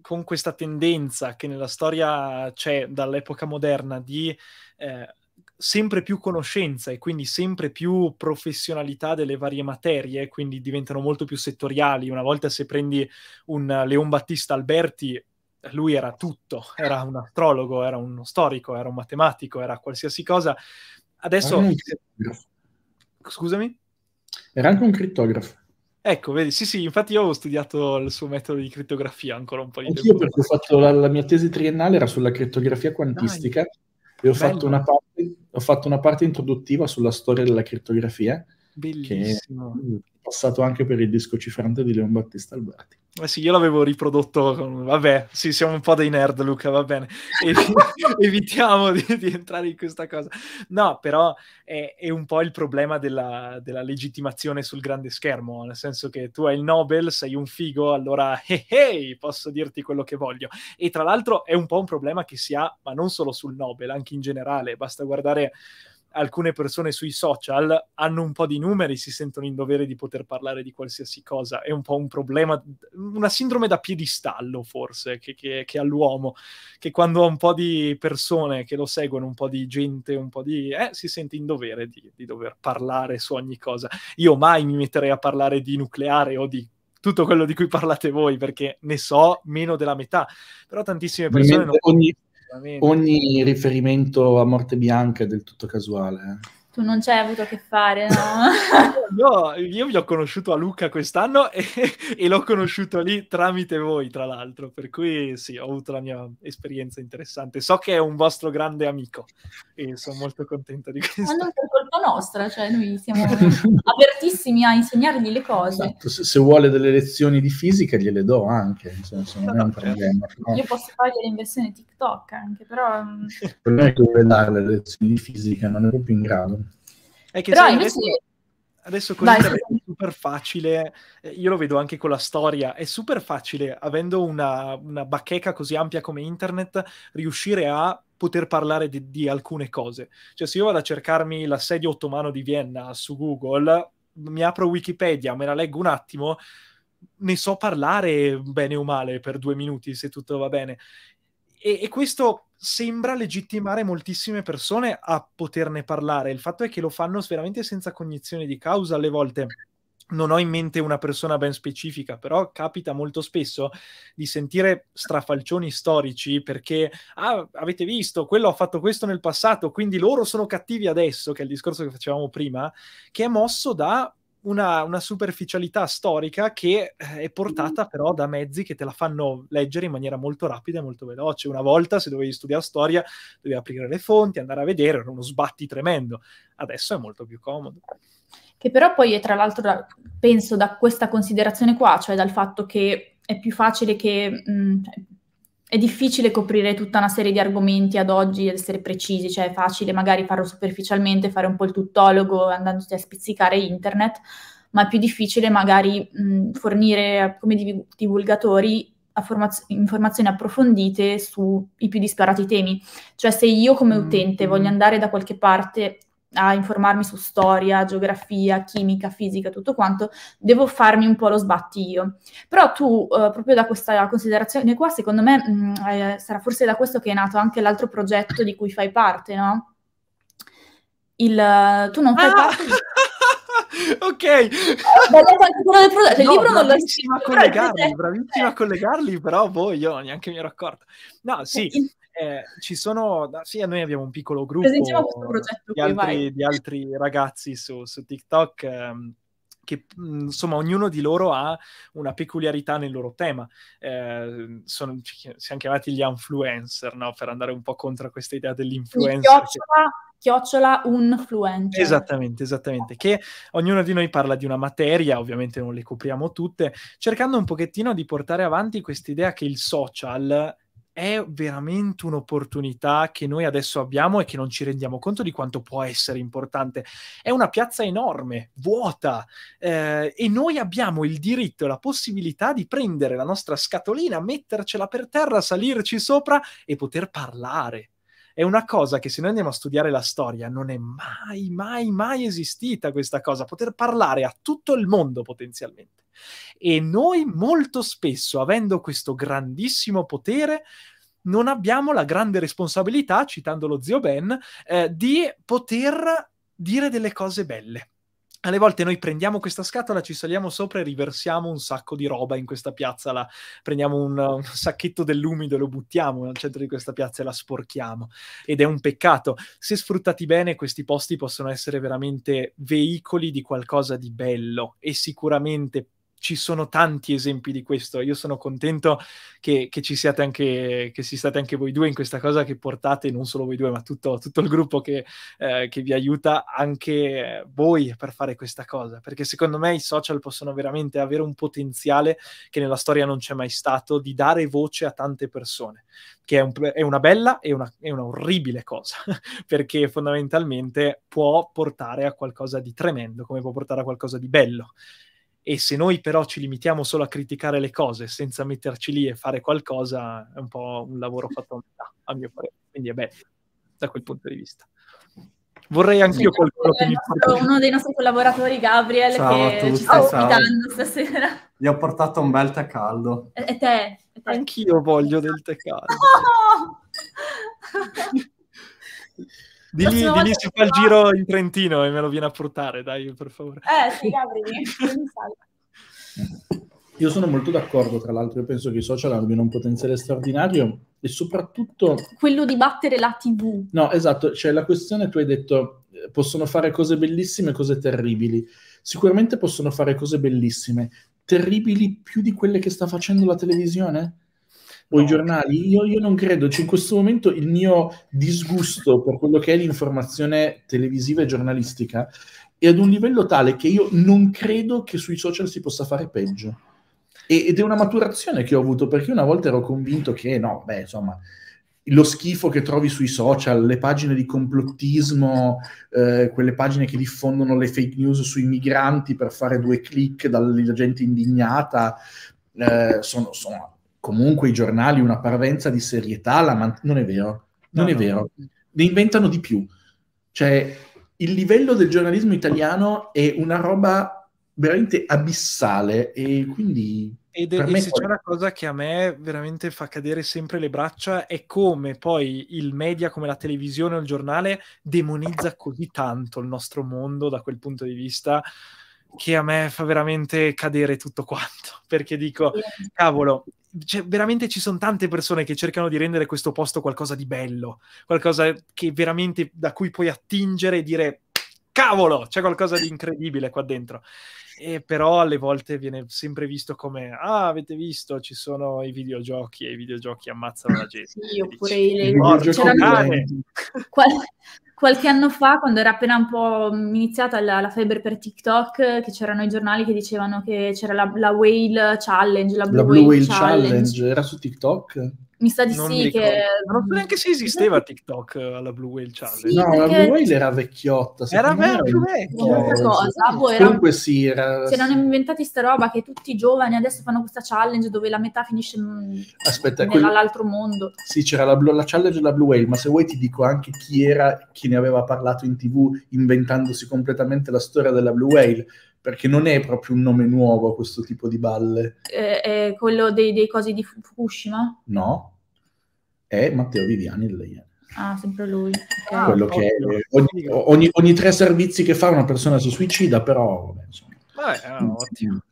con, questa tendenza che nella storia c'è dall'epoca moderna di eh, sempre più conoscenza e quindi sempre più professionalità delle varie materie, quindi diventano molto più settoriali. Una volta se prendi un Leon Battista Alberti, lui era tutto, era un astrologo, era uno storico, era un matematico, era qualsiasi cosa. Adesso... Scusami? Era anche un crittografo. Ecco, vedi, sì, sì, infatti io ho studiato il suo metodo di crittografia ancora un po' di Anch'io tempo. Io perché ho fatto la, la, mia tesi triennale era sulla crittografia quantistica. Dai e ho fatto, parte, ho fatto, una parte, introduttiva sulla storia della crittografia. Bellissimo. Che passato anche per il disco cifrante di Leon Battista Alberti. Eh sì, io l'avevo riprodotto, con... vabbè, sì, siamo un po' dei nerd Luca, va bene, Evi- evitiamo di, di, entrare in questa cosa. No, però è, è un po' il problema della, della, legittimazione sul grande schermo, nel senso che tu hai il Nobel, sei un figo, allora hey, eh, hey, eh, posso dirti quello che voglio. E tra l'altro è un po' un problema che si ha, ma non solo sul Nobel, anche in generale, basta guardare alcune persone sui social hanno un po' di numeri, si sentono in dovere di poter parlare di qualsiasi cosa, è un po' un problema, una sindrome da piedistallo forse che, che, che ha l'uomo, che quando ha un po' di persone che lo seguono, un po' di gente, un po' di... Eh, si sente in dovere di, di dover parlare su ogni cosa. Io mai mi metterei a parlare di nucleare o di tutto quello di cui parlate voi perché ne so meno della metà, però tantissime persone... Non ogni riferimento a Morte Bianca è del tutto casuale. Eh. Tu non ci hai avuto a che fare, no? no, io vi ho conosciuto a Lucca quest'anno e, e, l'ho conosciuto lì tramite voi, tra l'altro, per cui sì, ho avuto la mia esperienza interessante. So che è un vostro grande amico e sono molto contento di questo. Quando colpa nostra, cioè noi siamo apertissimi a insegnargli le cose. Esatto. Se, se, vuole delle lezioni di fisica gliele do anche, senso, non è un esatto. problema. No? Io posso fargliele in versione TikTok anche, però... Mm, Il problema è che vuole dare le lezioni di fisica, non è proprio in grado. È che però invece... Adesso, adesso con Dai, super facile, eh, io lo vedo anche con la storia, è super facile, avendo una, una bacheca così ampia come internet, riuscire a poter parlare di, di, alcune cose. Cioè, se io vado a cercarmi l'assedio ottomano di Vienna su Google, mi apro Wikipedia, me la leggo un attimo, ne so parlare bene o male per due minuti, se tutto va bene. E, e questo sembra legittimare moltissime persone a poterne parlare. Il fatto è che lo fanno veramente senza cognizione di causa alle volte non ho in mente una persona ben specifica, però capita molto spesso di sentire strafalcioni storici perché, ah, avete visto, quello ha fatto questo nel passato, quindi loro sono cattivi adesso, che è il discorso che facevamo prima, che è mosso da una, una, superficialità storica che eh, è portata però da mezzi che te la fanno leggere in maniera molto rapida e molto veloce. Una volta, se dovevi studiare storia, dovevi aprire le fonti, andare a vedere, era uno sbatti tremendo. Adesso è molto più comodo. Che però poi è tra l'altro, da, penso, da questa considerazione qua, cioè dal fatto che è più facile che... Mh, mm, cioè, è difficile coprire tutta una serie di argomenti ad oggi ed essere precisi, cioè è facile magari farlo superficialmente, fare un po' il tuttologo andandosi a spizzicare internet, ma è più difficile magari mh, mm, fornire come divulgatori informazioni approfondite sui più disparati temi. Cioè se io come mm, utente mm-hmm. voglio andare da qualche parte a informarmi su storia, geografia, chimica, fisica, tutto quanto, devo farmi un po' lo sbatti io. Però tu, eh, proprio da questa considerazione qua, secondo me mh, mm, eh, sarà forse da questo che è nato anche l'altro progetto di cui fai parte, no? Il, eh, tu non fai ah! parte di... ok, eh, il no, collegarli, bravissima a collegarli, però boh, io neanche mi ero accorta. No, cioè, sì, eh, ci sono, sì, noi abbiamo un piccolo gruppo di altri, di, altri, ragazzi su, su TikTok. Ehm, che mm, insomma ognuno di loro ha una peculiarità nel loro tema. Eh, sono, siamo chiamati gli influencer, no? per andare un po' contro questa idea dell'influencer. Chiocciola, che... chiocciola unfluencer. Esattamente, esattamente. Che ognuno di noi parla di una materia, ovviamente non le copriamo tutte, cercando un pochettino di portare avanti questa idea che il social è veramente un'opportunità che noi adesso abbiamo e che non ci rendiamo conto di quanto può essere importante. È una piazza enorme, vuota, eh, e noi abbiamo il diritto e la possibilità di prendere la nostra scatolina, mettercela per terra, salirci sopra e poter parlare è una cosa che se noi andiamo a studiare la storia non è mai, mai, mai esistita questa cosa, poter parlare a tutto il mondo potenzialmente. E noi molto spesso, avendo questo grandissimo potere, non abbiamo la grande responsabilità, citando lo zio Ben, eh, di poter dire delle cose belle alle volte noi prendiamo questa scatola, ci saliamo sopra e riversiamo un sacco di roba in questa piazza, la, prendiamo un, un, sacchetto dell'umido e lo buttiamo al centro di questa piazza e la sporchiamo. Ed è un peccato. Se sfruttati bene, questi posti possono essere veramente veicoli di qualcosa di bello e sicuramente ci sono tanti esempi di questo. Io sono contento che, che ci siate anche, che siate anche, voi due in questa cosa che portate, non solo voi due, ma tutto, tutto il gruppo che, eh, che, vi aiuta, anche voi per fare questa cosa. Perché secondo me i social possono veramente avere un potenziale che nella storia non c'è mai stato di dare voce a tante persone, che è, un, è una bella e una, è una orribile cosa, perché fondamentalmente può portare a qualcosa di tremendo, come può portare a qualcosa di bello. E se noi però ci limitiamo solo a criticare le cose senza metterci lì e fare qualcosa, è un po' un lavoro fatto a metà, a mio parere. Quindi è bello da quel punto di vista. Vorrei anch'io sì, qualcuno che mi porti... Uno dei nostri collaboratori, Gabriel, ciao che tutti, ci sta ospitando stasera. Gli ho portato un bel tè caldo. E te? E te? Anch'io voglio del tè caldo. No! Oh! Di lì, di lì si fa il giro in Trentino e me lo viene a portare, dai, per favore. Eh, sì, Gabri, Io sono molto d'accordo, tra l'altro, io penso che i social abbiano un potenziale straordinario e soprattutto... Quello di battere la TV. No, esatto, cioè la questione, tu hai detto, eh, possono fare cose bellissime e cose terribili. Sicuramente possono fare cose bellissime, terribili più di quelle che sta facendo la televisione? o no. i giornali, io, io, non credo, cioè in questo momento il mio disgusto per quello che è l'informazione televisiva e giornalistica è ad un livello tale che io non credo che sui social si possa fare peggio. ed è una maturazione che ho avuto perché una volta ero convinto che no, beh, insomma, lo schifo che trovi sui social, le pagine di complottismo, eh, quelle pagine che diffondono le fake news sui migranti per fare due click dalla gente indignata, eh, sono, sono comunque i giornali una parvenza di serietà, man- non è vero, non no, è no. vero, ne inventano di più. Cioè, il livello del giornalismo italiano è una roba veramente abissale e quindi... Ed, e se poi... c'è una cosa che a me veramente fa cadere sempre le braccia è come poi il media, come la televisione o il giornale, demonizza così tanto il nostro mondo da quel punto di vista che a me fa veramente cadere tutto quanto, perché dico, cavolo, cioè, veramente ci sono tante persone che cercano di rendere questo posto qualcosa di bello, qualcosa che veramente da cui puoi attingere e dire, cavolo, c'è qualcosa di incredibile qua dentro. E però alle volte viene sempre visto come, ah, avete visto, ci sono i videogiochi e i videogiochi ammazzano la gente. Sì, oppure le... i cane. Qual- qualche anno fa, quando era appena un po' iniziata la, la febbre per TikTok, che c'erano i giornali che dicevano che c'era la, la Whale Challenge, la Blue, la Blue Whale, Whale Challenge. Challenge. Era su TikTok? Mi sa di non sì che... Non so mm, neanche se esisteva TikTok eh, alla Blue Whale Challenge. Sì, no, perché... la Blue Whale era vecchiotta. Era vero, era più vecchia. Eh, cosa, boh, era... Si erano inventati sta roba che tutti i giovani adesso fanno questa challenge dove la metà finisce Aspetta, nell'altro quel... mondo. Sì, c'era la, la challenge della Blue Whale, ma se vuoi ti dico anche chi era chi ne aveva parlato in tv inventandosi completamente la storia della Blue Whale perché non è proprio un nome nuovo questo tipo di balle. Eh, è quello dei, dei cosi di Fukushima? No, è Matteo Viviani della Iene. Ah, sempre lui. Ah, quello che è, ogni, ogni, ogni, tre servizi che fa una persona si suicida, però insomma, Vabbè, ah, no,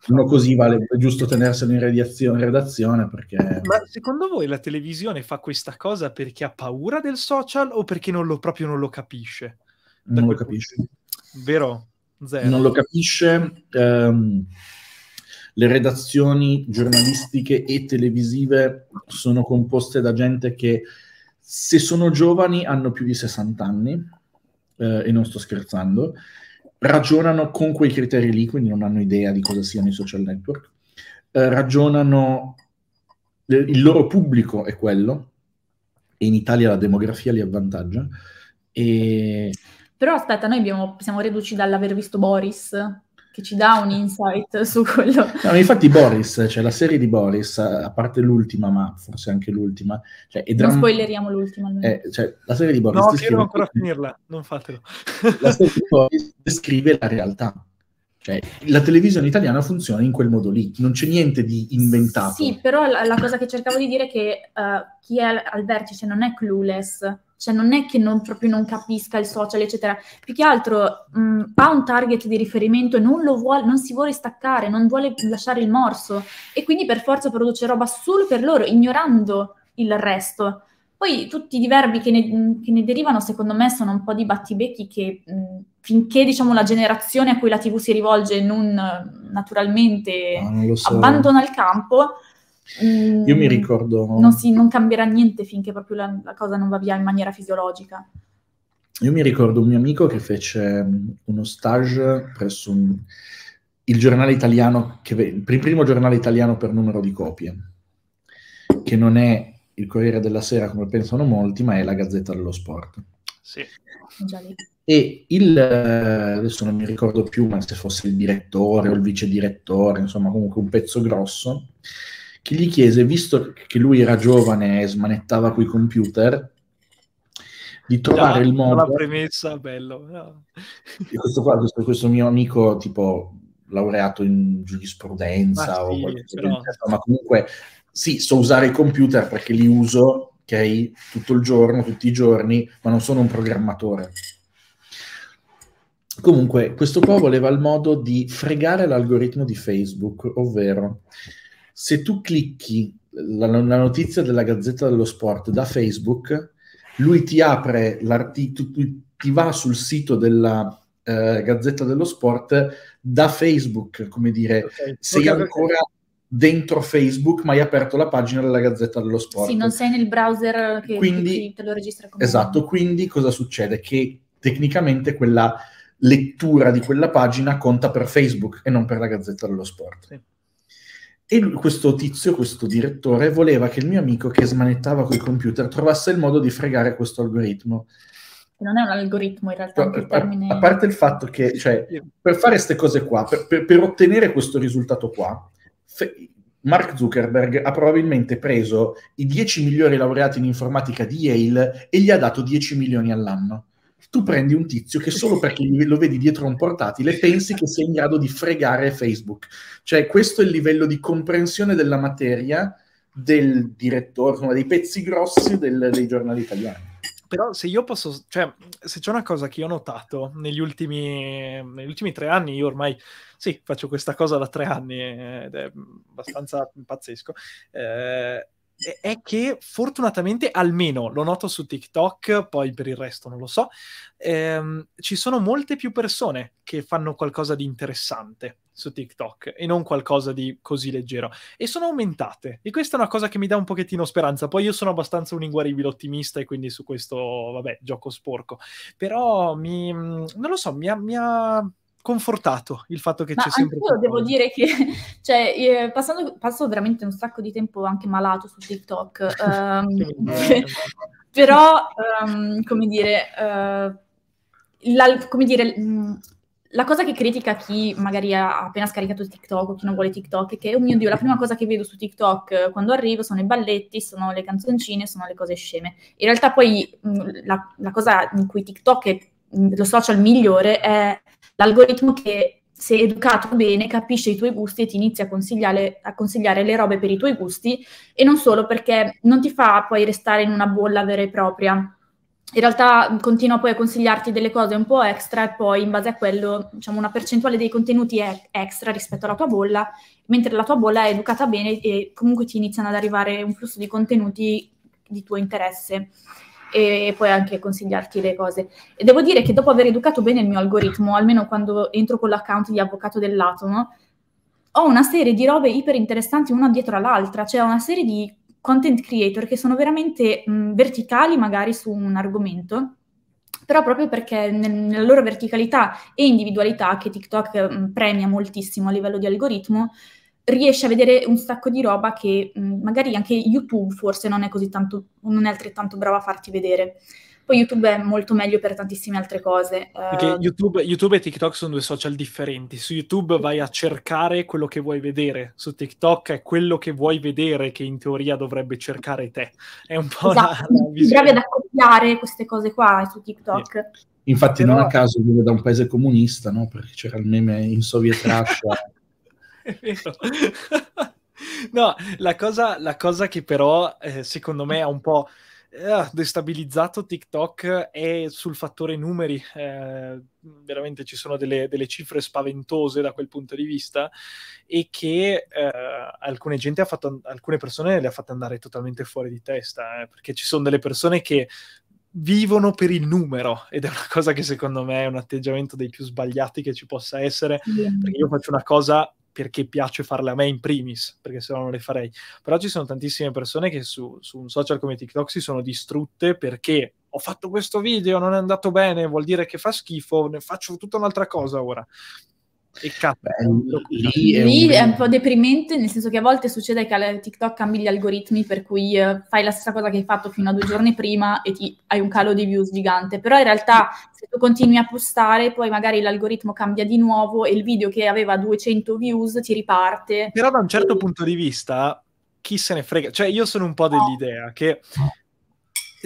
uno così vale, è giusto tenerselo in, in redazione perché... Ma secondo voi la televisione fa questa cosa perché ha paura del social o perché non lo, proprio non lo capisce? non lo capisce. Vero? Zero. non lo capisce. Ehm, le redazioni giornalistiche e televisive sono composte da gente che, se sono giovani, hanno più di 60 anni, eh, e non sto scherzando, ragionano con quei criteri lì, quindi non hanno idea di cosa siano i social network, eh, ragionano, eh, il loro pubblico è quello, e in Italia la demografia li avvantaggia, e però aspetta, noi abbiamo, siamo reduci dall'aver visto Boris, che ci dà un insight su quello. No, infatti Boris, cioè la serie di Boris, a parte l'ultima, ma forse anche l'ultima... Cioè, è dram- non spoileriamo l'ultima. Eh, cioè, la serie di Boris... No, io devo ancora finirla, non fatelo. la serie di Boris descrive la realtà. Cioè, la televisione italiana funziona in quel modo lì, non c'è niente di inventato. Sì, però la, la cosa che cercavo di dire è che uh, chi è al vertice non è clueless, cioè non è che non, proprio non capisca il social, eccetera, più che altro mh, mm, ha un target di riferimento e non, vuole, non si vuole staccare, non vuole lasciare il morso e quindi per forza produce roba solo per loro, ignorando il resto. Poi tutti i diverbi che ne, che ne derivano, secondo me, sono un po' di battibecchi che mh, mm, finché diciamo, la generazione a cui la TV si rivolge non naturalmente no, ah, non so. abbandona il campo, io mi mm, ricordo... Non, si, non, cambierà niente finché proprio la, la cosa non va via in maniera fisiologica. Io mi ricordo un mio amico che fece mm, uno stage presso un, il giornale italiano, che, il primo giornale italiano per numero di copie, che non è il Corriere della Sera come pensano molti, ma è la Gazzetta dello Sport. Sì. E il, eh, adesso non mi ricordo più, ma se fosse il direttore o il vice direttore, insomma comunque un pezzo grosso, che gli chiese, visto che lui era giovane e smanettava quei computer, di trovare no, il modo... La premessa, bello. No. Questo, qua, questo, questo mio amico, tipo, laureato in giurisprudenza ma, sì, però... ma comunque sì, so usare i computer perché li uso, ok, tutto il giorno, tutti i giorni, ma non sono un programmatore. Comunque, questo qua voleva il modo di fregare l'algoritmo di Facebook, ovvero se tu clicchi la, la, notizia della Gazzetta dello Sport da Facebook, lui ti apre l'articolo, ti va sul sito della eh, Gazzetta dello Sport da Facebook, come dire, okay. sei okay, ancora okay. dentro Facebook, ma hai aperto la pagina della Gazzetta dello Sport. Sì, non sei nel browser che, quindi, che te lo registra come Esatto, quindi cosa succede? Che tecnicamente quella lettura di quella pagina conta per Facebook e non per la Gazzetta dello Sport. Sì. E questo tizio, questo direttore, voleva che il mio amico che smanettava quel computer trovasse il modo di fregare questo algoritmo. Non è un algoritmo in realtà, anche il termine... a parte il fatto che, cioè, per fare queste cose qua, per, per, per, ottenere questo risultato qua, fe- Mark Zuckerberg ha probabilmente preso i 10 migliori laureati in informatica di Yale e gli ha dato 10 milioni all'anno tu prendi un tizio che solo perché lo vedi dietro un portatile pensi che sia in grado di fregare Facebook. Cioè, questo è il livello di comprensione della materia del direttore, dei pezzi grossi del, dei giornali italiani. Però se io posso, cioè, se c'è una cosa che ho notato negli ultimi, negli ultimi tre anni, io ormai sì, faccio questa cosa da tre anni ed è abbastanza pazzesco. Eh, è che fortunatamente almeno lo noto su TikTok, poi per il resto non lo so, ehm, ci sono molte più persone che fanno qualcosa di interessante su TikTok e non qualcosa di così leggero e sono aumentate e questa è una cosa che mi dà un pochettino speranza poi io sono abbastanza un inguaribile ottimista e quindi su questo vabbè gioco sporco però mi mm, non lo so mi ha, mi ha confortato il fatto che Ma c'è sempre... Io devo dire che, cioè, eh, passando, passo veramente un sacco di tempo anche malato su TikTok, um, però, um, come dire, uh, eh, la, come dire la cosa che critica chi magari ha appena scaricato TikTok o chi non vuole TikTok è che, oh mio Dio, la prima cosa che vedo su TikTok eh, quando arrivo sono i balletti, sono le canzoncine, sono le cose sceme. In realtà poi mm, la, la, cosa in cui TikTok è mm, lo social migliore è l'algoritmo che se educato bene capisce i tuoi gusti e ti inizia a consigliare, a consigliare le robe per i tuoi gusti e non solo perché non ti fa poi restare in una bolla vera e propria in realtà continua poi a consigliarti delle cose un po' extra e poi in base a quello diciamo una percentuale dei contenuti è extra rispetto alla tua bolla, mentre la tua bolla è educata bene e comunque ti iniziano ad arrivare un flusso di contenuti di tuo interesse e, e poi anche consigliarti le cose. E devo dire che dopo aver educato bene il mio algoritmo, almeno quando entro con l'account di avvocato dell'atomo, ho una serie di robe iper interessanti una dietro all'altra, cioè una serie di content creator che sono veramente mh, verticali magari su un argomento, però proprio perché nel, nella loro verticalità e individualità che TikTok mh, premia moltissimo a livello di algoritmo, riesce a vedere un sacco di roba che mh, mm, magari anche YouTube forse non è così tanto, non è altrettanto brava a farti vedere. Poi YouTube è molto meglio per tantissime altre cose. Perché eh. YouTube, YouTube, e TikTok sono due social differenti. Su YouTube vai a cercare quello che vuoi vedere, su TikTok è quello che vuoi vedere che in teoria dovrebbe cercare te. È un po' esatto. la, la Bravi ad accoppiare queste cose qua su TikTok. Yeah. Infatti Però... non a caso vive da un paese comunista, no? Perché c'era il meme in Soviet Russia. vero. no, la cosa, la cosa che però eh, secondo me ha un po' eh, destabilizzato TikTok è sul fattore numeri. Eh, veramente ci sono delle, delle, cifre spaventose da quel punto di vista e che eh, alcune, gente ha fatto, alcune persone le ha fatte andare totalmente fuori di testa, eh, perché ci sono delle persone che vivono per il numero ed è una cosa che secondo me è un atteggiamento dei più sbagliati che ci possa essere yeah. perché io faccio una cosa perché piace farle a me in primis, perché se no non le farei. Però ci sono tantissime persone che su, su un social come TikTok si sono distrutte perché ho fatto questo video, non è andato bene, vuol dire che fa schifo, ne faccio tutta un'altra cosa ora. E cappello. Lì, è, lì un... è, un... po' deprimente, nel senso che a volte succede che TikTok cambi gli algoritmi, per cui eh, fai la stessa cosa che hai fatto fino a due giorni prima e ti, hai un calo di views gigante. Però in realtà se tu continui a postare, poi magari l'algoritmo cambia di nuovo e il video che aveva 200 views ti riparte. Però da un certo e... punto di vista, chi se ne frega? Cioè io sono un po' dell'idea che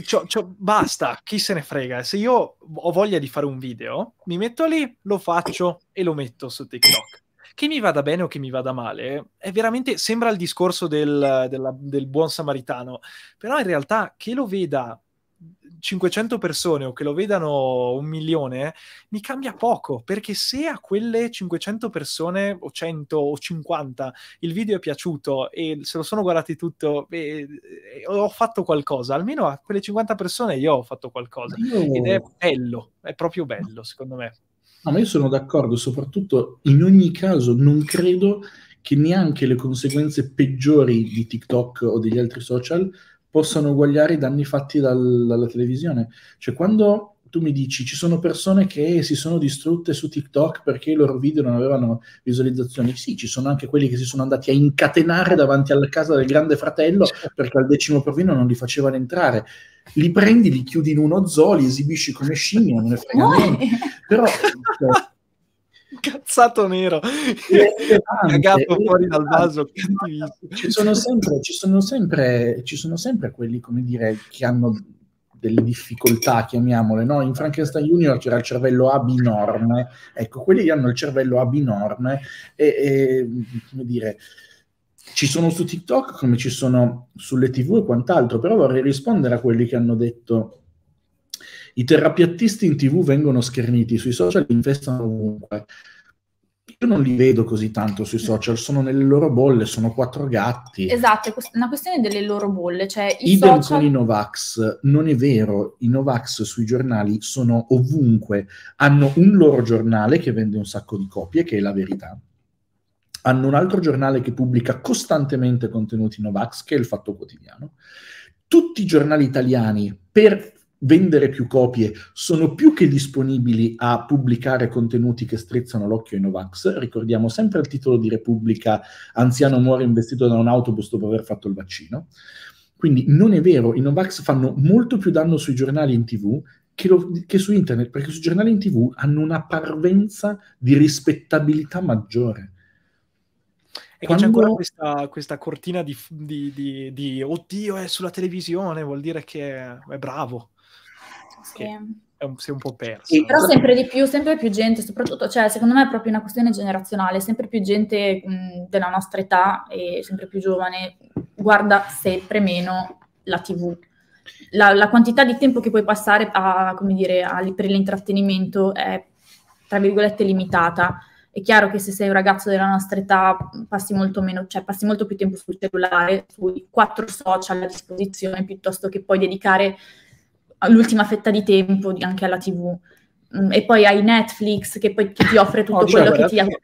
C'ho, c'ho, basta, chi se ne frega. Se io ho voglia di fare un video, mi metto lì, lo faccio e lo metto su TikTok. Che mi vada bene o che mi vada male, è veramente sembra il discorso del, della, del buon samaritano, però in realtà che lo veda 500 persone o che lo vedano un milione, mi cambia poco, perché se a quelle 500 persone o 100 o 50 il video è piaciuto e se lo sono guardati tutto e, ho fatto qualcosa, almeno a quelle 50 persone io ho fatto qualcosa io... ed è bello, è proprio bello secondo me. ma io sono d'accordo, soprattutto in ogni caso non credo che neanche le conseguenze peggiori di TikTok o degli altri social possano uguagliare i danni fatti dal, dalla televisione. Cioè, quando tu mi dici ci sono persone che si sono distrutte su TikTok perché i loro video non avevano visualizzazioni, sì, ci sono anche quelli che si sono andati a incatenare davanti alla casa del grande fratello certo. perché al decimo provino non li facevano entrare. Li prendi, li chiudi in uno zoo, li esibisci come scimmie, non ne frega niente. Però... Cioè, Cazzato nero, cagato fuori dal vaso. Ci sono, sempre, ci, sono sempre, ci sono sempre quelli, come dire, che hanno delle difficoltà, chiamiamole, no? In Frankenstein Junior c'era il cervello abinorme, ecco, quelli hanno il cervello abinorme e, e come dire, ci sono su TikTok come ci sono sulle TV e quant'altro, però vorrei rispondere a quelli che hanno detto i terrapiattisti in tv vengono scherniti, sui social li infestano ovunque. Io non li vedo così tanto sui social, sono nelle loro bolle, sono quattro gatti. Esatto, è una questione delle loro bolle. Cioè, i Idem social... con i Novax, non è vero, i Novax sui giornali sono ovunque, hanno un loro giornale che vende un sacco di copie, che è la verità hanno un altro giornale che pubblica costantemente contenuti Novax, che è il Fatto Quotidiano. Tutti i giornali italiani, per vendere più copie, sono più che disponibili a pubblicare contenuti che strizzano l'occhio ai Novax. Ricordiamo sempre il titolo di Repubblica, anziano muore investito da un autobus dopo aver fatto il vaccino. Quindi non è vero, i Novax fanno molto più danno sui giornali in tv che, lo, che su internet, perché sui giornali in tv hanno una parvenza di rispettabilità maggiore. E Quando... c'è ancora questa, questa cortina di, di, di, di, oddio è sulla televisione, vuol dire che è bravo sì. è un, si è un po' perso. Sì, però sempre di più, sempre più gente, soprattutto, cioè, secondo me è proprio una questione generazionale, sempre più gente mh, della nostra età e sempre più giovane guarda sempre meno la TV. La, la quantità di tempo che puoi passare a, dire, a, per l'intrattenimento è, tra virgolette, limitata. È chiaro che se sei un ragazzo della nostra età passi molto, meno, cioè, passi molto più tempo sul cellulare, sui quattro social a disposizione, piuttosto che poi dedicare l'ultima fetta di tempo anche alla TV. Mm, e poi hai Netflix che poi che ti offre tutto no, diciamo, quello che ti eh,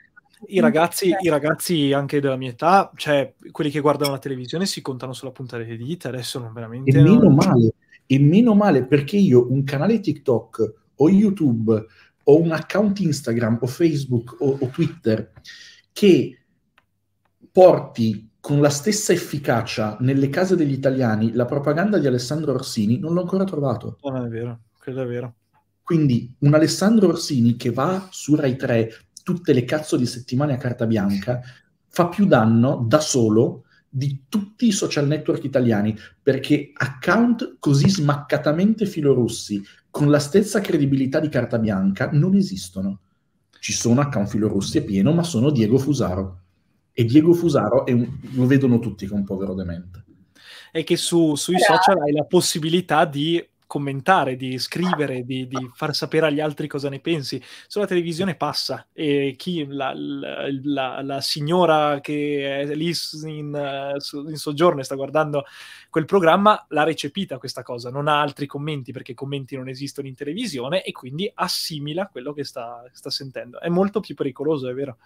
i ragazzi, certo. i ragazzi, anche della mia età, cioè quelli che guardano la televisione si contano sulla punta delle dita, adesso non veramente... E meno male, e meno male perché io un canale TikTok o YouTube o un account Instagram o Facebook o, o Twitter che porti con la stessa efficacia nelle case degli italiani la propaganda di Alessandro Orsini non l'ho ancora trovato. Non è vero, credo è vero. Quindi un Alessandro Orsini che va su Rai 3 tutte le cazzo di settimane a carta bianca fa più danno da solo di tutti i social network italiani perché account così smaccatamente filorussi con la stessa credibilità di carta bianca non esistono. Ci sono account filorussi e pieno, ma sono Diego Fusaro. E Diego Fusaro un, lo vedono tutti che è un povero demente. È che su, sui social ah. hai la possibilità di commentare, di scrivere, di, di, ah. far sapere agli altri cosa ne pensi. Sulla televisione passa e chi, la, la, la, la signora che è lì in, in, soggiorno e sta guardando quel programma l'ha recepita questa cosa, non ha altri commenti perché commenti non esistono in televisione e quindi assimila quello che sta, sta sentendo. È molto più pericoloso, è vero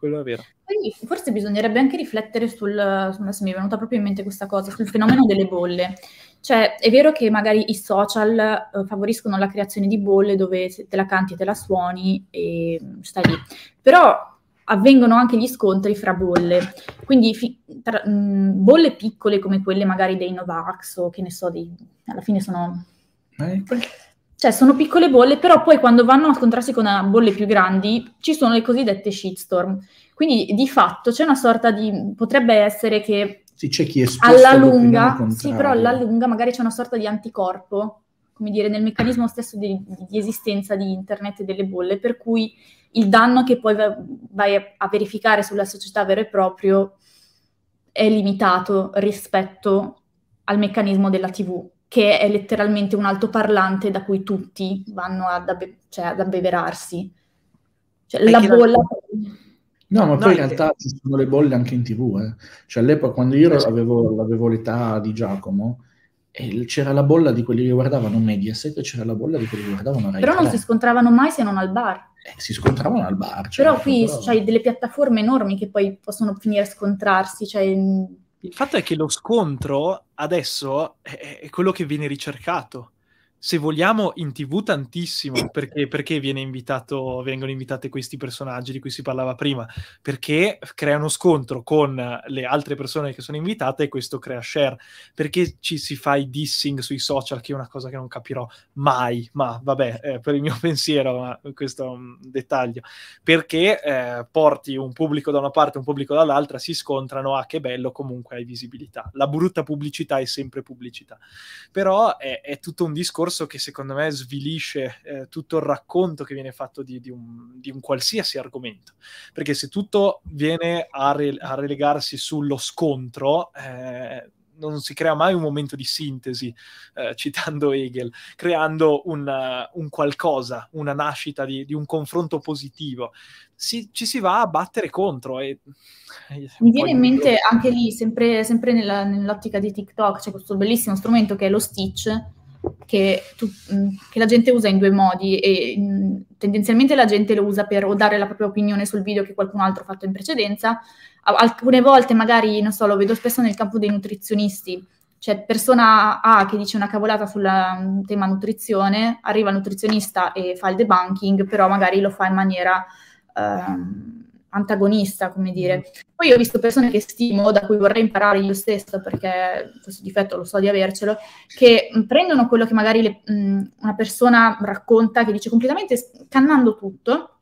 quello è vero. Quindi forse bisognerebbe anche riflettere sul, adesso mi è venuta proprio in mente questa cosa, sul fenomeno delle bolle. Cioè, è vero che magari i social eh, favoriscono la creazione di bolle dove te la canti, e te la suoni e mm, stai lì. Però avvengono anche gli scontri fra bolle, quindi fi- tra, mh, mm, bolle piccole come quelle magari dei Novax o che ne so, dei, alla fine sono... Eh, cioè sono piccole bolle, però poi quando vanno a scontrarsi con eh, bolle più grandi ci sono le cosiddette shitstorm. Quindi di fatto c'è una sorta di... potrebbe essere che... Sì, c'è chi alla lunga, sì, però alla lunga magari c'è una sorta di anticorpo, come dire, nel meccanismo stesso di, di esistenza di internet e delle bolle, per cui il danno che poi vai a verificare sulla società vero e proprio è limitato rispetto al meccanismo della TV che è letteralmente un altoparlante da cui tutti vanno ad, abe- cioè, ad abbeverarsi. Cioè, la bolla... No, ma poi no, in realtà ci sono le bolle anche in tv. Eh. Cioè, all'epoca, quando io avevo, avevo, l'età di Giacomo, c'era la bolla di quelli che guardavano Mediaset e c'era la bolla di quelli che guardavano Rai Però non si scontravano mai se non al bar. Eh, si scontravano al bar. Cioè, Però qui però... c'hai delle piattaforme enormi che poi possono finire a scontrarsi. Cioè, il fatto è che lo scontro adesso è quello che viene ricercato se vogliamo, in tv tantissimo, perché, perché invitato, vengono invitati questi personaggi di cui si parlava prima, perché crea uno scontro con le altre persone che sono invitate e questo crea share, perché ci si fa i dissing sui social, che è una cosa che non capirò mai, ma vabbè, eh, per il mio pensiero, ma questo è un dettaglio, perché eh, porti un pubblico da una parte e un pubblico dall'altra, si scontrano, ah che bello, comunque hai visibilità. La brutta pubblicità è sempre pubblicità, però è, è tutto un discorso discorso che secondo me svilisce eh, tutto il racconto che viene fatto di, di, un, di, un, qualsiasi argomento. Perché se tutto viene a, re- a relegarsi sullo scontro, eh, non si crea mai un momento di sintesi, eh, citando Hegel, creando una, un, qualcosa, una nascita di, di un confronto positivo. Si, ci si va a battere contro. E, eh, Mi viene in mente anche lì, sempre, sempre nella, nell'ottica di TikTok, c'è questo bellissimo strumento che è lo stitch, che, tu, mm, che, la gente usa in due modi e mm, tendenzialmente la gente lo usa per o dare la propria opinione sul video che qualcun altro ha fatto in precedenza, alcune volte magari, non so, lo vedo spesso nel campo dei nutrizionisti, c'è persona A che dice una cavolata sul mm, tema nutrizione, arriva il nutrizionista e fa il debunking, però magari lo fa in maniera... Um, antagonista, come dire. Mm. Poi ho visto persone che stimo, da cui vorrei imparare io stesso, perché questo difetto lo so di avercelo, che mm, prendono quello che magari le, mh, mm, una persona racconta, che dice completamente scannando tutto,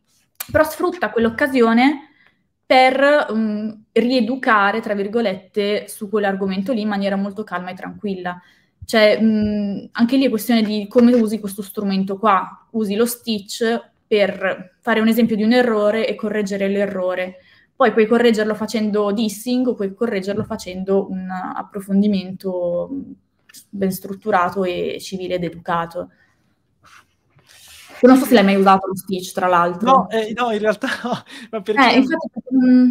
però sfrutta quell'occasione per mh, rieducare, tra virgolette, su quell'argomento lì in maniera molto calma e tranquilla. Cioè, mh, anche lì è questione di come usi questo strumento qua. Usi lo stitch per fare un esempio di un errore e correggere l'errore. Poi puoi correggerlo facendo dissing o puoi correggerlo facendo un approfondimento ben strutturato e civile ed educato. Non so se l'hai mai usato lo speech, tra l'altro. No, eh, no in realtà no. perché... Eh, infatti, mm.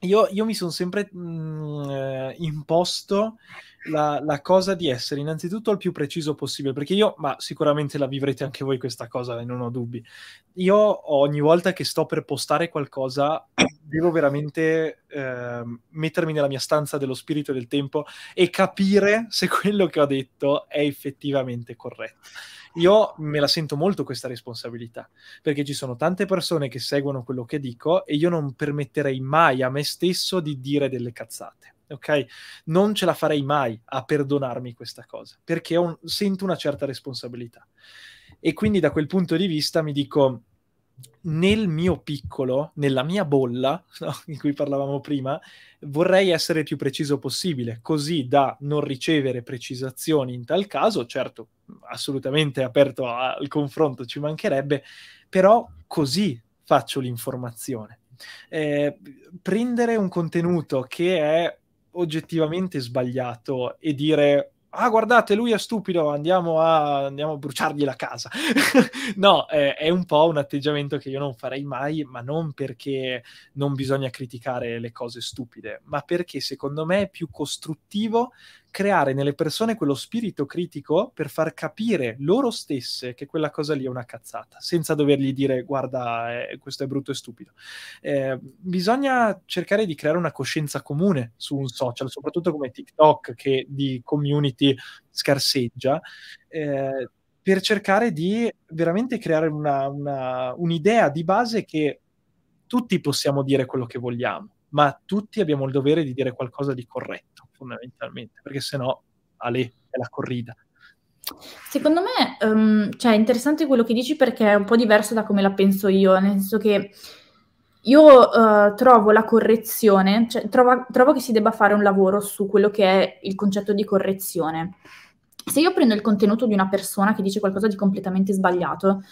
io, io, mi sono sempre mh, mm, eh, imposto la, la, cosa di essere innanzitutto il più preciso possibile, perché io, ma sicuramente la vivrete anche voi questa cosa, eh, non ho dubbi. Io ogni volta che sto per postare qualcosa, devo veramente eh, mettermi nella mia stanza dello spirito e del tempo e capire se quello che ho detto è effettivamente corretto io me la sento molto questa responsabilità, perché ci sono tante persone che seguono quello che dico e io non permetterei mai a me stesso di dire delle cazzate ok? Non ce la farei mai a perdonarmi questa cosa, perché un, sento una certa responsabilità. E quindi da quel punto di vista mi dico, nel mio piccolo, nella mia bolla no, di cui parlavamo prima, vorrei essere il più preciso possibile, così da non ricevere precisazioni in tal caso, certo, assolutamente aperto al confronto ci mancherebbe, però così faccio l'informazione. Eh, prendere un contenuto che è oggettivamente sbagliato e dire ah guardate lui è stupido andiamo a, andiamo a bruciargli la casa no eh, è un po' un atteggiamento che io non farei mai ma non perché non bisogna criticare le cose stupide ma perché secondo me è più costruttivo creare nelle persone quello spirito critico per far capire loro stesse che quella cosa lì è una cazzata, senza dovergli dire guarda eh, questo è brutto e stupido. Eh, bisogna cercare di creare una coscienza comune su un social, soprattutto come TikTok che di community scarseggia. Eh, per cercare di veramente creare una, una, un'idea di base che tutti possiamo dire quello che vogliamo, ma tutti abbiamo il dovere di dire qualcosa di corretto fondamentalmente, perché sennò Ale è la corrida. Secondo me um, cioè, è interessante quello che dici perché è un po' diverso da come la penso io, nel senso che io uh, trovo la correzione, cioè, trovo, trovo che si debba fare un lavoro su quello che è il concetto di correzione. Se io prendo il contenuto di una persona che dice qualcosa di completamente sbagliato,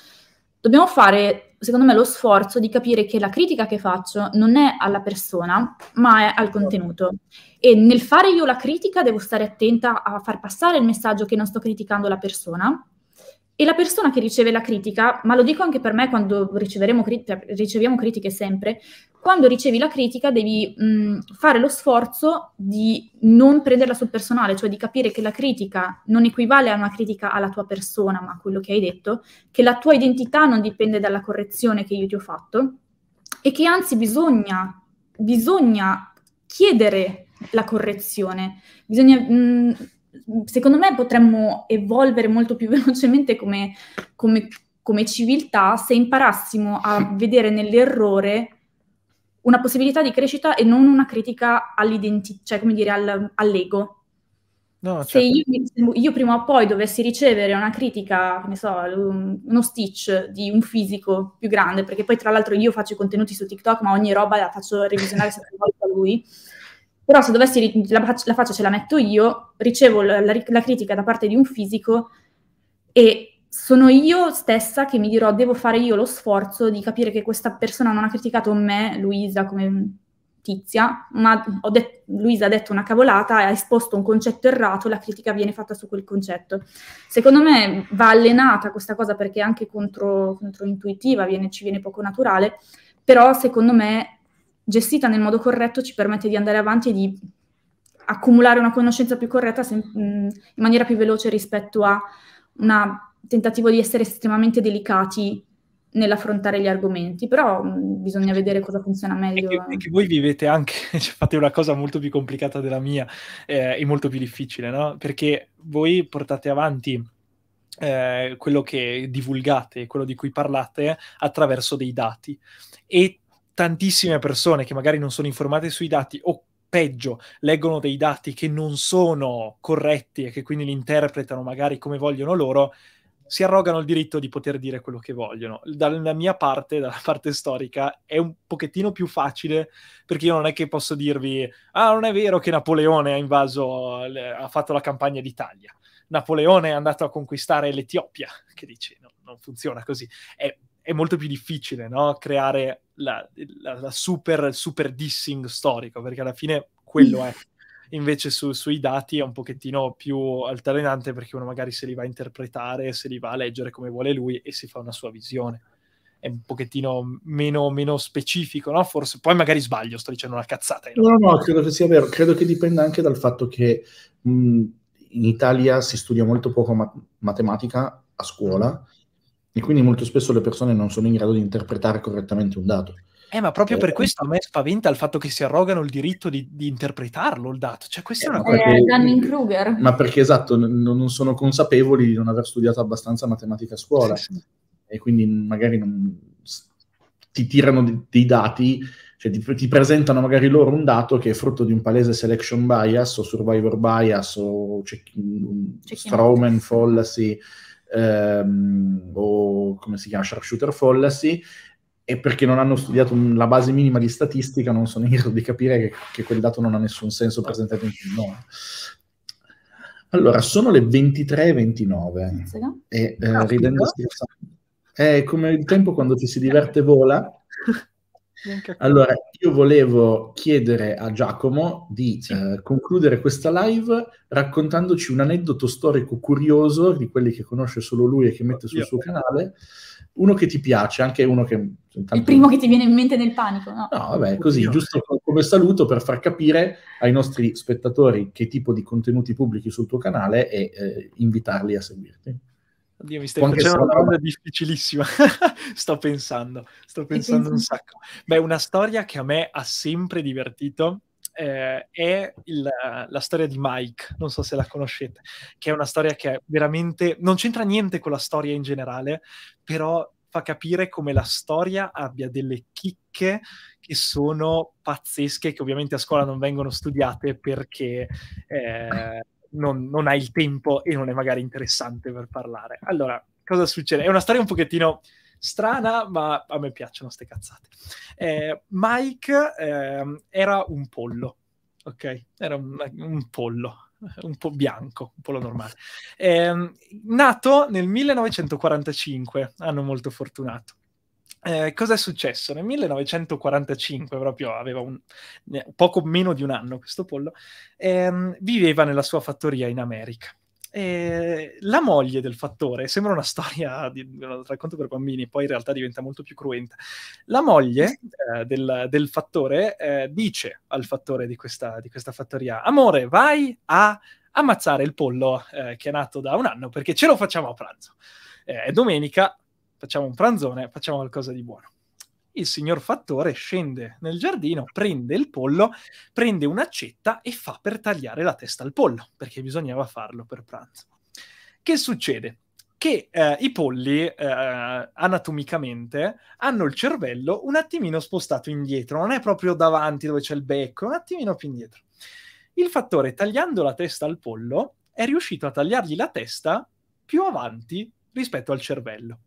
dobbiamo fare, secondo me, lo sforzo di capire che la critica che faccio non è alla persona, ma è al contenuto. E nel fare io la critica devo stare attenta a far passare il messaggio che non sto criticando la persona, e la persona che riceve la critica, ma lo dico anche per me quando crit- cioè, riceviamo critiche sempre, quando ricevi la critica devi mh, mm, fare lo sforzo di non prenderla sul personale, cioè di capire che la critica non equivale a una critica alla tua persona, ma a quello che hai detto, che la tua identità non dipende dalla correzione che io ti ho fatto e che anzi bisogna, bisogna chiedere la correzione. Bisogna, mh, mm, secondo me potremmo evolvere molto più velocemente come, come, come civiltà se imparassimo a vedere nell'errore una possibilità di crescita e non una critica all'identità, cioè come dire al, all'ego. No, certo. Se io, io, prima o poi dovessi ricevere una critica, ne so, uno stitch di un fisico più grande, perché poi tra l'altro io faccio i contenuti su TikTok, ma ogni roba la faccio revisionare sempre volte a lui. Però se dovessi, la, la faccia ce la metto io, ricevo la, la, la critica da parte di un fisico e sono io stessa che mi dirò devo fare io lo sforzo di capire che questa persona non ha criticato me, Luisa, come tizia, ma det- Luisa ha detto una cavolata, ha esposto un concetto errato, la critica viene fatta su quel concetto. Secondo me va allenata questa cosa perché è anche contro, controintuitiva, viene, ci viene poco naturale, però secondo me gestita nel modo corretto ci permette di andare avanti e di accumulare una conoscenza più corretta se, mh, mm, in maniera più veloce rispetto a un tentativo di essere estremamente delicati nell'affrontare gli argomenti, però mh, mm, bisogna vedere cosa funziona meglio. E che, e che voi vivete anche, cioè, fate una cosa molto più complicata della mia eh, e molto più difficile, no? Perché voi portate avanti eh, quello che divulgate, quello di cui parlate attraverso dei dati e tantissime persone che magari non sono informate sui dati o peggio leggono dei dati che non sono corretti e che quindi li interpretano magari come vogliono loro, si arrogano il diritto di poter dire quello che vogliono. Dalla mia parte, dalla parte storica, è un pochettino più facile perché io non è che posso dirvi: Ah, non è vero che Napoleone ha invaso, ha fatto la campagna d'Italia. Napoleone è andato a conquistare l'Etiopia. Che dice, no, non funziona così. È è molto più difficile no? creare la, la, la super, super, dissing storico, perché alla fine quello è. Invece su, sui dati è un pochettino più altalenante perché uno magari se li va a interpretare, se li va a leggere come vuole lui e si fa una sua visione. È un pochettino meno, meno specifico, no? Forse poi magari sbaglio, sto dicendo una cazzata. Eh, no, no, no, credo che sia vero. Credo che dipenda anche dal fatto che mh, in Italia si studia molto poco mat- matematica a scuola. Mm e quindi molto spesso le persone non sono in grado di interpretare correttamente un dato. Eh, ma proprio eh, per questo a me spaventa il fatto che si arrogano il diritto di, di interpretarlo il dato. Cioè, questa eh, è una cosa. Perché, eh, Danning Kruger. Ma perché esatto, n- non sono consapevoli di non aver studiato abbastanza matematica a scuola. Sì, sì. E quindi magari non... ti tirano dei, dei dati, cioè ti, ti, presentano magari loro un dato che è frutto di un palese selection bias o survivor bias o check- Checking fallacy. Sì ehm, o come si chiama, sharpshooter fallacy, e perché non hanno studiato la base minima di statistica non sono in grado di capire che, che quel dato non ha nessun senso presentato in quel modo. Allora, sono le 23.29 e eh, ridendo scherzando, eh, è come il tempo quando ci si diverte vola Allora, io volevo chiedere a Giacomo di sì. eh, concludere questa live raccontandoci un aneddoto storico curioso di quelli che conosce solo lui e che mette sul io. suo canale. Uno che ti piace, anche uno che... Tanto... Il primo che ti viene in mente nel panico, no? No, vabbè, così, Oddio. giusto come saluto per far capire ai nostri spettatori che tipo di contenuti pubblichi sul tuo canale e eh, invitarli a seguirti. Oddio, mi stai Anche facendo una domanda difficilissima. sto pensando, sto pensando un sacco. Beh, una storia che a me ha sempre divertito eh, è il, la storia di Mike, non so se la conoscete, che è una storia che è veramente non c'entra niente con la storia in generale, però fa capire come la storia abbia delle chicche che sono pazzesche, che ovviamente a scuola non vengono studiate perché... Eh, non, non hai il tempo e non è magari interessante per parlare. Allora, cosa succede? È una storia un pochettino strana, ma a me piacciono ste cazzate. Eh, Mike eh, era un pollo, ok? Era un, un, pollo, un po' bianco, un pollo normale. Eh, nato nel 1945, anno molto fortunato. Eh, cosa è successo? Nel 1945, proprio aveva un, poco meno di un anno questo pollo, ehm, viveva nella sua fattoria in America. Eh, la moglie del fattore sembra una storia di un racconto per bambini, poi in realtà diventa molto più cruenta. La moglie eh, del, del, fattore eh, dice al fattore di questa, di questa, fattoria: Amore, vai a ammazzare il pollo eh, che è nato da un anno perché ce lo facciamo a pranzo. Eh, è domenica, facciamo un pranzone, facciamo qualcosa di buono. Il signor Fattore scende nel giardino, prende il pollo, prende un'accetta e fa per tagliare la testa al pollo, perché bisognava farlo per pranzo. Che succede? Che eh, i polli eh, anatomicamente hanno il cervello un attimino spostato indietro, non è proprio davanti dove c'è il becco, un attimino più indietro. Il fattore, tagliando la testa al pollo, è riuscito a tagliargli la testa più avanti rispetto al cervello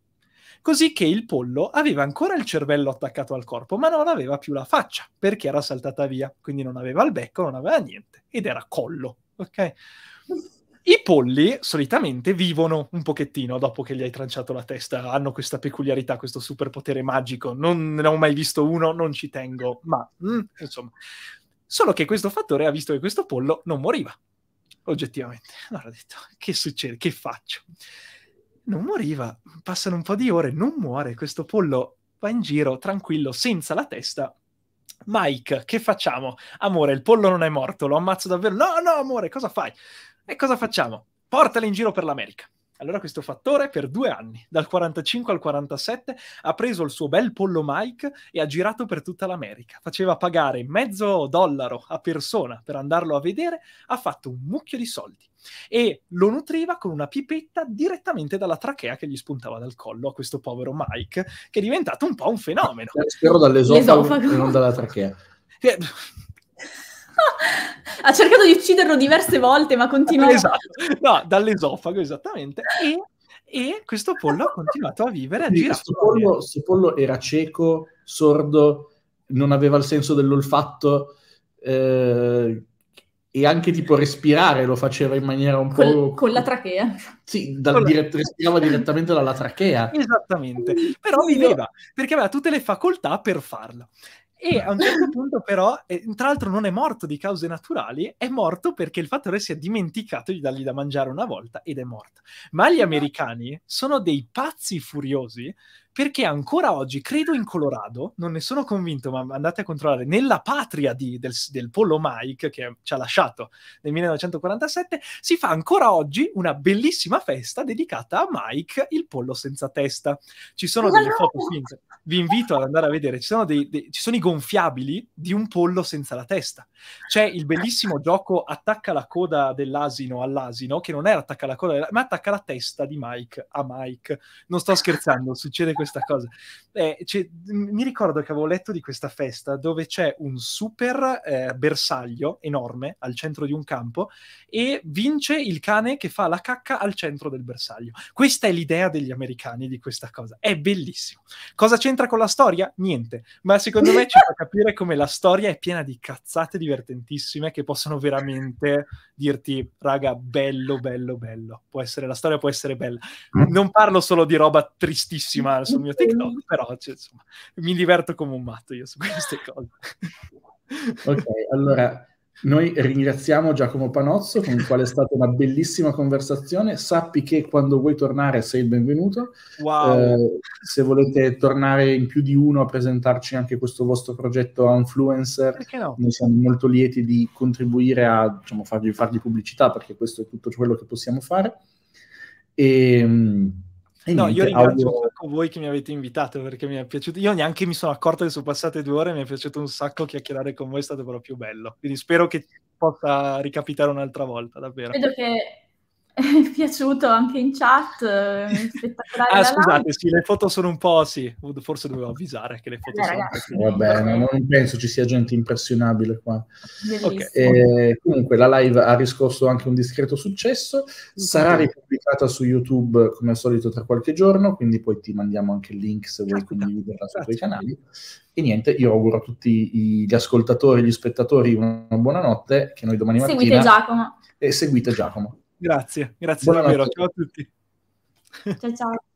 così che il pollo aveva ancora il cervello attaccato al corpo, ma non aveva più la faccia, perché era saltata via, quindi non aveva il becco, non aveva niente, ed era collo, ok? I polli solitamente vivono un pochettino dopo che gli hai tranciato la testa, hanno questa peculiarità, questo superpotere magico. Non ne ho mai visto uno, non ci tengo, ma mm, insomma. Solo che questo fattore ha visto che questo pollo non moriva, oggettivamente. Allora ha detto, che succede? Che faccio? non moriva. Passano un po' di ore, non muore. Questo pollo va in giro tranquillo, senza la testa. Mike, che facciamo? Amore, il pollo non è morto, lo ammazzo davvero. No, no, amore, cosa fai? E cosa facciamo? Portalo in giro per l'America. Allora questo fattore per due anni, dal 45 al 47, ha preso il suo bel pollo Mike e ha girato per tutta l'America. Faceva pagare mezzo dollaro a persona per andarlo a vedere, ha fatto un mucchio di soldi e lo nutriva con una pipetta direttamente dalla trachea che gli spuntava dal collo a questo povero Mike, che è diventato un po' un fenomeno. Eh, spero dall'esofago e non dalla trachea. Eh, ha cercato di ucciderlo diverse volte, ma continua. Esatto, no, dall'esofago esattamente. E, e questo pollo ha continuato a vivere, a girare. Questo pollo, pollo, era cieco, sordo, non aveva il senso dell'olfatto, eh, e anche tipo respirare lo faceva in maniera un Col, po'... Con la trachea. Sì, dal, la... Dirett- respirava direttamente dalla trachea. Esattamente, però viveva, perché aveva tutte le facoltà per farlo. E a un certo punto, però, eh, tra l'altro, non è morto di cause naturali, è morto perché il fattore si è dimenticato di dargli da mangiare una volta ed è morto. Ma gli esatto. americani sono dei pazzi furiosi perché ancora oggi, credo in Colorado, non ne sono convinto, ma andate a controllare, nella patria di, del, del, Polo Mike che ci ha lasciato nel 1947, si fa ancora oggi una bellissima festa dedicata a Mike, il pollo senza testa. Ci sono delle foto finte, vi invito ad andare a vedere, ci sono, dei, dei, ci sono i gonfiabili di un pollo senza la testa. C'è il bellissimo gioco attacca la coda dell'asino all'asino, che non era attacca la coda, ma attacca la testa di Mike a Mike. Non sto scherzando, succede questo questa cosa. Eh, cioè, mi ricordo che avevo letto di questa festa dove c'è un super eh, bersaglio enorme al centro di un campo e vince il cane che fa la cacca al centro del bersaglio. Questa è l'idea degli americani di questa cosa. È bellissimo. Cosa c'entra con la storia? Niente. Ma secondo me ci fa capire come la storia è piena di cazzate divertentissime che possono veramente dirti, raga, bello, bello, bello. Può essere la storia, può essere bella. Non parlo solo di roba tristissima, sul mio TikTok, però cioè, insomma, mi diverto come un matto io su queste cose. ok, allora noi ringraziamo Giacomo Panozzo con il quale è stata una bellissima conversazione. Sappi che quando vuoi tornare sei il benvenuto. Wow. Eh, se volete tornare in più di uno a presentarci anche questo vostro progetto Influencer, no? noi siamo molto lieti di contribuire a diciamo, fargli, fargli, pubblicità perché questo è tutto quello che possiamo fare. E, ehm, e no, niente, io ringrazio audio... voi che mi avete invitato perché mi è piaciuto. Io neanche mi sono accorto che sono passate due ore, e mi è piaciuto un sacco chiacchierare con voi, è stato proprio bello. Quindi spero che possa ricapitare un'altra volta, davvero. Credo che piaciuto anche in chat, eh, spettacolare. ah, scusate, sì, le foto sono un po', sì, forse dovevo avvisare che le foto eh, sono ragazzi, Vabbè, non penso ci sia gente impressionabile qua. Okay. Eh, comunque la live ha riscosso anche un discreto successo, sarà ripubblicata su YouTube come al solito tra qualche giorno, quindi poi ti mandiamo anche il link se vuoi certo. condividerla sui tuoi canali. E niente, io auguro a tutti gli ascoltatori, e gli spettatori una buona notte, che noi domani mattina... Seguite Giacomo. E seguite Giacomo. Grazie, grazie Buonanotte. davvero. Ciao a tutti. Ciao ciao.